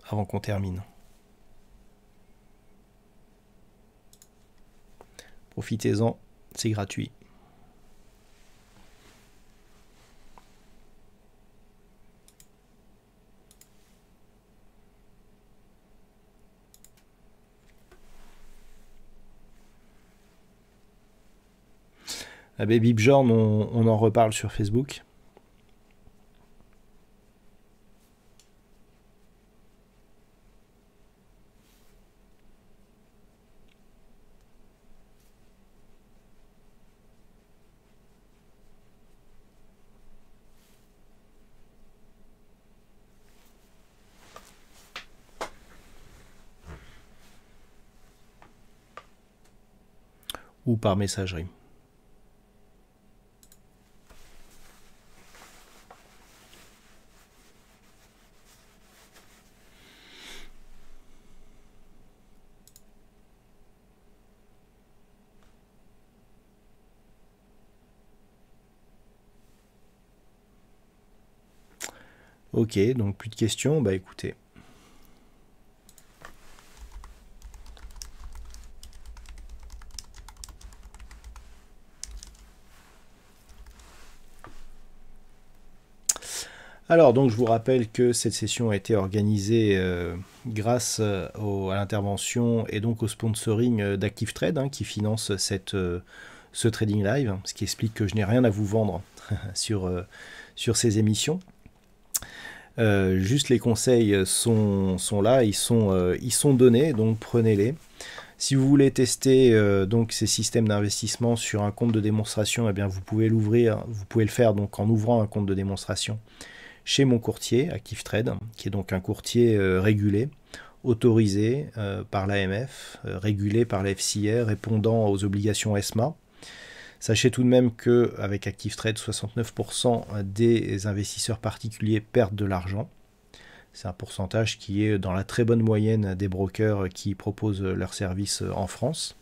Speaker 1: avant qu'on termine. Profitez-en, c'est gratuit. La ah, Baby ben, on en reparle sur Facebook. ou par messagerie. Ok, donc plus de questions, bah écoutez. Alors donc je vous rappelle que cette session a été organisée euh, grâce euh, à l'intervention et donc au sponsoring euh, d'ActiveTrade Trade hein, qui finance cette, ce trading live, hein, ce qui explique que je n'ai rien à vous vendre sur, sur ces émissions. Euh, juste les conseils sont, sont là, ils sont, euh, ils sont donnés, donc prenez-les. Si vous voulez tester euh, donc ces systèmes d'investissement sur un compte de démonstration, eh bien vous pouvez l'ouvrir, vous pouvez le faire donc en ouvrant un compte de démonstration chez mon courtier ActiveTrade, qui est donc un courtier régulé, autorisé par l'AMF, régulé par la répondant aux obligations ESMA Sachez tout de même que avec ActiveTrade, 69% des investisseurs particuliers perdent de l'argent. C'est un pourcentage qui est dans la très bonne moyenne des brokers qui proposent leurs services en France.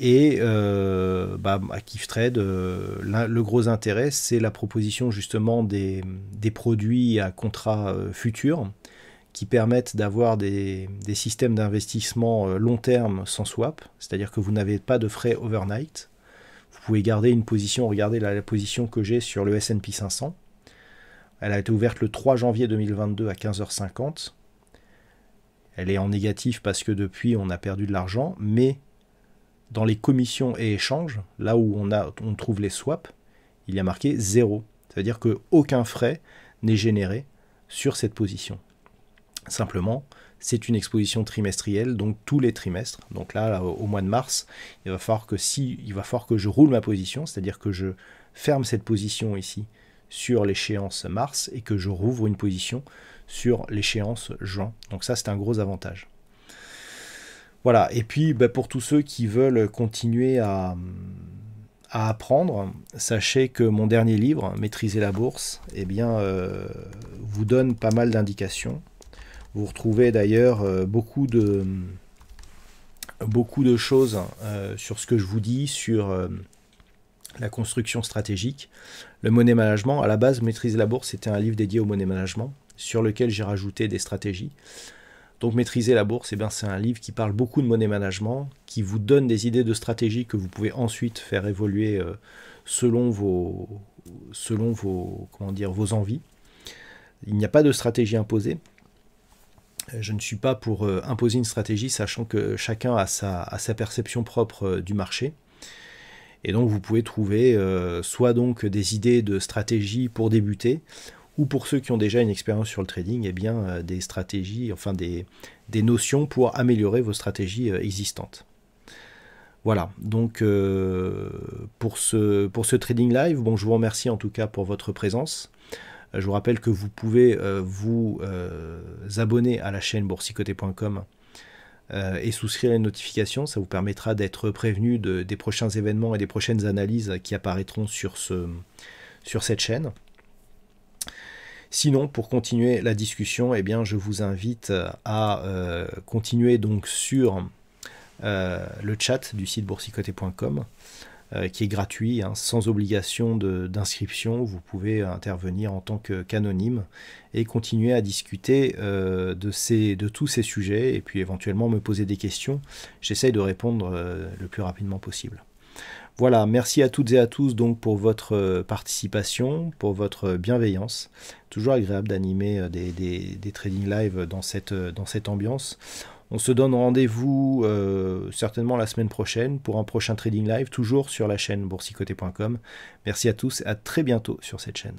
Speaker 1: Et euh, bah, ActiveTrade, euh, le gros intérêt, c'est la proposition justement des, produits à contrat futurs, euh, futur qui permettent d'avoir des, systèmes d'investissement long terme sans swap, c'est-à-dire que vous n'avez pas de frais overnight pouvez garder une position, regardez la, position que j'ai sur le S&P 500. Elle a été ouverte le 3 janvier 2022 à 15h50. Elle est en négatif parce que depuis on a perdu de l'argent, mais dans les commissions et échanges, là où on, a, on trouve les swaps, il y a marqué zéro. C'est-à-dire qu'aucun frais n'est généré sur cette position. Simplement, c'est une exposition trimestrielle, donc tous les trimestres. Donc là, au mois de mars, il va falloir que si, il va falloir que je roule ma position, c'est-à-dire que je ferme cette position ici sur l'échéance mars et que je rouvre une position sur l'échéance juin. Donc ça, c'est un gros avantage. Voilà, et puis bah, pour tous ceux qui veulent continuer à, apprendre, sachez que mon dernier livre, Maîtriser la bourse, eh bien, euh, vous donne pas mal d'indications. Vous retrouvez d'ailleurs euh, beaucoup de beaucoup de choses euh, sur ce que je vous dis, sur euh, la construction stratégique. Le monnaie management, à la base, maîtriser la bourse, c'était un livre dédié au monnaie management, sur lequel j'ai rajouté des stratégies. Donc Maîtriser la bourse, c'est un livre qui parle beaucoup de monnaie management, qui vous donne des idées de stratégie que vous pouvez ensuite faire évoluer selon vos selon vos comment dire vos envies. Il n'y a pas de stratégie imposée. Euh, je ne suis pas pour euh, imposer une stratégie, sachant que chacun a sa, perception propre euh, du marché. Et donc vous pouvez trouver soit donc des idées de stratégie pour débuter, ou pour ceux qui ont déjà une expérience sur le trading, eh bien des stratégies, enfin des, notions pour améliorer vos stratégies existantes. Voilà, donc pour, ce, pour ce trading live, bon je vous remercie en tout cas pour votre présence. Euh, je vous rappelle que vous pouvez euh, vous euh, abonner à la chaîne boursicoté.com et souscrire les notifications. Ça vous permettra d'être prévenu des prochains événements et des prochaines analyses qui apparaîtront sur, cette chaîne. Sinon, pour continuer la discussion, eh bien, je vous invite à continuer donc sur le chat du site boursicoté.com euh, qui est gratuit, hein, sans obligation d'inscription. Vous pouvez intervenir en tant qu'anonyme et continuer à discuter euh, de, de tous ces sujets et puis éventuellement me poser des questions. J'essaye de répondre euh, le plus rapidement possible. Voilà, merci à toutes et à tous donc pour votre participation, pour votre bienveillance. Toujours agréable d'animer des, trading live dans cette ambiance. On se donne rendez-vous euh, certainement la semaine prochaine pour un prochain trading live, toujours sur la chaîne boursicoté.com. Merci à tous et à très bientôt sur cette chaîne.